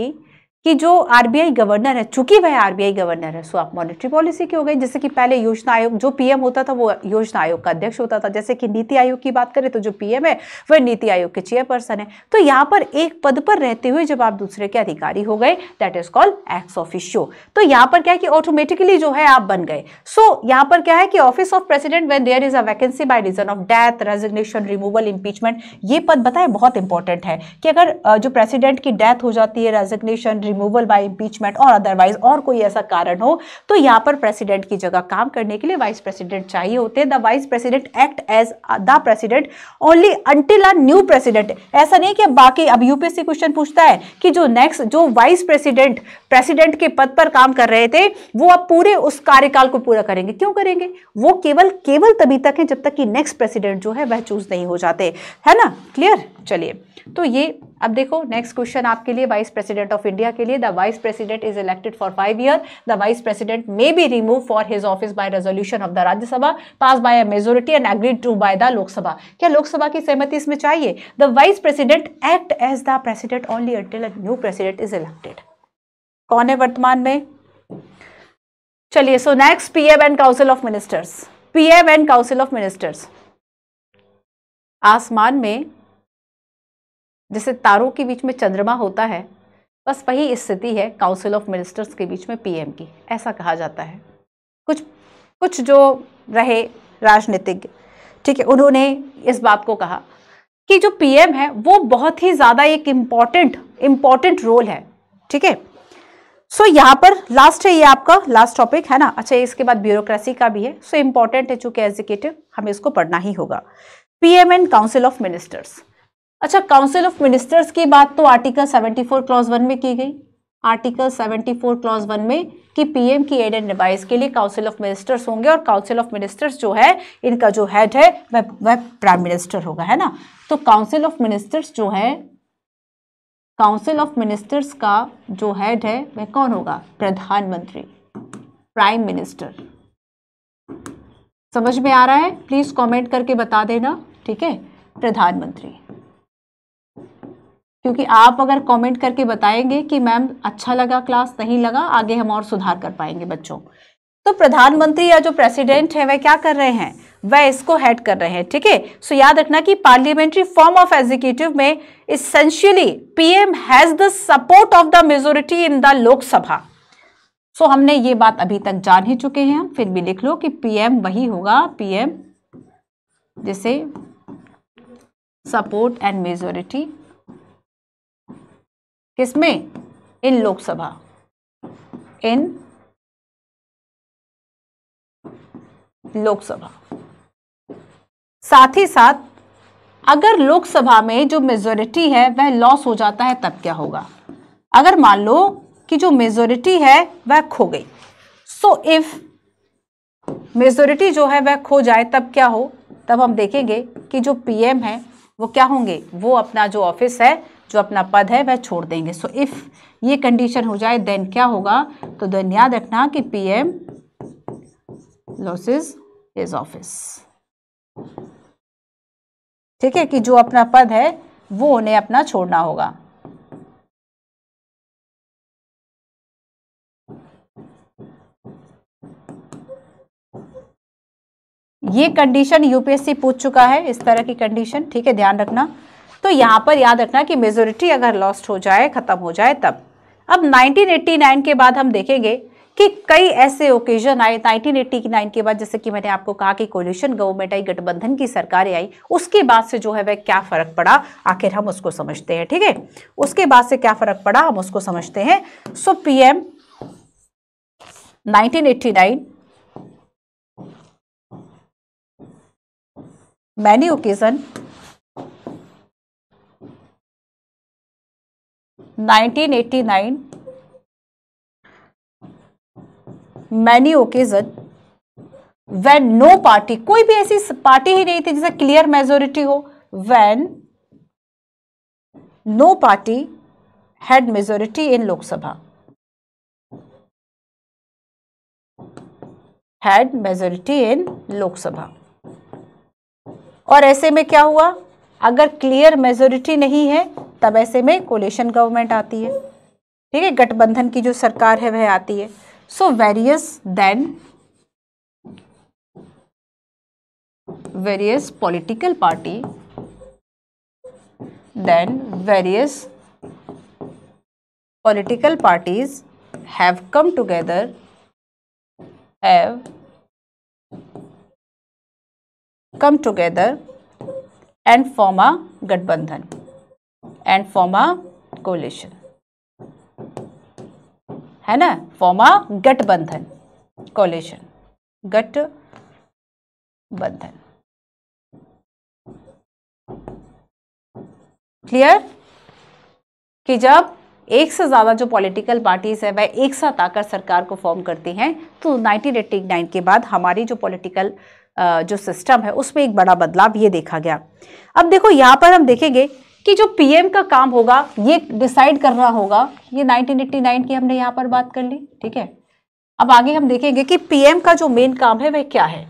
कि जो आरबीआई गवर्नर है चूंकि वह आरबीआई गवर्नर है सो आप मॉनेटरी पॉलिसी की हो गई जैसे कि पहले योजना आयोग जो पीएम होता था वो योजना आयोग का अध्यक्ष होता था जैसे कि नीति आयोग की बात करें तो जो पीएम है वह नीति आयोग के चेयरपर्सन है तो यहाँ पर एक पद पर रहते हुए जब आप दूसरे के अधिकारी हो गए that is called ex officio तो यहाँ पर क्या है कि ऑटोमेटिकली जो है आप बन गए सो so, यहाँ पर क्या है कि office of president when there is a vacancy by reason of death resignation removal impeachment ये पद बताए बहुत इंपॉर्टेंट है कि अगर जो प्रेसिडेंट की डेथ हो जाती है रेजिग्नेशन रिमूवल बाय इम्पीचमेंट और अदरवाइज और कोई ऐसा कारण हो तो यहाँ पर प्रेसिडेंट की जगह काम करने के लिए वाइस प्रेसिडेंट चाहिए होते हैं the vice president act as the president only until a new president ऐसा नहीं कि बाकी अब यूपीएससी क्वेश्चन पूछता है कि जो नेक्स्ट जो वाइस प्रेसिडेंट प्रेसिडेंट के पद पर काम कर रहे थे वो अब पूरे उस कार्यकाल को पूरा करेंगे क्यों करेंगे वो केवल केवल तभी तक है जब तक कि नेक्स्ट प्रेसिडेंट जो है वह चूज नहीं हो जाते है ना क्लियर चलिए तो ये अब देखो नेक्स्ट क्वेश्चन आपके लिए वाइस प्रेसिडेंट ऑफ इंडिया के लिए the vice president is elected for five year the vice president may be remove for his office by resolution of the Rajya Sabha pass by a majority and agreed to by the Lok Sabha क्या लोकसभा की सहमति इसमें चाहिए the vice president act as the president only until a new president is elected कौन है वर्तमान में चलिए so next PM and council of ministers PM and council of ministers आसमान में जैसे तारों के बीच में चंद्रमा होता है बस वही स्थिति है काउंसिल ऑफ मिनिस्टर्स के बीच में पीएम की ऐसा कहा जाता है कुछ कुछ जो रहे राजनीतिज्ञ ठीक है उन्होंने इस बात को कहा कि जो पीएम है वो बहुत ही ज़्यादा एक इम्पॉर्टेंट इम्पॉर्टेंट रोल है ठीक है सो यहाँ पर लास्ट है ये आपका लास्ट टॉपिक है ना अच्छा इसके बाद ब्यूरोक्रेसी का भी है सो इम्पॉर्टेंट है चूंकि एजुकेटिव हमें इसको पढ़ना ही होगा PM and council of ministers अच्छा काउंसिल ऑफ मिनिस्टर्स की बात तो आर्टिकल 74 क्लॉज वन में की गई आर्टिकल 74 क्लॉज वन में कि पीएम की एड एंड एडवाइस के लिए काउंसिल ऑफ मिनिस्टर्स होंगे और काउंसिल ऑफ मिनिस्टर्स जो है इनका जो हेड है वह वह प्राइम मिनिस्टर होगा है ना तो काउंसिल ऑफ मिनिस्टर्स जो है काउंसिल ऑफ मिनिस्टर्स का जो हेड है वह कौन होगा प्रधानमंत्री प्राइम मिनिस्टर समझ में आ रहा है प्लीज़ कमेंट करके बता देना ठीक है प्रधानमंत्री क्योंकि आप अगर कमेंट करके बताएंगे कि मैम अच्छा लगा क्लास नहीं लगा आगे हम और सुधार कर पाएंगे बच्चों तो प्रधानमंत्री या जो प्रेसिडेंट है वह क्या कर रहे हैं वह इसको हेड कर रहे हैं ठीक है सो याद रखना कि पार्लियामेंट्री फॉर्म ऑफ एग्जीक्यूटिव में essentially PM has the support of the majority in the Lok Sabha so हमने ये बात अभी तक जान ही चुके हैं फिर भी लिख लो कि पीएम वही होगा पीएम जिसे सपोर्ट एंड मेजोरिटी किसमें इन लोकसभा इन लोकसभा साथ ही साथ अगर लोकसभा में जो मेजोरिटी है वह लॉस हो जाता है तब क्या होगा अगर मान लो कि जो मेजोरिटी है वह खो गई सो इफ मेजोरिटी जो है वह खो जाए तब क्या हो तब हम देखेंगे कि जो पीएम है वो क्या होंगे वो अपना जो ऑफिस है जो अपना पद है वह छोड़ देंगे सो so, इफ़ ये कंडीशन हो जाए देन क्या होगा तो देन याद रखना कि P M loses his office ठीक है कि जो अपना पद है वो उन्हें अपना छोड़ना होगा ये कंडीशन यूपीएससी पूछ चुका है इस तरह की कंडीशन ठीक है ध्यान रखना तो यहाँ पर याद रखना कि मेजोरिटी अगर लॉस्ट हो जाए ख़त्म हो जाए तब अब 1989 के बाद हम देखेंगे कि कई ऐसे ओकेजन आए 1989 के बाद जैसे कि मैंने आपको कहा कि कोल्यूशन गवर्नमेंट आई गठबंधन की सरकारें आई उसके बाद से जो है वह क्या फ़र्क पड़ा आखिर हम उसको समझते हैं ठीक है ठीके? उसके बाद से क्या फ़र्क पड़ा हम उसको समझते हैं so PM 1989 many occasion 1989 many occasion when no party कोई भी ऐसी पार्टी ही नहीं थी जिसे क्लियर मेजोरिटी हो when no party had majority in Lok Sabha had majority in Lok Sabha और ऐसे में क्या हुआ अगर क्लियर मेजोरिटी नहीं है तब ऐसे में कोलेशन गवर्नमेंट आती है ठीक है गठबंधन की जो सरकार है वह आती है so various then various political party then various political parties have come together have come together and form a gathbandhan and form coalition है ना फॉर्म गठबंधन कोलेशन गट बंधन क्लियर कि जब एक से ज़्यादा जो पॉलिटिकल पार्टीज़ है वह एक साथ आकर सरकार को फॉर्म करती हैं तो 1989 के बाद हमारी जो पॉलिटिकल जो सिस्टम है उसमें एक बड़ा बदलाव ये देखा गया अब देखो यहां पर हम देखेंगे कि जो पीएम का काम होगा ये डिसाइड करना होगा ये 1989 की हमने यहाँ पर बात कर ली ठीक है अब आगे हम देखेंगे कि पीएम का जो मेन काम है वह क्या है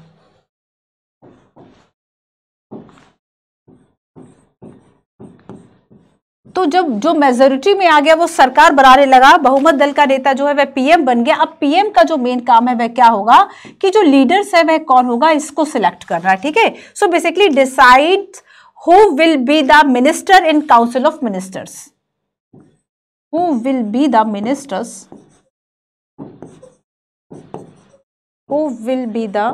तो जब जो मेजोरिटी में आ गया वो सरकार बनाने लगा बहुमत दल का नेता जो है वह पीएम बन गया अब पीएम का जो मेन काम है वह क्या होगा कि जो लीडर्स है वह कौन होगा इसको सिलेक्ट करना ठीक है so basically decide who will be the minister in council of ministers who will be the ministers who will be the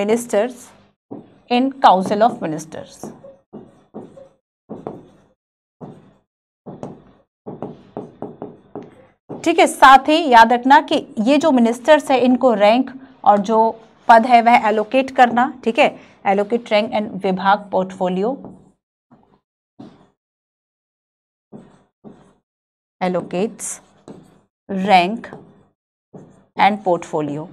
ministers in council of ministers ठीक है साथ ही याद रखना कि ये जो मिनिस्टर्स है इनको रैंक और जो पद है वह एलोकेट करना ठीक है एलोकेट रैंक एंड विभाग portfolio allocates rank and portfolio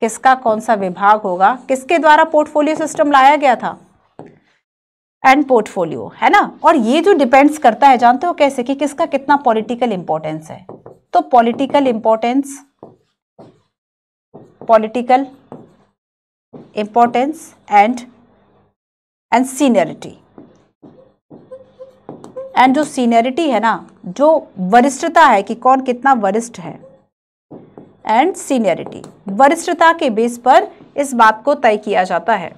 किसका कौन सा विभाग होगा किसके द्वारा पोर्टफोलियो सिस्टम लाया गया था एंड पोर्टफोलियो है ना और ये जो डिपेंड्स करता है जानते हो कैसे कि किसका कितना पॉलिटिकल इंपॉर्टेंस है तो political importance political importance and and seniority and जो सीनियरिटी है ना जो वरिष्ठता है कि कौन कितना वरिष्ठ है एंड सीनियरिटी वरिष्ठता के बेस पर इस बात को तय किया जाता है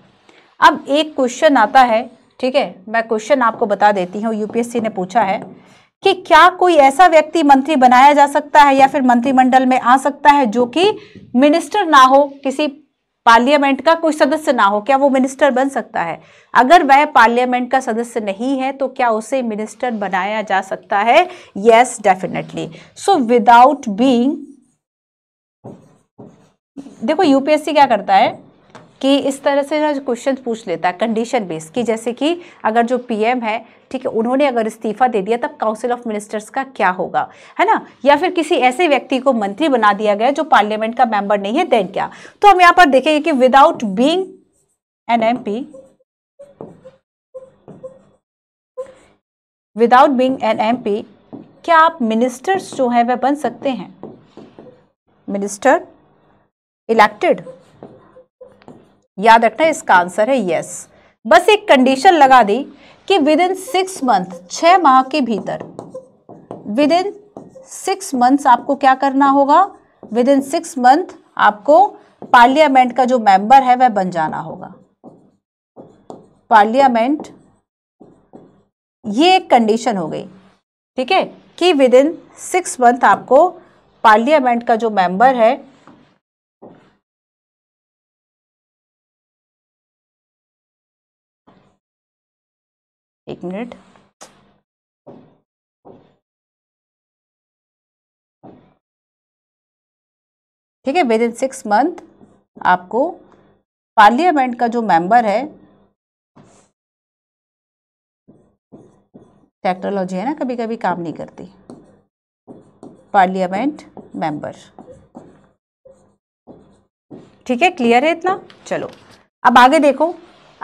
अब एक क्वेश्चन आता है ठीक है मैं क्वेश्चन आपको बता देती हूँ यूपीएससी ने पूछा है कि क्या कोई ऐसा व्यक्ति मंत्री बनाया जा सकता है या फिर मंत्रिमंडल में आ सकता है जो कि मिनिस्टर ना हो किसी पार्लियामेंट का कोई सदस्य ना हो क्या वो मिनिस्टर बन सकता है अगर वह पार्लियामेंट का सदस्य नहीं है तो क्या उसे मिनिस्टर बनाया जा सकता है yes definitely so without being देखो यूपीएससी क्या करता है कि इस तरह से ना क्वेश्चन पूछ लेता है कंडीशन बेस्ड कि जैसे कि अगर जो पीएम है ठीक है उन्होंने अगर इस्तीफा दे दिया तब काउंसिल ऑफ मिनिस्टर्स का क्या होगा है ना या फिर किसी ऐसे व्यक्ति को मंत्री बना दिया गया जो पार्लियामेंट का मेंबर नहीं है देन क्या तो हम यहां पर देखेंगे कि without being an M P without being an M P क्या आप मिनिस्टर्स जो है वह बन सकते हैं मिनिस्टर इलेक्टेड याद रखना इसका आंसर है यस बस एक कंडीशन लगा दी कि विद इन सिक्स मंथ छह माह के भीतर विद इन सिक्स मंथ्स आपको क्या करना होगा विद इन सिक्स मंथ आपको पार्लियामेंट का जो मेंबर है वह बन जाना होगा पार्लियामेंट ये एक कंडीशन हो गई ठीक है कि विद इन सिक्स मंथ आपको पार्लियामेंट का जो मेंबर है एक मिनट ठीक है विद इन सिक्स मंथ आपको पार्लियामेंट का जो मेंबर है टेक्नोलॉजी है ना कभी कभी काम नहीं करती पार्लियामेंट मेंबर ठीक है क्लियर है इतना चलो अब आगे देखो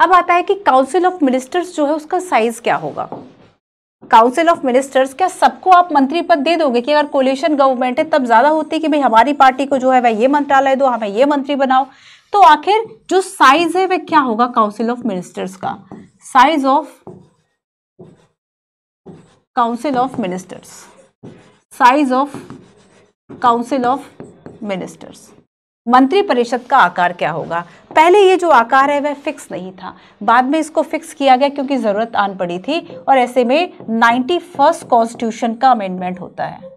अब आता है कि काउंसिल ऑफ मिनिस्टर्स जो है उसका साइज क्या होगा काउंसिल ऑफ मिनिस्टर्स क्या सबको आप मंत्री पद दे दोगे कि अगर कोलिशन गवर्नमेंट है तब ज़्यादा होती कि भाई हमारी पार्टी को जो है वह ये मंत्रालय दो हमें ये मंत्री बनाओ तो आखिर जो साइज है वह क्या होगा काउंसिल ऑफ मिनिस्टर्स का size of council of ministers size of council of ministers मंत्रिपरिषद का आकार क्या होगा पहले ये जो आकार है वह फिक्स नहीं था बाद में इसको फिक्स किया गया क्योंकि ज़रूरत आन पड़ी थी और ऐसे में नाइन्टी फर्स्ट कॉन्स्टिट्यूशन का अमेंडमेंट होता है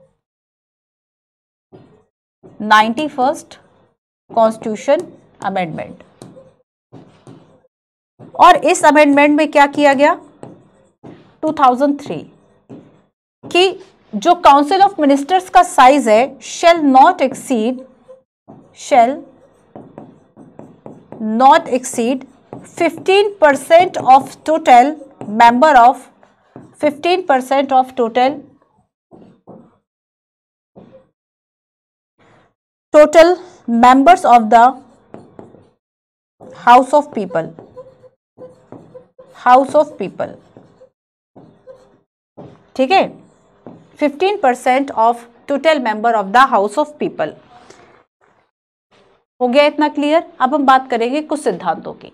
नाइन्टी फर्स्ट कॉन्स्टिट्यूशन अमेंडमेंट और इस अमेंडमेंट में क्या किया गया 2003 कि जो काउंसिल ऑफ मिनिस्टर्स का साइज है shall not exceed shall not exceed 15% of total member of 15% of total total members of the house of people house of people ठीक है 15% percent of total member of the house of people हो गया इतना clear अब हम बात करेंगे कुछ सिद्धांतों की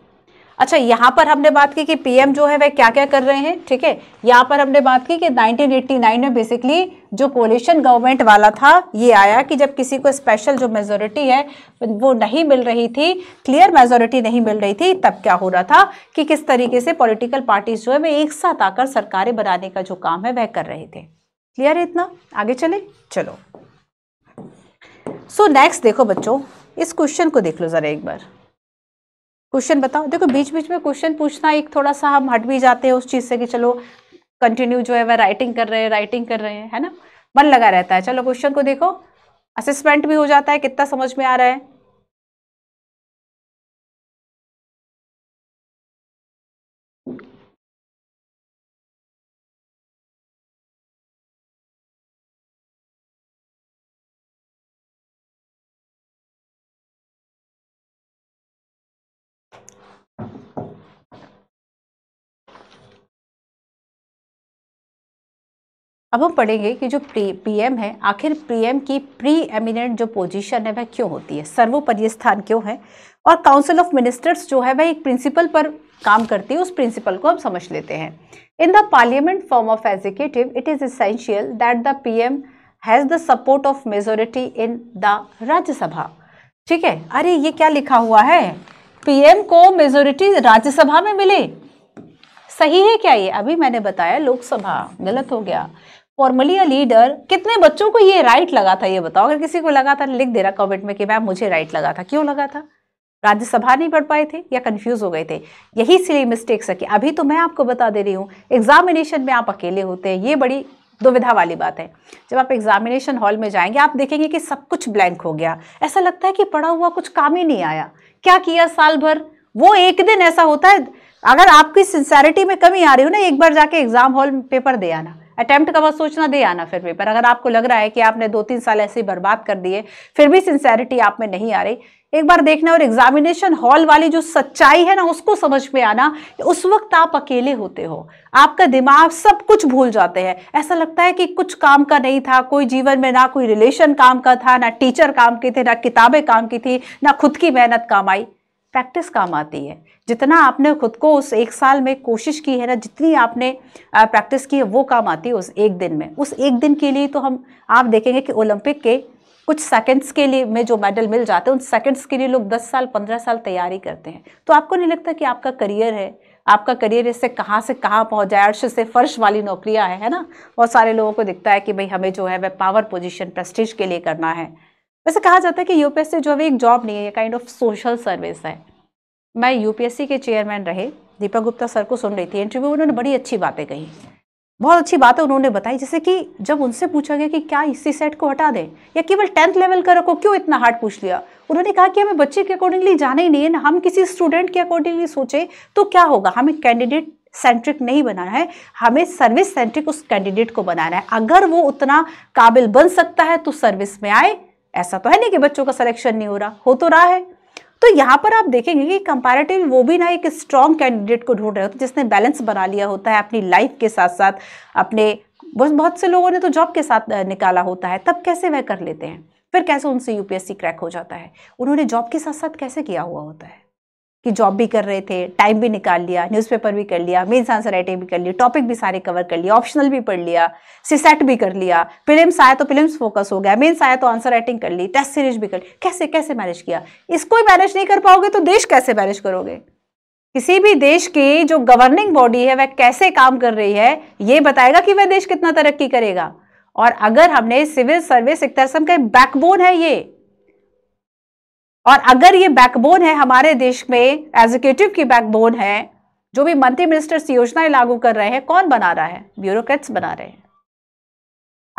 अच्छा यहाँ पर हमने बात की कि पीएम जो है वह क्या क्या कर रहे हैं ठीक है यहाँ पर हमने बात की कि 1989 में बेसिकली जो कोलिशन गवर्नमेंट वाला था ये आया कि जब किसी को स्पेशल जो मेजोरिटी है वो नहीं मिल रही थी क्लियर मेजोरिटी नहीं मिल रही थी तब क्या हो रहा था कि किस तरीके से पॉलिटिकल पार्टीज जो है वे एक साथ आकर सरकारें बनाने का जो काम है वह कर रहे थे क्लियर है इतना आगे चले चलो सो so नेक्स्ट देखो बच्चों इस क्वेश्चन को देख लो ज़रा एक बार क्वेश्चन बताओ देखो बीच बीच में क्वेश्चन पूछना एक थोड़ा सा हम हट भी जाते हैं उस चीज़ से कि चलो कंटिन्यू जो है वह राइटिंग कर रहे हैं राइटिंग कर रहे हैं है ना मन लगा रहता है चलो क्वेश्चन को देखो असेसमेंट भी हो जाता है कितना समझ में आ रहा है अब हम पढ़ेंगे कि जो पी पीएम है आखिर पीएम की प्री एमिनेंट जो पोजीशन है वह क्यों होती है सर्वोपरि स्थान क्यों है और काउंसिल ऑफ मिनिस्टर्स जो है वह एक प्रिंसिपल पर काम करती है उस प्रिंसिपल को हम समझ लेते हैं in the parliament form of executive it is essential that the PM has the support of majority in the Rajya Sabha ठीक है अरे ये क्या लिखा हुआ है पीएम को मेजोरिटी राज्यसभा में मिले सही है क्या ये अभी मैंने बताया लोकसभा गलत हो गया फॉर्मली अ लीडर कितने बच्चों को ये राइट लगा था ये बताओ अगर किसी को लगा था लिख दे रहा कमेंट में कि मैम मुझे राइट लगा था क्यों लगा था राज्यसभा नहीं पढ़ पाए थे या कंफ्यूज हो गए थे यही सिली मिस्टेक्स है कि अभी तो मैं आपको बता दे रही हूँ एग्जामिनेशन में आप अकेले होते हैं ये बड़ी दुविधा वाली बात है जब आप एग्जामिनेशन हॉल में जाएंगे आप देखेंगे कि सब कुछ ब्लैंक हो गया ऐसा लगता है कि पढ़ा हुआ कुछ काम ही नहीं आया क्या किया साल भर वो एक दिन ऐसा होता है अगर आपकी सिंसेरिटी में कमी आ रही हो ना एक बार जाके एग्जाम हॉल पेपर दे आना अटैम्प्ट का बस सोचना दे आना फिर भी पर अगर आपको लग रहा है कि आपने दो तीन साल ऐसे ही बर्बाद कर दिए फिर भी सिंसेरिटी आप में नहीं आ रही एक बार देखना और एग्जामिनेशन हॉल वाली जो सच्चाई है ना उसको समझ में आना कि उस वक्त आप अकेले होते हो आपका दिमाग सब कुछ भूल जाते हैं ऐसा लगता है कि कुछ काम का नहीं था कोई जीवन में ना कोई रिलेशन काम का था ना टीचर काम के थे ना किताबें काम की थी ना खुद की मेहनत काम आई प्रैक्टिस काम आती है जितना आपने खुद को उस एक साल में कोशिश की है ना जितनी आपने प्रैक्टिस की है वो काम आती है उस एक दिन में उस एक दिन के लिए तो हम आप देखेंगे कि ओलंपिक के कुछ सेकंड्स के लिए में जो मेडल मिल जाते हैं उन सेकंड्स के लिए लोग 10 साल 15 साल तैयारी करते हैं तो आपको नहीं लगता कि आपका करियर है आपका करियर इससे कहाँ से कहाँ पहुँच जाए अर्श से फर्श वाली नौकरियाँ है, है ना बहुत सारे लोगों को दिखता है कि भाई हमें जो है वह पावर पोजिशन प्रेस्टिज के लिए करना है वैसे कहा जाता है कि यूपीएससी जो अभी एक जॉब नहीं है ये काइंड ऑफ सोशल सर्विस है मैं यूपीएससी के चेयरमैन रहे दीपक गुप्ता सर को सुन रही थी इंटरव्यू में उन्होंने बड़ी अच्छी बातें कही बहुत अच्छी बातें उन्होंने बताई जैसे कि जब उनसे पूछा गया कि क्या इसी सेट को हटा दें या केवल टेंथ लेवल का रखो क्यों इतना हार्ड पूछ लिया उन्होंने कहा कि हमें बच्चे के अकॉर्डिंगली जाना ही नहीं है ना हम किसी स्टूडेंट के अकॉर्डिंगली सोचें तो क्या होगा हमें कैंडिडेट सेंट्रिक नहीं बनाना है हमें सर्विस सेंट्रिक उस कैंडिडेट को बनाना है अगर वो उतना काबिल बन सकता है तो सर्विस में आए ऐसा तो है नहीं कि बच्चों का सिलेक्शन नहीं हो रहा हो तो रहा है तो यहाँ पर आप देखेंगे कि कंपैरेटिव वो भी ना एक स्ट्रॉन्ग कैंडिडेट को ढूंढ रहे होते जिसने बैलेंस बना लिया होता है अपनी लाइफ के साथ साथ अपने बहुत से लोगों ने तो जॉब के साथ निकाला होता है तब कैसे वह कर लेते हैं फिर कैसे उनसे यूपीएससी क्रैक हो जाता है उन्होंने जॉब के साथ साथ कैसे किया हुआ होता है कि जॉब भी कर रहे थे टाइम भी निकाल लिया न्यूज़पेपर भी कर लिया मेन्स आंसर राइटिंग भी कर लिया टॉपिक भी सारे कवर कर लिया ऑप्शनल भी पढ़ लिया सिसेट भी कर लिया फिल्म्स आया तो फिल्म्स फोकस हो गया मेन्स आया तो आंसर राइटिंग कर ली टेस्ट सीरीज भी कर ली कैसे कैसे मैनेज किया इसको ही मैनेज नहीं कर पाओगे तो देश कैसे मैनेज करोगे किसी भी देश की जो गवर्निंग बॉडी है वह कैसे काम कर रही है ये बताएगा कि वह देश कितना तरक्की करेगा और अगर हमने सिविल सर्विस एक तरह से हम बैकबोन है ये और अगर ये बैकबोन है हमारे देश में एग्जीक्यूटिव की बैकबोन है जो भी मंत्री मिनिस्टर्स योजनाएं लागू कर रहे हैं कौन बना रहा है ब्यूरोक्रेट्स बना रहे हैं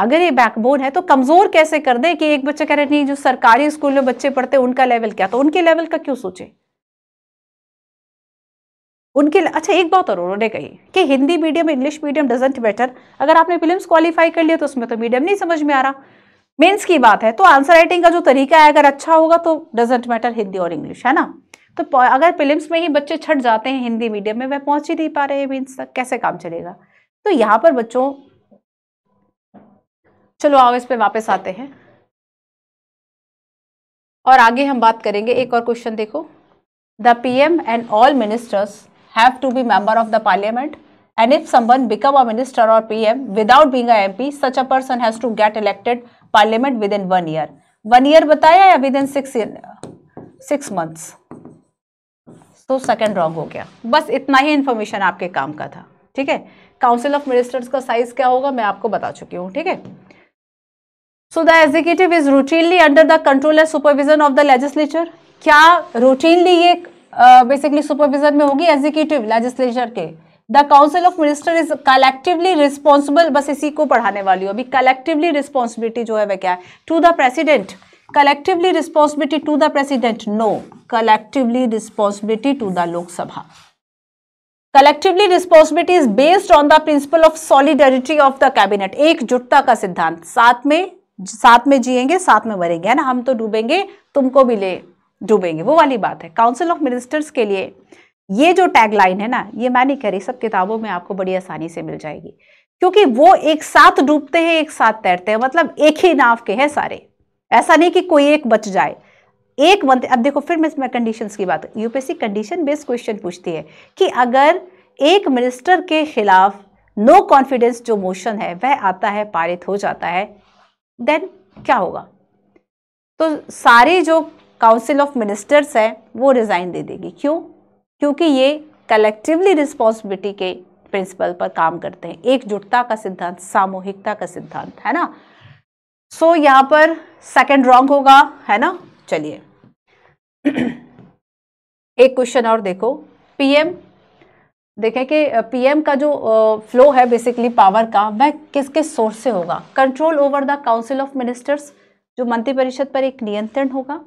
अगर ये बैकबोन है तो कमजोर कैसे कर दे कि एक बच्चा कह रहे नहीं जो सरकारी स्कूल में बच्चे पढ़ते उनका लेवल क्या तो उनके लेवल का क्यों सोचे उनके अच्छा एक बात और उन्होंने कही कि Hindi medium English medium doesn't better अगर आपने फिल्म क्वालिफाई कर लिया तो उसमें तो मीडियम नहीं समझ में आ रहा मेंस की बात है तो आंसर राइटिंग का जो तरीका है अगर अच्छा होगा तो डजेंट मैटर हिंदी और इंग्लिश है ना तो अगर फिल्म्स में ही बच्चे छट जाते हैं हिंदी मीडियम में वह पहुंच ही नहीं पा रहे हैं मीन्स तक कैसे काम चलेगा तो यहाँ पर बच्चों चलो आओ इस पर वापस आते हैं और आगे हम बात करेंगे एक और क्वेश्चन देखो the P M and all ministers have to be member of the parliament and if someone become a minister or P M without being M P such a person has to get elected parliament within one year one year बताया या within six six months तो second wrong हो गया बस इतना ही information आपके काम का था ठीक है काउंसिल ऑफ मिनिस्टर्स का साइज क्या होगा मैं आपको बता चुकी हूँ ठीक है so the executive is routinely under the control and supervision of the legislature क्या रूटीनली ये बेसिकली uh, सुपरविजन में होगी एग्जीक्यूटिव लेजिस्लेचर के the council of minister is collectively responsible बस इसी को पढ़ाने वाली हूँ अभी कलेक्टिवली रिस्पॉन्सिबिलिटी जो है वह क्या है to the president collectively responsibility to the president no collectively responsibility to the Lok Sabha collectively responsibility is based on the principle of solidarity of the cabinet एकजुटता का सिद्धांत साथ में साथ में जिएंगे साथ में मरेंगे है ना हम तो डूबेंगे तुमको भी ले डूबेंगे वो वाली बात है काउंसिल ऑफ मिनिस्टर्स के लिए ये जो टैगलाइन है ना ये मैं नहीं कह रही सब किताबों में आपको बड़ी आसानी से मिल जाएगी क्योंकि वो एक साथ डूबते हैं एक साथ तैरते हैं मतलब एक ही नाव के हैं सारे ऐसा नहीं कि कोई एक बच जाए एक मंत्र अब देखो फिर मैं कंडीशन की बात यूपीएससी कंडीशन बेस्ड क्वेश्चन पूछती है कि अगर एक मिनिस्टर के खिलाफ नो कॉन्फिडेंस जो मोशन है वह आता है पारित हो जाता है देन क्या होगा तो सारे जो काउंसिल ऑफ मिनिस्टर्स हैं वो रिज़ाइन दे देगी क्यों क्योंकि ये कलेक्टिवली रिस्पॉन्सिबिलिटी के प्रिंसिपल पर काम करते हैं एकजुटता का सिद्धांत सामूहिकता का सिद्धांत है ना सो so, यहां पर सेकंड रॉन्ग होगा है ना चलिए *clears throat* एक क्वेश्चन और देखो पीएम देखें कि पीएम का जो फ्लो है बेसिकली पावर का वह किस किस सोर्स से होगा control over the council of ministers जो मंत्रिपरिषद पर एक नियंत्रण होगा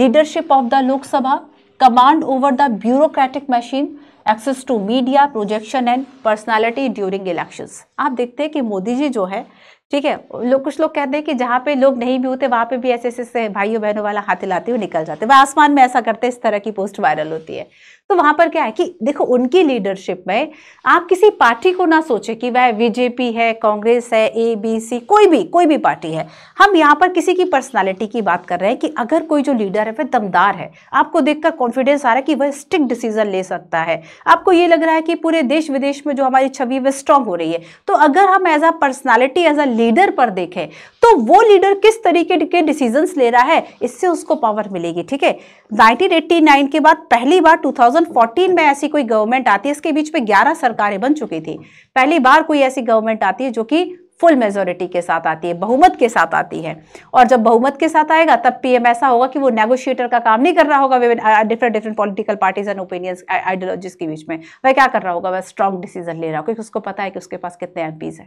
leadership of the Lok Sabha command over the bureaucratic machine access to media projection and personality during elections आप देखते हैं कि मोदी जी जो है ठीक है लोग कुछ लोग कहते हैं कि जहाँ पे लोग नहीं भी होते वहाँ पे भी ऐसे ऐसे भाइयों बहनों वाला हाथ हिलाते हुए निकल जाते हैं वह आसमान में ऐसा करते हैं इस तरह की पोस्ट वायरल होती है तो वहां पर क्या है कि देखो उनकी लीडरशिप में आप किसी पार्टी को ना सोचे कि वह बीजेपी है कांग्रेस है ए बी सी कोई भी कोई भी पार्टी है हम यहाँ पर किसी की पर्सनालिटी की बात कर रहे हैं कि अगर कोई जो लीडर है वह दमदार है आपको देखकर कॉन्फिडेंस आ रहा है कि वह स्ट्रिक डिसीजन ले सकता है आपको ये लग रहा है कि पूरे देश विदेश में जो हमारी छवि वह स्ट्रांग हो रही है तो अगर हम as a personality as a leader पर देखें तो वो लीडर किस तरीके के डिसीजन ले रहा है इससे उसको पावर मिलेगी ठीक है नाइनटीन के बाद पहली बार टू 2014 में ऐसी कोई गवर्नमेंट आती है इसके बीच में 11 सरकारें बन चुकी थी पहली बार कोई ऐसी गवर्नमेंट आती है जो कि फुल मेजोरिटी के साथ आती है बहुमत के साथ आती है और जब बहुमत के साथ आएगा तब पीएम ऐसा होगा कि वो नेगोशिएटर का काम नहीं कर रहा होगा different different political parties and opinions ideologies के बीच में वह क्या कर रहा होगा वह स्ट्रॉन्ग डिसीजन ले रहा होगा क्योंकि उसको पता है कि उसके पास कितने एम पीज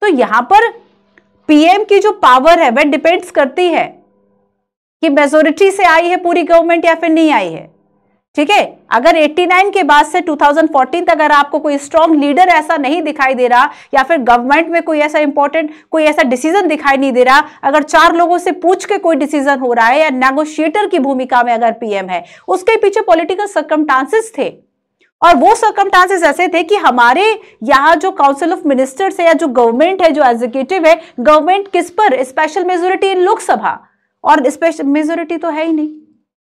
तो यहां पर पीएम की जो पावर है वह डिपेंड्स करती है कि मेजोरिटी से आई है पूरी गवर्नमेंट या फिर नहीं आई है ठीक है अगर 89 के बाद से 2014 तक अगर आपको कोई स्ट्रॉन्ग लीडर ऐसा नहीं दिखाई दे रहा या फिर गवर्नमेंट में कोई ऐसा इंपॉर्टेंट कोई ऐसा डिसीजन दिखाई नहीं दे रहा अगर चार लोगों से पूछ के कोई डिसीजन हो रहा है या नेगोशिएटर की भूमिका में अगर पीएम है उसके पीछे पॉलिटिकल सर्कमटांसेस थे और वो सर्कमटांसेस ऐसे थे कि हमारे यहाँ जो काउंसिल ऑफ मिनिस्टर्स है या जो गवर्नमेंट है जो एग्जीक्यूटिव है गवर्नमेंट किस पर स्पेशल मेजोरिटी इन लोकसभा और स्पेशल मेजोरिटी तो है ही नहीं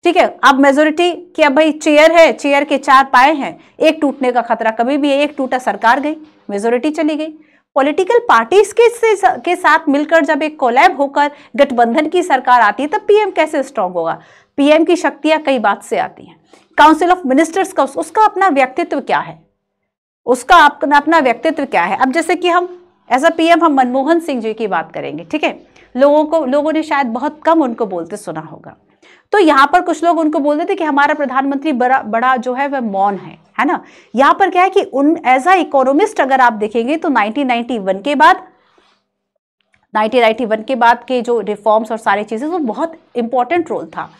ठीक है अब मेजोरिटी कि अब भाई चेयर है चेयर के चार पाए हैं एक टूटने का खतरा कभी भी है एक टूटा सरकार गई मेजोरिटी चली गई पॉलिटिकल पार्टीज के से के साथ मिलकर जब एक कोलैब होकर गठबंधन की सरकार आती है तब पीएम कैसे स्ट्रांग होगा पीएम की शक्तियां कई बात से आती हैं काउंसिल ऑफ मिनिस्टर्स का उसका अपना व्यक्तित्व क्या है उसका अपना अपना व्यक्तित्व क्या है अब जैसे कि हम एज अ पीएम हम मनमोहन सिंह जी की बात करेंगे ठीक है लोगों को लोगों ने शायद बहुत कम उनको बोलते सुना होगा तो यहाँ पर कुछ लोग उनको बोलते थे कि हमारा प्रधानमंत्री बड़ा बड़ा जो है वह मौन है है ना यहाँ पर क्या है कि उन एज अ इकोनॉमिस्ट अगर आप देखेंगे तो 1991 के बाद 1991 के बाद के जो रिफॉर्म्स और सारी चीज़ें तो बहुत इंपॉर्टेंट रोल था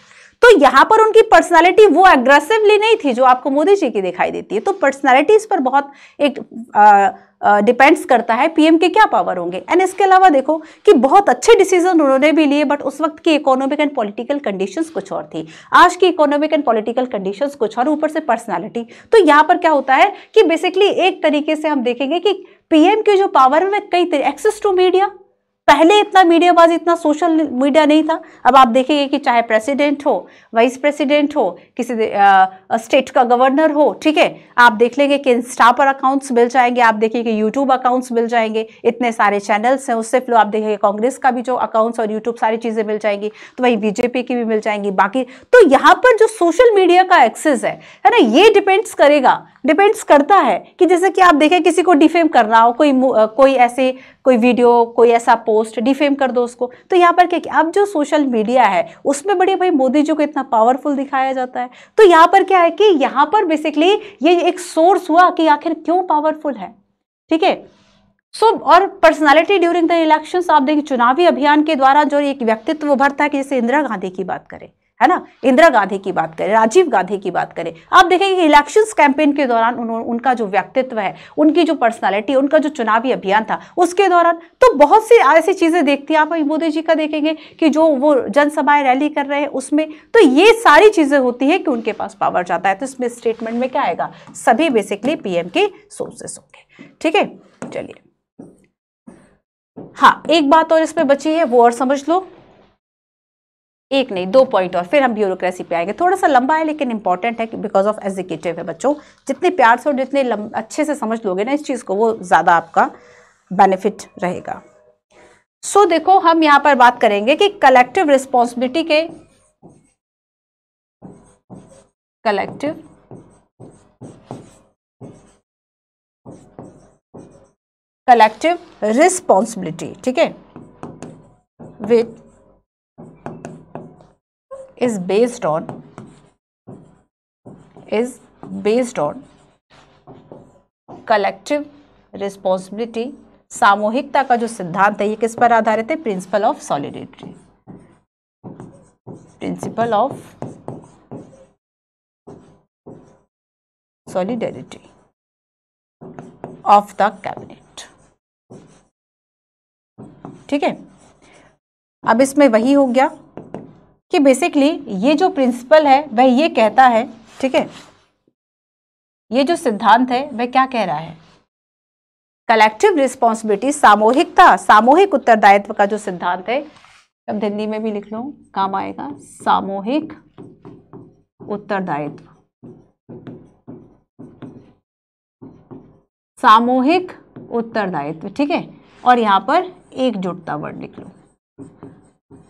तो यहाँ पर उनकी पर्सनैलिटी वो एग्रेसिवली नहीं थी जो आपको मोदी जी की दिखाई देती है तो पर्सनैलिटीज पर बहुत एक डिपेंड्स करता है पीएम के क्या पावर होंगे एंड इसके अलावा देखो कि बहुत अच्छे डिसीजन उन्होंने भी लिए बट उस वक्त की इकोनॉमिक एंड पॉलिटिकल कंडीशंस कुछ और थी आज की इकोनॉमिक एंड पॉलिटिकल कंडीशंस कुछ और ऊपर से पर्सनालिटी तो यहाँ पर क्या होता है कि बेसिकली एक तरीके से हम देखेंगे कि पीएम के जो पावर है वह कई एक्सेस टू मीडिया पहले इतना मीडियाबाज इतना सोशल मीडिया नहीं था अब आप देखेंगे कि चाहे प्रेसिडेंट हो वाइस प्रेसिडेंट हो किसी स्टेट का गवर्नर हो ठीक है आप देख लेंगे कि इंस्टा पर अकाउंट्स मिल जाएंगे आप देखेंगे यूट्यूब अकाउंट्स मिल जाएंगे इतने सारे चैनल्स हैं उससे फिर आप देखेंगे कांग्रेस का भी जो अकाउंट्स और यूट्यूब सारी चीज़ें मिल जाएंगी तो वहीं बीजेपी की भी मिल जाएंगी बाकी तो यहाँ पर जो सोशल मीडिया का एक्सेस है है ना ये डिपेंड्स करेगा डिपेंड्स करता है कि जैसे कि आप देखें किसी को डिफेम कर रहा हो कोई कोई ऐसे कोई वीडियो कोई ऐसा पोस्ट डिफेम कर दो उसको तो यहाँ पर क्या अब जो सोशल मीडिया है उसमें बड़े भाई मोदी जी को इतना पावरफुल दिखाया जाता है तो यहाँ पर क्या है कि यहाँ पर बेसिकली ये एक सोर्स हुआ कि आखिर क्यों पावरफुल है ठीक है सो so, और पर्सनालिटी ड्यूरिंग द इलेक्शंस आप देखिए चुनावी अभियान के द्वारा जो एक व्यक्तित्व उभरता है कि जैसे इंदिरा गांधी की बात करें है ना इंदिरा गांधी की बात करें राजीव गांधी की बात करें आप देखेंगे इलेक्शन कैंपेन के दौरान उन्होंने उनका जो व्यक्तित्व है उनकी जो पर्सनालिटी उनका जो चुनावी अभियान था उसके दौरान तो बहुत सी ऐसी चीज़ें देखती हैं आप मोदी जी का देखेंगे कि जो वो जनसभाएं रैली कर रहे हैं उसमें तो ये सारी चीज़ें होती है कि उनके पास पावर जाता है तो इसमें स्टेटमेंट में क्या आएगा सभी बेसिकली पीएम के सोर्सेस होंगे ठीक है चलिए हाँ एक बात और इसमें बची है वो और समझ लो एक नहीं दो पॉइंट और फिर हम ब्यूरोक्रेसी पे आएंगे थोड़ा सा लंबा है लेकिन इंपॉर्टेंट है बिकॉज ऑफ एजुकेटिव है बच्चों जितने प्यार से और जितने अच्छे से समझ लोगे ना इस चीज़ को वो ज़्यादा आपका बेनिफिट रहेगा सो so, देखो हम यहाँ पर बात करेंगे कि कलेक्टिव रिस्पॉन्सिबिलिटी के कलेक्टिव कलेक्टिव रिस्पॉन्सिबिलिटी ठीक है with is based on is based on collective responsibility सामूहिकता का जो सिद्धांत है ये किस पर आधारित है principle of solidity principle of solidarity of the cabinet ठीक है अब इसमें वही हो गया कि बेसिकली ये जो प्रिंसिपल है वह ये कहता है ठीक है ये जो सिद्धांत है वह क्या कह रहा है कलेक्टिव रिस्पॉन्सिबिलिटी सामूहिकता सामूहिक उत्तरदायित्व का जो सिद्धांत है अब हिंदी में भी लिख लो काम आएगा सामूहिक उत्तरदायित्व सामूहिक उत्तरदायित्व ठीक है और यहां पर एकजुटता वर्ड लिख लो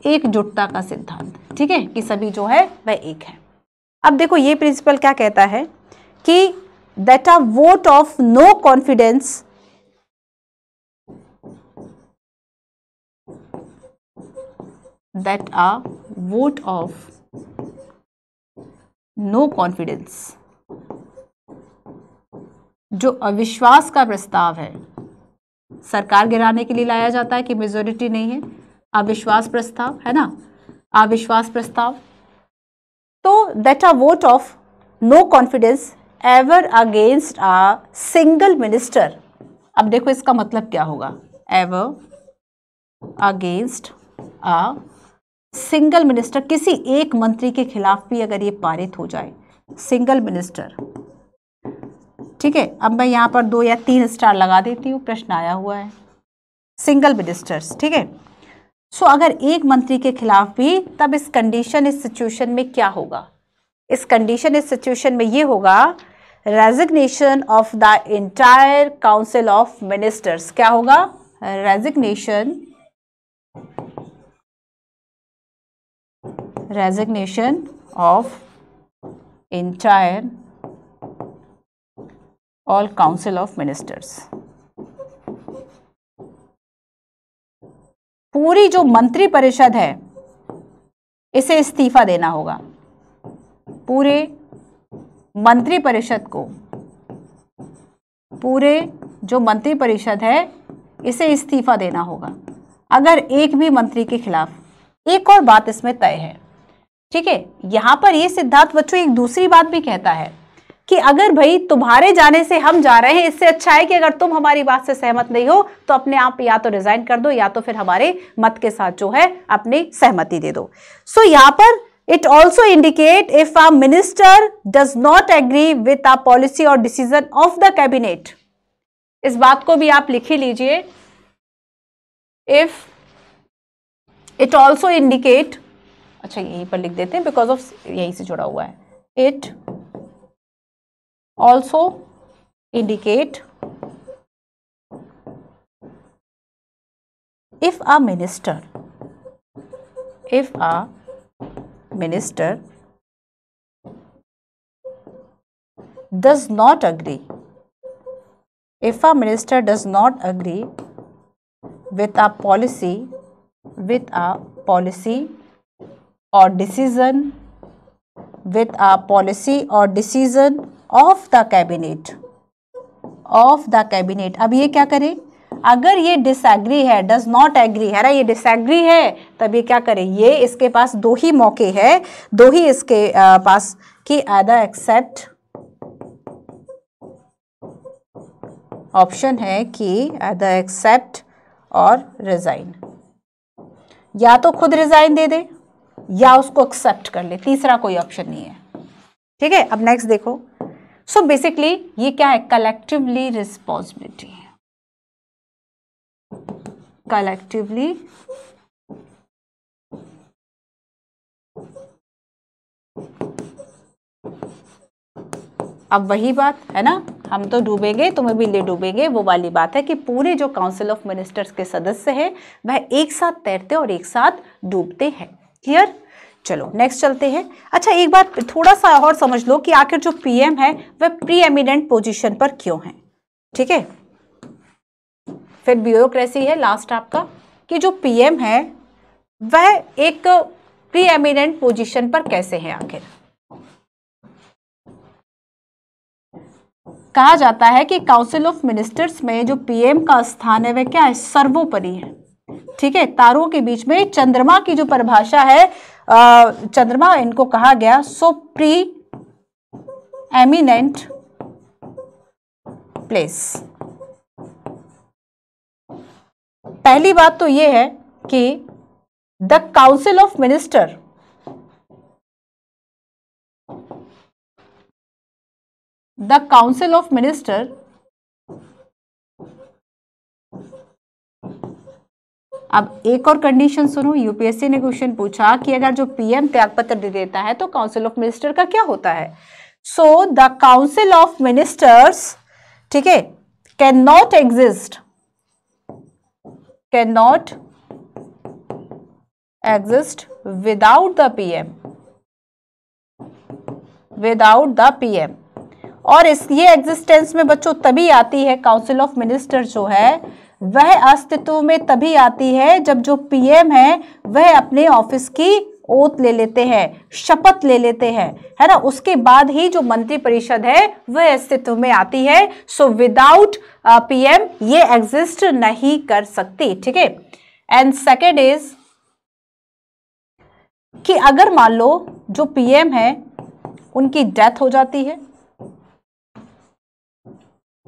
एकजुटता का सिद्धांत ठीक है कि सभी जो है वह एक है अब देखो ये प्रिंसिपल क्या कहता है कि that a vote of no confidence that a vote of no confidence जो अविश्वास का प्रस्ताव है सरकार गिराने के लिए लाया जाता है कि मेजोरिटी नहीं है अविश्वास प्रस्ताव है ना अविश्वास प्रस्ताव तो that a vote of no confidence ever against a single minister अब देखो इसका मतलब क्या होगा ever against a single minister किसी एक मंत्री के खिलाफ भी अगर ये पारित हो जाए सिंगल मिनिस्टर ठीक है अब मैं यहाँ पर दो या तीन स्टार लगा देती हूँ प्रश्न आया हुआ है सिंगल मिनिस्टर्स ठीक है सो so, अगर एक मंत्री के खिलाफ भी तब इस कंडीशन इस सिचुएशन में क्या होगा इस कंडीशन इस सिचुएशन में ये होगा resignation of the entire council of ministers क्या होगा resignation resignation of entire all council of ministers पूरी जो मंत्रिपरिषद है इसे इस्तीफा देना होगा पूरे मंत्रिपरिषद को पूरे जो मंत्रिपरिषद है इसे इस्तीफा देना होगा अगर एक भी मंत्री के खिलाफ एक और बात इसमें तय है ठीक है यहां पर ये सिद्धार्थ बच्चों एक दूसरी बात भी कहता है कि अगर भाई तुम्हारे जाने से हम जा रहे हैं इससे अच्छा है कि अगर तुम हमारी बात से सहमत नहीं हो तो अपने आप या तो रिजाइन कर दो या तो फिर हमारे मत के साथ जो है अपनी सहमति दे दो सो so, यहां पर it also indicate if a minister does not agree with a policy or decision of the cabinet इस बात को भी आप लिख ही लीजिए इफ इट ऑल्सो इंडिकेट अच्छा यहीं पर लिख देते हैं बिकॉज ऑफ यहीं से जुड़ा हुआ है it also indicate if a minister if a minister does not agree if a minister does not agree with a policy with a policy or decision with a policy or decision of the cabinet of the cabinet अब ये क्या करे अगर ये disagree है does not agree है ना ये डिसएग्री है तब ये क्या करे ये इसके पास दो ही मौके है दो ही इसके पास कि आधा एक्सेप्ट ऑप्शन है कि आधा एक्सेप्ट और रिज़ाइन या तो खुद रिज़ाइन दे दे या उसको एक्सेप्ट कर ले तीसरा कोई ऑप्शन नहीं है ठीक है अब नेक्स्ट देखो सो बेसिकली ये क्या है कलेक्टिवली रिस्पॉन्सिबिलिटी है कलेक्टिवली अब वही बात है ना हम तो डूबेंगे तुम्हें भी ले डूबेंगे वो वाली बात है कि पूरे जो काउंसिल ऑफ मिनिस्टर्स के सदस्य हैं वह एक साथ तैरते और एक साथ डूबते हैं क्लियर चलो नेक्स्ट चलते हैं अच्छा एक बार थोड़ा सा और समझ लो कि आखिर जो पीएम है वह प्री एमिनेंट पोजिशन पर क्यों है ठीक है फिर ब्यूरोक्रेसी है लास्ट आपका कि जो पीएम है वह एक प्री एमिनेंट पोजिशन पर कैसे है आखिर कहा जाता है कि काउंसिल ऑफ मिनिस्टर्स में जो पीएम का स्थान है वह क्या है सर्वोपरि है ठीक है तारों के बीच में चंद्रमा की जो परिभाषा है चंद्रमा इनको कहा गया सो प्री एमिनेंट प्लेस पहली बात तो यह है कि the council of minister the council of minister अब एक और कंडीशन सुनो यूपीएससी ने क्वेश्चन पूछा कि अगर जो पीएम त्यागपत्र दे देता है तो काउंसिल ऑफ मिनिस्टर का क्या होता है so the council of ministers ठीक है can not exist can not exist without the PM without the PM और इस ये एग्जिस्टेंस में बच्चों तभी आती है काउंसिल ऑफ मिनिस्टर जो है वह अस्तित्व में तभी आती है जब जो पीएम है वह अपने ऑफिस की ओत ले लेते हैं शपथ ले लेते हैं है ना उसके बाद ही जो मंत्रिपरिषद है वह अस्तित्व में आती है सो विदाउट पीएम ये एग्जिस्ट नहीं कर सकती ठीक है एंड सेकेंड इज कि अगर मान लो जो पीएम है उनकी डेथ हो जाती है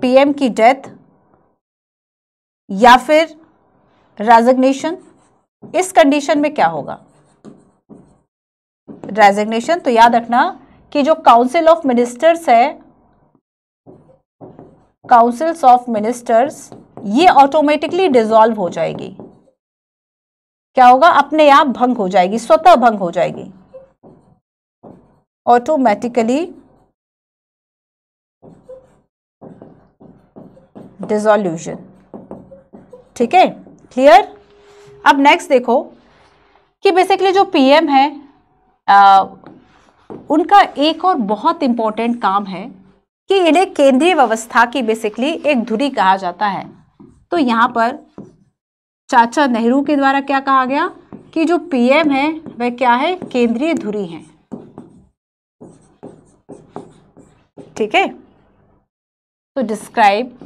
पीएम की डेथ या फिर रेजिग्नेशन इस कंडीशन में क्या होगा रेजिग्नेशन तो याद रखना कि जो काउंसिल ऑफ मिनिस्टर्स है काउंसिल्स ऑफ मिनिस्टर्स ये ऑटोमेटिकली डिजॉल्व हो जाएगी क्या होगा अपने आप भंग हो जाएगी स्वतः भंग हो जाएगी ऑटोमेटिकली डिजोल्यूशन ठीक है क्लियर अब नेक्स्ट देखो कि बेसिकली जो पीएम है आ, उनका एक और बहुत इंपॉर्टेंट काम है कि इन्हें केंद्रीय व्यवस्था की बेसिकली एक धुरी कहा जाता है तो यहाँ पर चाचा नेहरू के द्वारा क्या कहा गया कि जो पीएम है वह क्या है केंद्रीय धुरी है ठीक है तो describe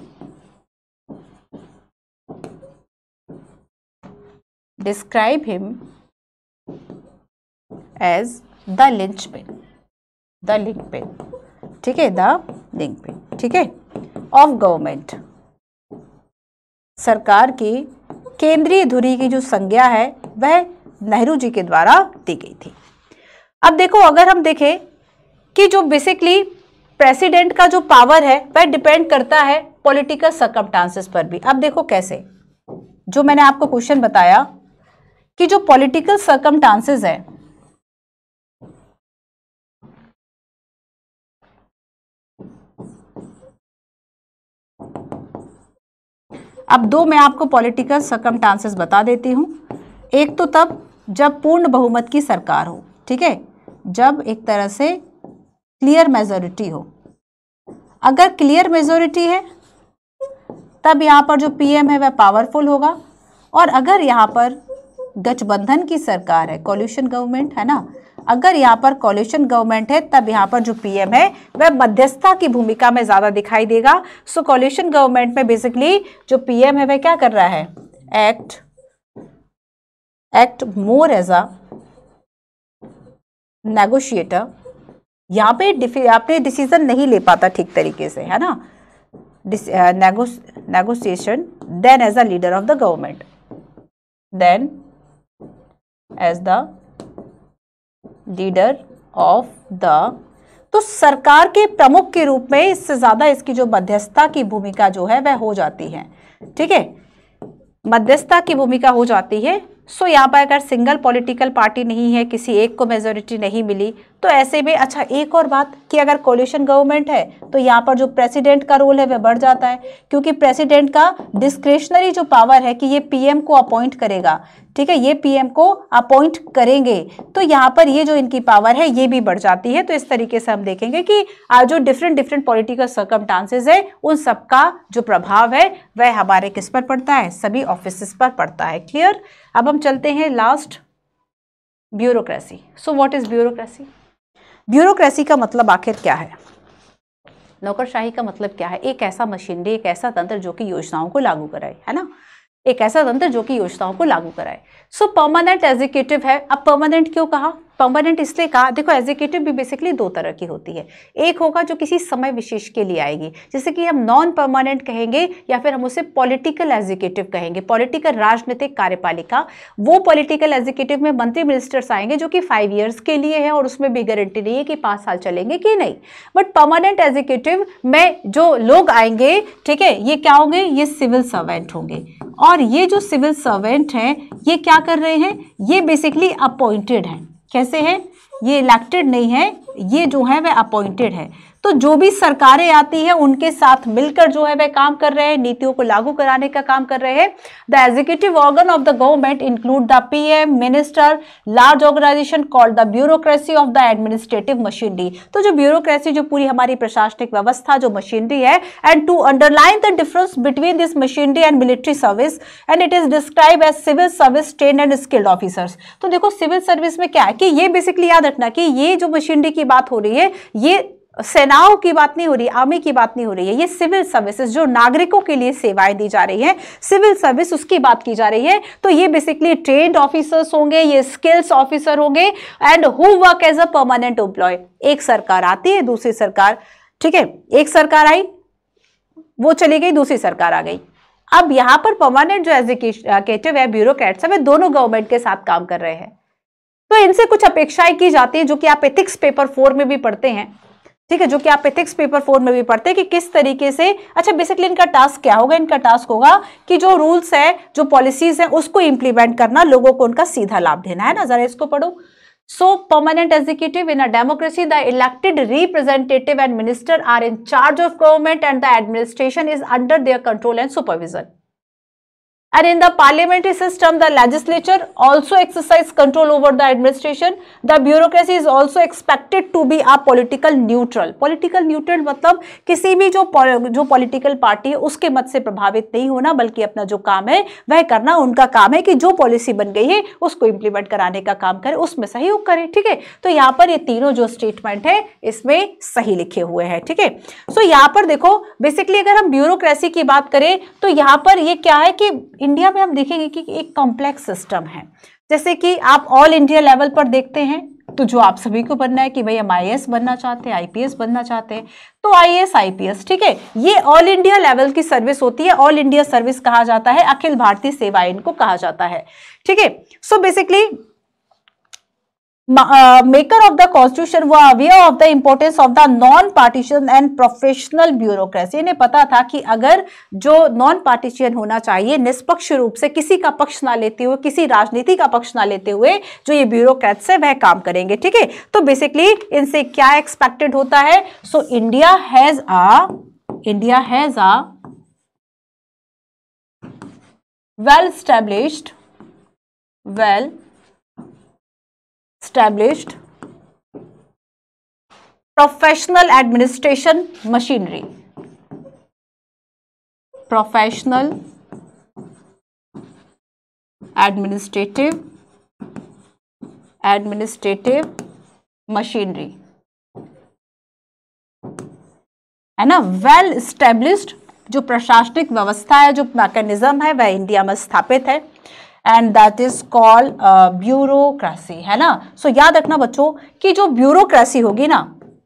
describe him as the linchpin the linchpin ठीक है द लिंक पे ठीक है ऑफ गवर्नमेंट सरकार की केंद्रीय धुरी की जो संज्ञा है वह नेहरू जी के द्वारा दी गई थी अब देखो अगर हम देखें कि जो बेसिकली प्रेसिडेंट का जो पावर है वह डिपेंड करता है पॉलिटिकल सर्कमटांसेस पर भी अब देखो कैसे जो मैंने आपको क्वेश्चन बताया कि जो पॉलिटिकल टांसेस है अब दो मैं आपको पॉलिटिकल टांसेस बता देती हूं एक तो तब जब पूर्ण बहुमत की सरकार हो ठीक है जब एक तरह से क्लियर मेजोरिटी हो अगर क्लियर मेजोरिटी है तब यहाँ पर जो पीएम है वह पावरफुल होगा और अगर यहाँ पर गठबंधन की सरकार है कॉल्यूशन गवर्नमेंट है ना अगर यहाँ पर कॉल्यूशन गवर्नमेंट है तब यहाँ पर जो पीएम है वह मध्यस्थता की भूमिका में ज़्यादा दिखाई देगा सो कॉल्यूशन गवर्नमेंट में बेसिकली जो पीएम है वह क्या कर रहा है act act more as a negotiator यहाँ पे आपने डिसीजन नहीं ले पाता ठीक तरीके से है ना negotiation then as a leader of the government then as the leader of the तो सरकार के प्रमुख के रूप में इससे ज़्यादा इसकी जो मध्यस्थता की भूमिका जो है वह हो जाती है ठीक है मध्यस्थता की भूमिका हो जाती है सो यहाँ पर अगर सिंगल पॉलिटिकल पार्टी नहीं है किसी एक को मेजोरिटी नहीं मिली तो ऐसे में अच्छा एक और बात कि अगर कोल्यूशन गवर्नमेंट है तो यहाँ पर जो प्रेसिडेंट का रोल है वह बढ़ जाता है क्योंकि प्रेसिडेंट का डिस्क्रिशनरी जो पावर है कि ये पीएम को अपॉइंट करेगा ठीक है ये पीएम को अपॉइंट करेंगे तो यहाँ पर ये जो इनकी पावर है ये भी बढ़ जाती है तो इस तरीके से हम देखेंगे कि जो डिफरेंट डिफरेंट पॉलिटिकल सर्कम है उन सबका जो प्रभाव है वह हमारे किस पर पड़ता है सभी ऑफिस पर पड़ता है क्लियर अब हम चलते हैं last bureaucracy so what is bureaucracy bureaucracy का मतलब आखिर क्या है नौकरशाही का मतलब क्या है एक ऐसा मशीनरी एक ऐसा तंत्र जो कि योजनाओं को लागू कराए है ना एक ऐसा तंत्र जो कि योजनाओं को लागू कराए सो परमानेंट एग्जीक्यूटिव है अब परमानेंट क्यों कहा परमानेंट इसलिए कहा देखो एग्जीक्यूटिव भी बेसिकली दो तरह की होती है एक होगा जो किसी समय विशेष के लिए आएगी जैसे कि हम नॉन परमानेंट कहेंगे या फिर हम उसे पॉलिटिकल एग्जीक्यूटिव कहेंगे पॉलिटिकल राजनीतिक कार्यपालिका वो पॉलिटिकल एग्जीक्यूटिव में मंत्री मिनिस्टर्स आएंगे जो कि फाइव ईयर्स के लिए है और उसमें भी गारंटी नहीं है कि पाँच साल चलेंगे कि नहीं बट परमानेंट एग्जीक्यूटिव में जो लोग आएंगे ठीक है ये क्या होंगे ये सिविल सर्वेंट होंगे और ये जो सिविल सर्वेंट हैं ये क्या कर रहे हैं ये बेसिकली अपॉइंटेड हैं कैसे हैं ये इलेक्टेड नहीं है ये जो है वह अपॉइंटेड है तो जो भी सरकारें आती हैं उनके साथ मिलकर जो है वह काम कर रहे हैं नीतियों को लागू कराने का काम कर रहे हैं the executive organ of the government include the PM minister large organization called the bureaucracy of the administrative machinery तो जो ब्यूरोक्रेसी जो पूरी हमारी प्रशासनिक व्यवस्था जो मशीनरी है and to underline the difference between this machinery and military service and it is describe as civil service train and skilled officers तो देखो सिविल सर्विस में क्या है कि ये बेसिकली याद रखना कि ये जो मशीनरी की बात हो रही है ये सेनाओं की बात नहीं हो रही आर्मी की बात नहीं हो रही है ये सिविल सर्विसेज जो नागरिकों के लिए सेवाएं दी जा रही हैं सिविल सर्विस उसकी बात की जा रही है तो ये बेसिकली ट्रेंड ऑफिसर्स होंगे ये स्किल्स ऑफिसर होंगे and who work as a permanent employ एक सरकार आती है दूसरी सरकार ठीक है एक सरकार आई वो चली गई दूसरी सरकार आ गई अब यहां पर परमानेंट जो एजुकेटिव है ब्यूरोक्रेट्स है वे दोनों गवर्नमेंट के साथ काम कर रहे हैं तो इनसे कुछ अपेक्षाएं की जाती है जो कि आप एथिक्स पेपर फोर में भी पढ़ते हैं ठीक है जो कि आप एथिक्स पेपर फोर में भी पढ़ते हैं कि किस तरीके से अच्छा बेसिकली इनका टास्क क्या होगा इनका टास्क होगा कि जो रूल्स है जो पॉलिसीज है उसको इंप्लीमेंट करना लोगों को उनका सीधा लाभ देना है ना जरा इसको पढ़ो so permanent executive in a democracy the elected representative and minister are in charge of government and the administration is under their control and supervision and in the parliamentary system the legislature also exercise control over the administration the bureaucracy is also expected to be a political neutral political neutral मतलब किसी भी जो जो political party है उसके मत से प्रभावित नहीं होना बल्कि अपना जो काम है वह करना उनका काम है कि जो पॉलिसी बन गई है उसको इम्प्लीमेंट कराने का काम करें उसमें सहयोग करें ठीक है तो यहाँ पर ये तीनों जो स्टेटमेंट है इसमें सही लिखे हुए हैं ठीक है सो so, यहाँ पर देखो बेसिकली अगर हम ब्यूरोक्रेसी की बात करें तो यहाँ पर ये क्या है कि इंडिया में हम देखेंगे कि एक कॉम्प्लेक्स सिस्टम है जैसे कि आप ऑल इंडिया लेवल पर देखते हैं तो जो आप सभी को बनना है कि भाई हम आई बनना चाहते हैं आईपीएस बनना चाहते हैं तो आई एस आईपीएस ठीक है ये ऑल इंडिया लेवल की सर्विस होती है ऑल इंडिया सर्विस कहा जाता है अखिल भारतीय सेवा इनको कहा जाता है ठीक है so basically maker of the constitution वो aware of the importance of the non partisan and professional bureaucracy इन्हें पता था कि अगर जो नॉन पार्टीशन होना चाहिए निष्पक्ष रूप से किसी का पक्ष ना लेते हुए किसी राजनीति का पक्ष ना लेते हुए जो ये ब्यूरोक्रेट्स है वह काम करेंगे ठीक है तो बेसिकली इनसे क्या एक्सपेक्टेड होता है so India has a India has a well established well established professional administration machinery professional administrative administrative machinery है ना वेल स्टेब्लिश्ड जो प्रशासनिक व्यवस्था है जो मैकेनिज्म है वह इंडिया में स्थापित है and that is called bureaucracy है ना सो so, याद रखना बच्चों कि जो ब्यूरोक्रेसी होगी ना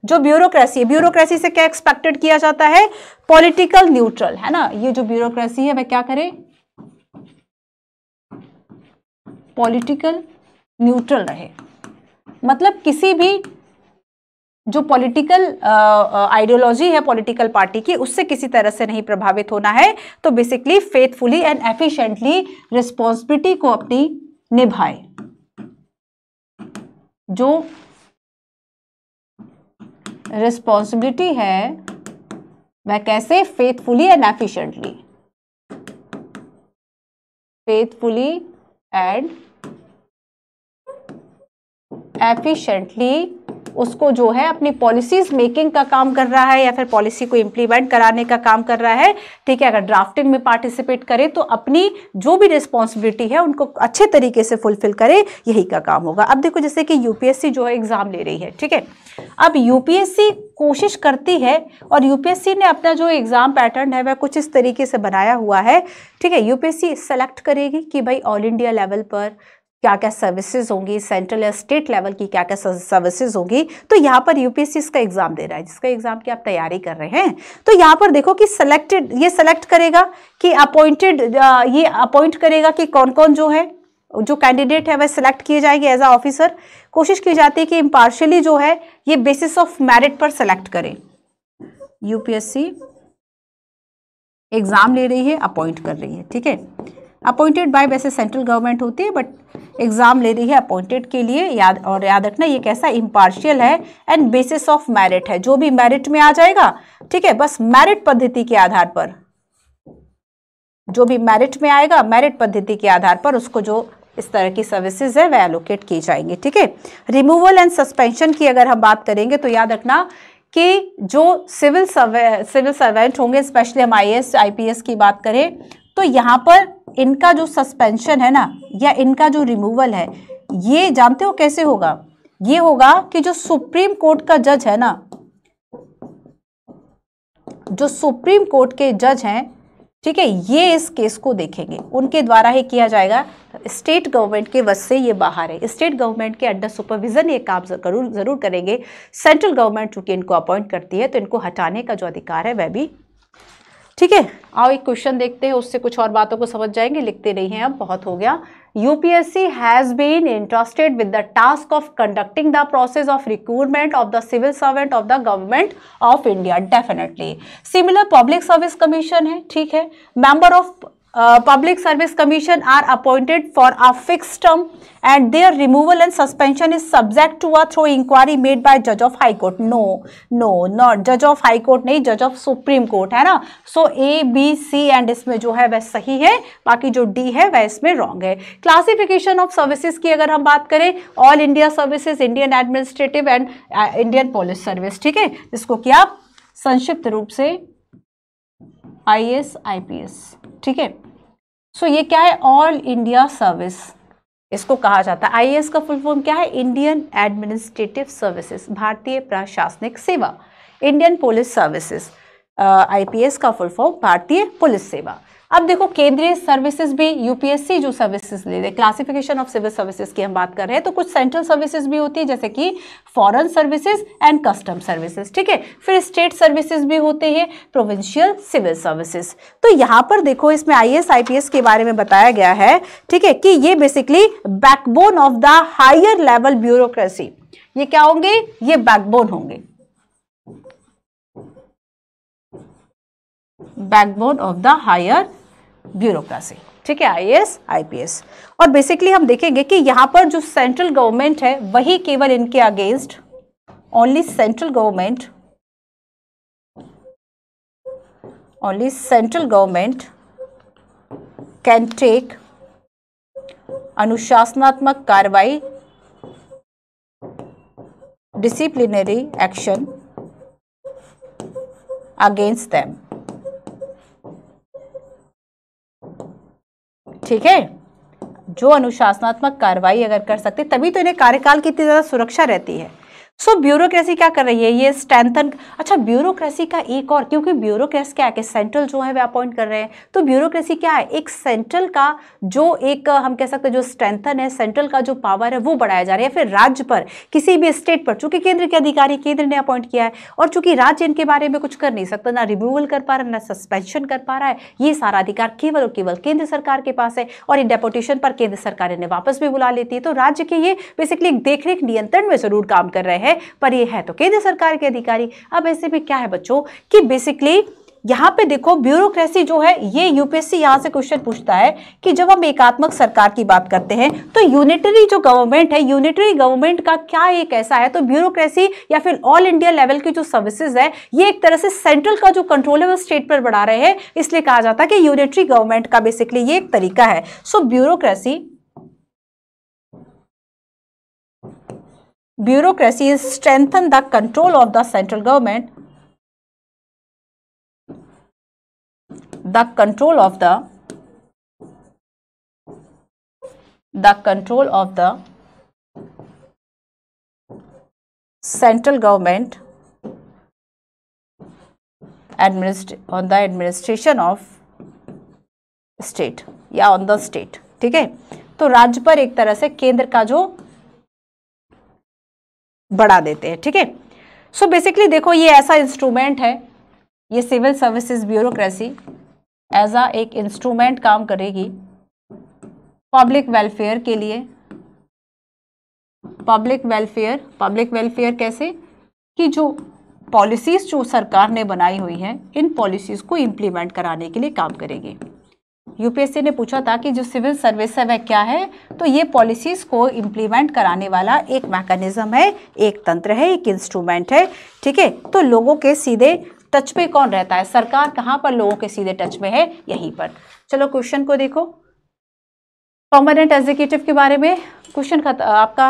जो ब्यूरोक्रेसी है ब्यूरोक्रेसी से क्या एक्सपेक्टेड किया जाता है पॉलिटिकल न्यूट्रल है ना ये जो ब्यूरोक्रेसी है वह क्या करे पॉलिटिकल न्यूट्रल रहे मतलब किसी भी जो पॉलिटिकल आइडियोलॉजी है पॉलिटिकल पार्टी की उससे किसी तरह से नहीं प्रभावित होना है तो basically faithfully and efficiently responsibility को अपनी निभाए जो रिस्पॉन्सिबिलिटी है वह कैसे faithfully and efficiently faithfully and efficiently उसको जो है अपनी पॉलिसीज मेकिंग का काम कर रहा है या फिर पॉलिसी को इम्प्लीमेंट कराने का काम कर रहा है ठीक है अगर ड्राफ्टिंग में पार्टिसिपेट करे तो अपनी जो भी रिस्पॉन्सिबिलिटी है उनको अच्छे तरीके से फुलफिल करे यही का काम होगा अब देखो जैसे कि यूपीएससी जो है एग्ज़ाम ले रही है ठीक है अब यूपीएससी कोशिश करती है और यूपीएससी ने अपना जो एग्ज़ाम पैटर्न है वह कुछ इस तरीके से बनाया हुआ है ठीक है यूपीएससी सेलेक्ट करेगी कि भाई ऑल इंडिया लेवल पर क्या क्या सर्विसेज होंगी सेंट्रल या स्टेट लेवल की क्या क्या सर्विसेज होंगी तो यहाँ पर यूपीएससी इसका एग्जाम दे रहा है जिसका एग्जाम की आप तैयारी कर रहे हैं तो यहाँ पर देखो कि सिलेक्टेड ये सिलेक्ट करेगा कि अपॉइंटेड ये अपॉइंट करेगा कि कौन कौन जो है जो कैंडिडेट है वह सिलेक्ट किए जाएंगे एज अ ऑफिसर कोशिश की जाती है कि इम्पार्शली जो है ये बेसिस ऑफ मेरिट पर सेलेक्ट करें यूपीएससी एग्जाम ले रही है अपॉइंट कर रही है ठीक है अपॉइंटेड बाय वैसे सेंट्रल गवर्नमेंट होती है बट एग्ज़ाम ले रही है अपॉइंटेड के लिए याद और याद रखना ये कैसा इम्पार्शियल है एंड बेसिस ऑफ मैरिट है जो भी मैरिट में आ जाएगा ठीक है बस मैरिट पद्धति के आधार पर जो भी मैरिट में आएगा मैरिट पद्धति के आधार पर उसको जो इस तरह की सर्विसेज है वह एलोकेट की जाएंगे ठीक है रिमूवल एंड सस्पेंशन की अगर हम बात करेंगे तो याद रखना कि जो सिविल सर्वे सिविल सर्वेंट होंगे स्पेशली हम I S I P S की बात करें तो यहाँ पर इनका जो सस्पेंशन है ना या इनका जो रिमूवल है ये जानते हो कैसे होगा ये होगा कि जो सुप्रीम कोर्ट का जज है ना जो सुप्रीम कोर्ट के जज हैं ठीक है ये इस केस को देखेंगे उनके द्वारा ही किया जाएगा स्टेट गवर्नमेंट के वश से ये बाहर है स्टेट गवर्नमेंट के अंडर सुपरविजन ये काम जरूर जरूर करेंगे सेंट्रल गवर्नमेंट चूंकि इनको अपॉइंट करती है तो इनको हटाने का जो अधिकार है वह भी ठीक है आओ एक क्वेश्चन देखते हैं उससे कुछ और बातों को समझ जाएंगे लिखते नहीं हैं अब बहुत हो गया UPSC has been interested with the task of conducting the process of recruitment of the civil servant of the government of India definitely similar public service commission है ठीक है member of public service commission are appointed for a fix term and there removal and suspension is subject to a throw inquiry made by जज of high court no no not जज of high court नहीं जज of supreme court है ना सो A B C and इसमें जो है वह सही है बाकी जो डी है वह इसमें रॉन्ग है क्लासिफिकेशन ऑफ सर्विसेज की अगर हम बात करें all India services Indian administrative and Indian police service ठीक है इसको क्या संक्षिप्त रूप से आई एस आई ठीक है सो so, ये क्या है ऑल इंडिया सर्विस इसको कहा जाता है आई का फुल फॉर्म क्या है इंडियन एडमिनिस्ट्रेटिव सर्विसेज भारतीय प्रशासनिक सेवा इंडियन पुलिस सर्विसेज आईपीएस का फुल फॉर्म भारतीय पुलिस सेवा अब देखो केंद्रीय सर्विसेज भी यूपीएससी जो सर्विसेज ले रहे क्लासिफिकेशन ऑफ सिविल सर्विसेज की हम बात कर रहे हैं तो कुछ सेंट्रल सर्विसेज भी होती है जैसे कि foreign services and custom services ठीक है फिर स्टेट सर्विसेज भी होते हैं प्रोविंशियल सिविल सर्विसेज तो यहाँ पर देखो इसमें आईएएस एस के बारे में बताया गया है ठीक है कि ये basically backbone of the higher level bureaucracy ये क्या होंगे ये बैकबोन होंगे backbone of the higher bureaucracy ठीक है आईएएस आईपीएस और बेसिकली हम देखेंगे कि यहां पर जो सेंट्रल गवर्नमेंट है वही केवल इनके against only central government only central government can take अनुशासनात्मक कार्रवाई डिसिप्लिनरी एक्शन अगेंस्ट दैम ठीक है जो अनुशासनात्मक कार्रवाई अगर कर सकते तभी तो इन्हें कार्यकाल की इतनी ज़्यादा सुरक्षा रहती है सो so, ब्यूरोक्रेसी क्या कर रही है ये स्ट्रेंथन अच्छा ब्यूरोक्रेसी का एक और क्योंकि ब्यूरोक्रेसी क्या है कि सेंट्रल जो है वे अपॉइंट कर रहे हैं तो ब्यूरोक्रेसी क्या है एक सेंट्रल का जो एक हम कह सकते हैं जो स्ट्रेंथन है सेंट्रल का जो पावर है वो बढ़ाया जा रहा है फिर राज्य पर किसी भी स्टेट पर चूंकि केंद्र के अधिकारी केंद्र ने अपॉइंट किया है और चूंकि राज्य इनके बारे में कुछ कर नहीं सकता ना रिमूवल कर पा रहा ना सस्पेंशन कर पा रहा है ये सारा अधिकार केवल और केवल केंद्र सरकार के पास है और इन डेपोटेशन पर केंद्र सरकार इन्हें वापस भी बुला लेती है तो राज्य के ये बेसिकली देखरेख नियंत्रण में जरूर काम कर रहे हैं है पर ये है तो केंद्र सरकार के अधिकारी अब ऐसे में क्या है बच्चों कि बेसिकली यहाँ पे देखो ब्यूरोक्रेसी जो है ये यूपीएससी यहाँ से क्वेश्चन पूछता है कि जब हम एकात्मक सरकार की बात करते हैं तो यूनिटरी जो गवर्नमेंट है यूनिटरी गवर्नमेंट का क्या एक ऐसा है तो ब्यूरोक्रेसी या फिर ऑल इंडिया लेवल की जो सर्विसेज है ये एक तरह से सेंट्रल का जो कंट्रोल है वो स्टेट पर बढ़ा रहे हैं इसलिए कहा जाता है कि यूनिटरी गवर्नमेंट का बेसिकली ये एक तरीका है so so, bureaucracy bureaucracy is strengthen the control of the central government the control of the the control of the central government on the administration of state या on the state ठीक है तो राज्य पर एक तरह से केंद्र का जो बढ़ा देते हैं ठीक है सो बेसिकली देखो ये ऐसा इंस्ट्रूमेंट है ये civil services bureaucracy as a एक इंस्ट्रूमेंट काम करेगी पब्लिक वेलफेयर के लिए पब्लिक वेलफेयर पब्लिक वेलफेयर कैसे कि जो पॉलिसीज़ जो सरकार ने बनाई हुई हैं इन पॉलिसीज़ को इम्प्लीमेंट कराने के लिए काम करेगी यूपीएससी ने पूछा था कि जो सिविल सर्विस है वह क्या है तो ये पॉलिसीज़ को इम्प्लीमेंट कराने वाला एक मैकेनिज़्म है एक तंत्र है एक इंस्ट्रूमेंट है ठीक है तो लोगों के सीधे टच में कौन रहता है सरकार कहाँ पर लोगों के सीधे टच में है यहीं पर चलो क्वेश्चन को देखो परमानेंट एग्जीक्यूटिव के बारे में क्वेश्चन आपका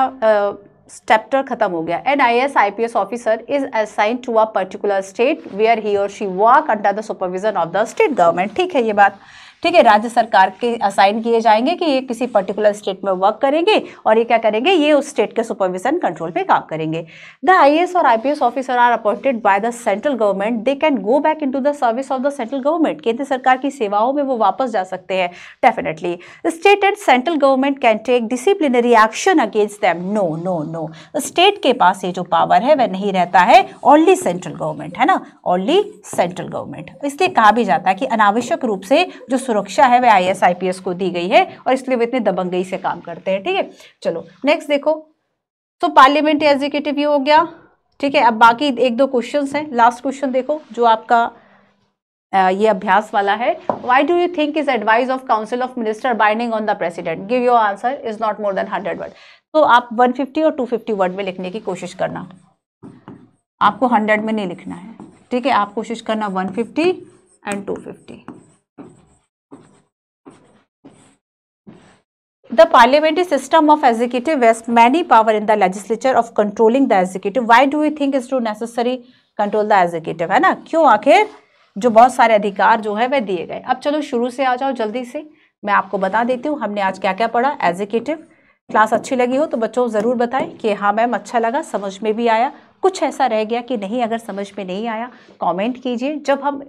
स्टेप्टर चैप्टर खत्म हो गया an I S I P S officer is assign to a particular state where he or she work under the supervision of the state government ठीक है ये बात ठीक है राज्य सरकार के असाइन किए जाएंगे कि ये किसी पर्टिकुलर स्टेट में वर्क करेंगे और ये क्या करेंगे ये उस स्टेट के सुपरविजन कंट्रोल पे काम करेंगे द आई और I officer are appointed by the central government they can go back in the service of the central government केंद्र सरकार की सेवाओं में वो वापस जा सकते हैं definitely state and central government can take disciplinary action against them no no no state के पास ये जो पावर है वह नहीं रहता है ओनली सेंट्रल गवर्नमेंट है ना ओनली सेंट्रल गवर्नमेंट इसलिए कहा भी जाता है कि अनावश्यक रूप से जो सुरक्षा है वह आई एस को दी गई है और इसलिए वे इतने दबंगई से काम करते हैं ठीक है थीके? चलो नेक्स्ट देखो तो पार्लियामेंट एग्जीक्यूटिव ये हो गया ठीक है अब बाकी एक दो क्वेश्चन हैं लास्ट क्वेश्चन देखो जो आपका ये अभ्यास वाला है why do you think is advise of council of minister binding on the president give your answer is not more than hundred word तो आप 150 और 250 वर्ड में लिखने की कोशिश करना आपको 100 में नहीं लिखना है ठीक है आप कोशिश करना 150 and 250 the parliamentary system of executive has many power in the legislature of controlling the executive why do we think is to necessary control the executive है ना क्यों आखिर जो बहुत सारे अधिकार जो है वह दिए गए अब चलो शुरू से आ जाओ जल्दी से मैं आपको बता देती हूँ हमने आज kya क्या पढ़ा एग्जीक्यूटिव क्लास अच्छी लगी हो तो बच्चों ज़रूर बताएं कि हाँ मैम अच्छा लगा समझ में भी आया कुछ ऐसा रह गया कि नहीं अगर समझ में नहीं आया कमेंट कीजिए जब हम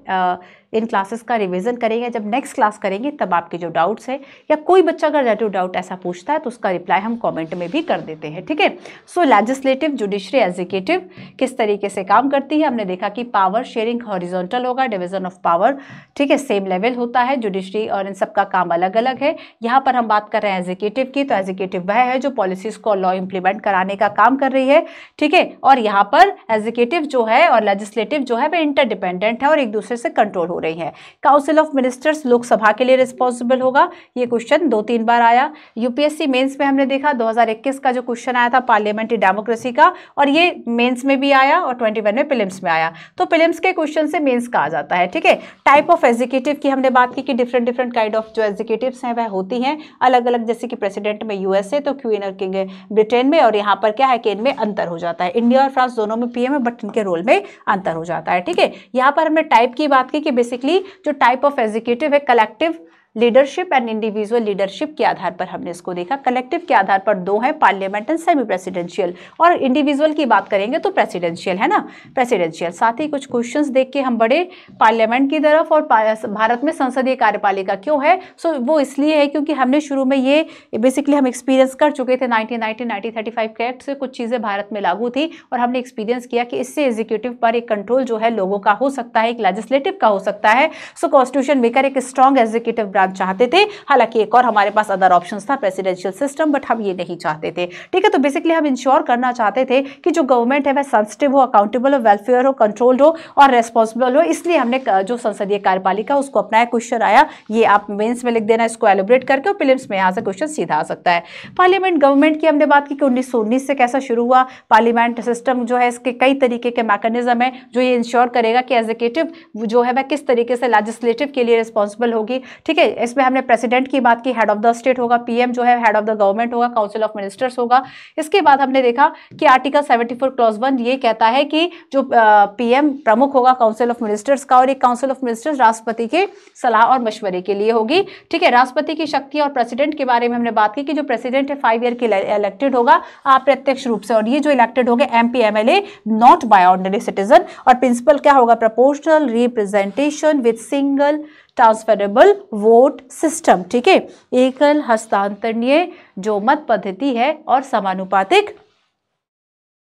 इन क्लासेस का रिविज़न करेंगे जब नेक्स्ट क्लास करेंगे तब आपके जो डाउट्स हैं या कोई बच्चा अगर रिलेटिव डाउट ऐसा पूछता है तो उसका रिप्लाई हम कॉमेंट में भी कर देते हैं ठीक है सो लेजिस्लेटिव जुडिशरी एग्जीक्यूटिव किस तरीके से काम करती है हमने देखा कि पावर शेयरिंग हॉरिजोंटल होगा डिविजन ऑफ पावर ठीक है सेम लेवल होता है जुडिशरी और इन सबका काम अलग अलग है यहाँ पर हम बात कर रहे हैं एग्जीक्यूटिव की तो एग्जीक्यूटिव वह है जो पॉलिसीज़ को लॉ इम्प्लीमेंट कराने का काम कर रही है ठीक है और यहाँ पर एग्जीक्यूटिव जो है और लेजिस्लेटिव जो है वह इंटरडिपेंडेंट है और एक दूसरे से कंट्रोल हो रही हैं काउंसिल ऑफ मिनिस्टर्स लोकसभा के लिए रिस्पॉन्सिबल होगा ये क्वेश्चन दो तीन बार आया यूपीएससी मेंस में हमने देखा 2021 का जो क्वेश्चन आया था पार्लियामेंट्री डेमोक्रेसी का और ये मेन्स में भी आया और ट्वेंटी में प्लिम्स में आया तो प्लिम्स के क्वेश्चन से मेन्स का आ जाता है ठीक है टाइप ऑफ एग्जीक्यूटिव की हमने बात की कि डिफरेंट डिफरेंट काइंड ऑफ जो एग्जीक्यूटिव हैं वह होती हैं अलग अलग जैसे कि प्रेसिडेंट में यूएसए तो क्वीन और किंग ब्रिटेन में और यहाँ पर क्या है कि इनमें अंतर हो जाता है इंडिया और फ्रांस दोनों में पीएम है बट इनके रोल में अंतर हो जाता है ठीक है यहाँ पर हमने टाइप की बात की कि बेसिकली जो टाइप ऑफ एग्जीक्यूटिव है collective leadership and individual leadership के आधार पर हमने इसको देखा कलेक्टिव के आधार पर दो हैं पार्लियामेंट एंड सेमी प्रेसिडेंशियल और इंडिविजुअल की बात करेंगे तो प्रेसिडेंशियल है ना प्रेसिडेंशियल साथ ही कुछ क्वेश्चंस देख के हम बड़े पार्लियामेंट की तरफ और भारत में संसदीय कार्यपालिका क्यों है सो so, वो इसलिए है क्योंकि हमने शुरू में ये बेसिकली हम एक्सपीरियंस कर चुके थे nineteen nineteen nineteen thirty five के एक्ट से कुछ चीज़ें भारत में लागू थी और हमने एक्सपीरियंस किया कि इससे एग्जीक्यूटिव पर एक कंट्रोल जो है लोगों का हो सकता है एक लेजिस्लेटिव का हो सकता है सो कॉन्स्टिट्यूशन मेकर एक स्ट्रॉन्ग एग्जीक्यूटिव ब्रांच चाहते थे हालांकि एक और हमारे पास अदर ऑप्शन था प्रेसिडेंशियल सिस्टम बट हम ये नहीं चाहते थे ठीक है तो बेसिकली हम इंश्योर करना चाहते थे कि जो गवर्नमेंट है वह सेंसिटिव हो अकाउंटेबल हो वेलफेयर हो कंट्रोल्ड हो और रेस्पॉन्सिबल हो इसलिए हमने जो संसदीय कार्यपालिका उसको अपनाया क्वेश्चन आया ये आप मेन्स में लिख देना इसको एलोब्रेट करके और फिल्म्स में यहाँ से क्वेश्चन सीधा आ सकता है पार्लियामेंट गवर्नमेंट की हमने बात की कि उन्नीस से कैसा शुरू हुआ पार्लियामेंट सिस्टम जो है इसके कई तरीके के मैकेनिज्म है जो ये इंश्योर करेगा कि एग्जीक्यूटिव जो है वह किस तरीके से लेजिस्लेटिव के लिए रिस्पॉन्सिबल होगी ठीक है इसमें हमने प्रेसिडेंट की बात की हेड ऑफ द स्टेट होगा पीएम जो है हेड ऑफ द गवर्नमेंट होगा काउंसिल ऑफ मिनिस्टर्स होगा इसके बाद हमने देखा कि आर्टिकल 74 फोर क्लॉज वन ये कहता है कि जो पीएम प्रमुख होगा काउंसिल ऑफ मिनिस्टर्स का और एक काउंसिल ऑफ मिनिस्टर्स राष्ट्रपति के सलाह और मशवरे के लिए होगी ठीक है राष्ट्रपति की शक्ति और प्रेसिडेंट के बारे में हमने बात की कि जो प्रेसिडेंट है फाइव ईयर के इलेक्टेड होगा अप्रत्यक्ष रूप से और ये जो इलेक्टेड होगा M P M L A not by ordinary citizen और प्रिंसिपल क्या होगा proportional representation with single transferable vote system ठीक है एकल हस्तांतरणीय जो मत पद्धति है और समानुपातिक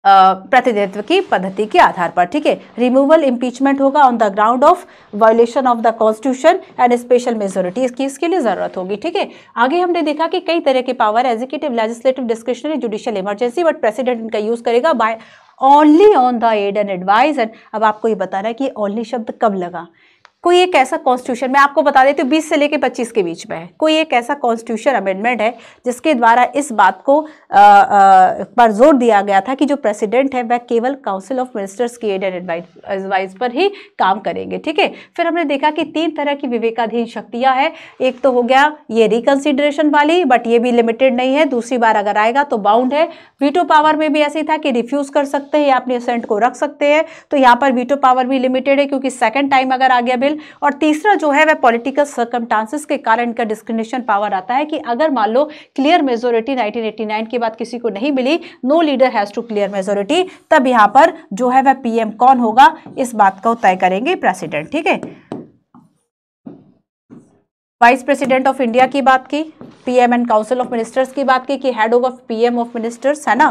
प्रतिनिधित्व की पद्धति के आधार पर ठीक है रिमूवल इम्पीचमेंट होगा on the ground of violation of the constitution and special majority इसकी इसके लिए जरूरत होगी ठीक है आगे हमने देखा कि कई तरह के power executive legislative discretionary judicial emergency but president इनका यूज करेगा by only on the aid and advice and अब आपको ये बताना है कि ओनली शब्द कब लगा कोई एक ऐसा कॉन्स्टिट्यूशन मैं आपको बता देती हूँ बीस से लेकर पच्चीस के बीच में है कोई एक ऐसा कॉन्स्टिट्यूशन अमेंडमेंट है जिसके द्वारा इस बात को पर जोर दिया गया था कि जो प्रेसिडेंट है वह केवल काउंसिल ऑफ मिनिस्टर्स की एड एंड एडवाइस पर ही काम करेंगे ठीक है फिर हमने देखा कि तीन तरह की विवेकाधीन शक्तियाँ हैं एक तो हो गया ये रिकन्सिडरेशन वाली बट ये भी लिमिटेड नहीं है दूसरी बार अगर आएगा तो बाउंड है वीटो पावर में भी ऐसे था कि रिफ्यूज़ कर सकते हैं या अपने सेंट को रख सकते हैं तो यहाँ पर वीटो पावर भी लिमिटेड है क्योंकि सेकेंड टाइम अगर आ गया बिल और तीसरा जो है वह पॉलिटिकल सर्कमटांसिस के कारण इनका डिस्क्रिमिनेशन पावर आता है कि अगर मान लो क्लियर मेजोरिटी 1989 के बाद किसी को नहीं मिली no leader has to clear majority तब यहाँ पर जो है वह पीएम कौन होगा इस बात को तय करेंगे प्रेसिडेंट ठीक है वाइस प्रेसिडेंट ऑफ इंडिया की बात की PM and council of ministers की बात की कि head of PM of ministers है ना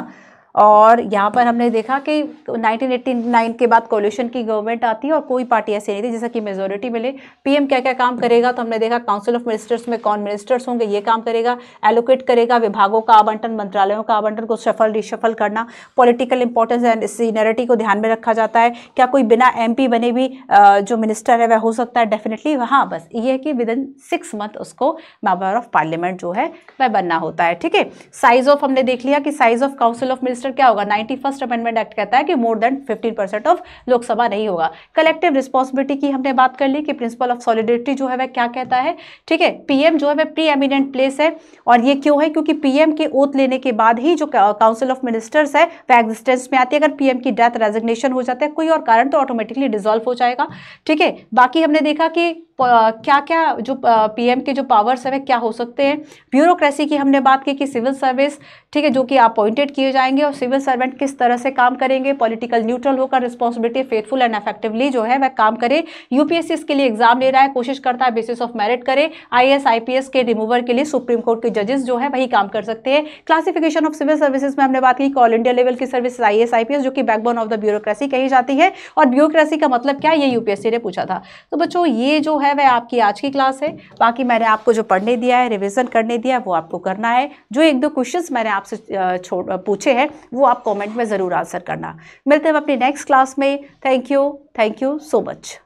और यहाँ पर हमने देखा कि 1989 के बाद कोल्यूशन की गवर्नमेंट आती है और कोई पार्टी ऐसी नहीं थी जैसा कि मेजोरिटी मिले पीएम क्या क्या काम करेगा तो हमने देखा काउंसिल ऑफ मिनिस्टर्स में कौन मिनिस्टर्स होंगे ये काम करेगा एलोकेट करेगा विभागों का आवंटन मंत्रालयों का आवंटन को सफल रिशफल करना पॉलिटिकल इंपॉर्टेंस एंड सीनियरिटी को ध्यान में रखा जाता है क्या कोई बिना एम बने भी जो मिनिस्टर है वह हो सकता है डेफिनेटली हाँ बस ये है कि विद इन सिक्स मंथ उसको मेम्बर ऑफ पार्लियामेंट जो है वह बनना होता है ठीक है साइज ऑफ हमने देख लिया कि size of council of minister register क्या होगा नाइन्टी फर्स्ट अमेंडमेंट एक्ट कहता है कि more than fifteen percent of Lok Sabha नहीं होगा कलेक्टिव रिस्पॉन्सिबिलिटी की हमने बात कर ली कि प्रिंसिपल ऑफ सॉलिडिटी जो है वह क्या कहता है ठीक है पीएम जो है वह प्री एमिनेंट प्लेस है और ये क्यों है क्योंकि पीएम के ओथ लेने के बाद ही जो काउंसिल ऑफ मिनिस्टर्स है वह एग्जिस्टेंस में आती है अगर पीएम की डेथ रेजिग्नेशन हो जाता है कोई और कारण तो ऑटोमेटिकली डिजोल्व हो जाएगा ठीक है बाकी हमने देखा कि क्या क्या जो पीएम के जो पावर्स हैं क्या हो सकते हैं ब्यूरोक्रेसी की हमने बात की कि सिविल सर्विस ठीक है जो कि अपॉइंटेड किए जाएंगे और सिविल सर्वेंट किस तरह से काम करेंगे पॉलिटिकल न्यूट्रल होकर रिस्पॉन्सिबिलिटी फेथफुल एंड इफेक्टिवली जो है वह काम करे यूपीएससी इसके लिए एग्जाम ले रहा है कोशिश करता है बेसिस ऑफ मेरिट करे आई आईपीएस के रिमूवर के लिए सुप्रीम कोर्ट के जजेस जो है वही काम कर सकते हैं क्लासिफिकेशन ऑफ सिविल सर्विसेज में हमने बात की ऑल इंडिया लेवल की सर्विस आई एस जो कि बैकबोन ऑफ द ब्यूरोक्रेसी कही जाती है और ब्यूरोक्रेसी का मतलब क्या ये यूपीएससी ने पूछा था तो बच्चों ये जो है वह आपकी आज की क्लास है बाकी मैंने आपको जो पढ़ने दिया है रिविज़न करने दिया है वो आपको करना है जो एक दो क्वेश्चन मैंने आपसे पूछे हैं वो आप कॉमेंट में ज़रूर आंसर करना मिलते हैं अपनी नेक्स्ट क्लास में thank you thank you so much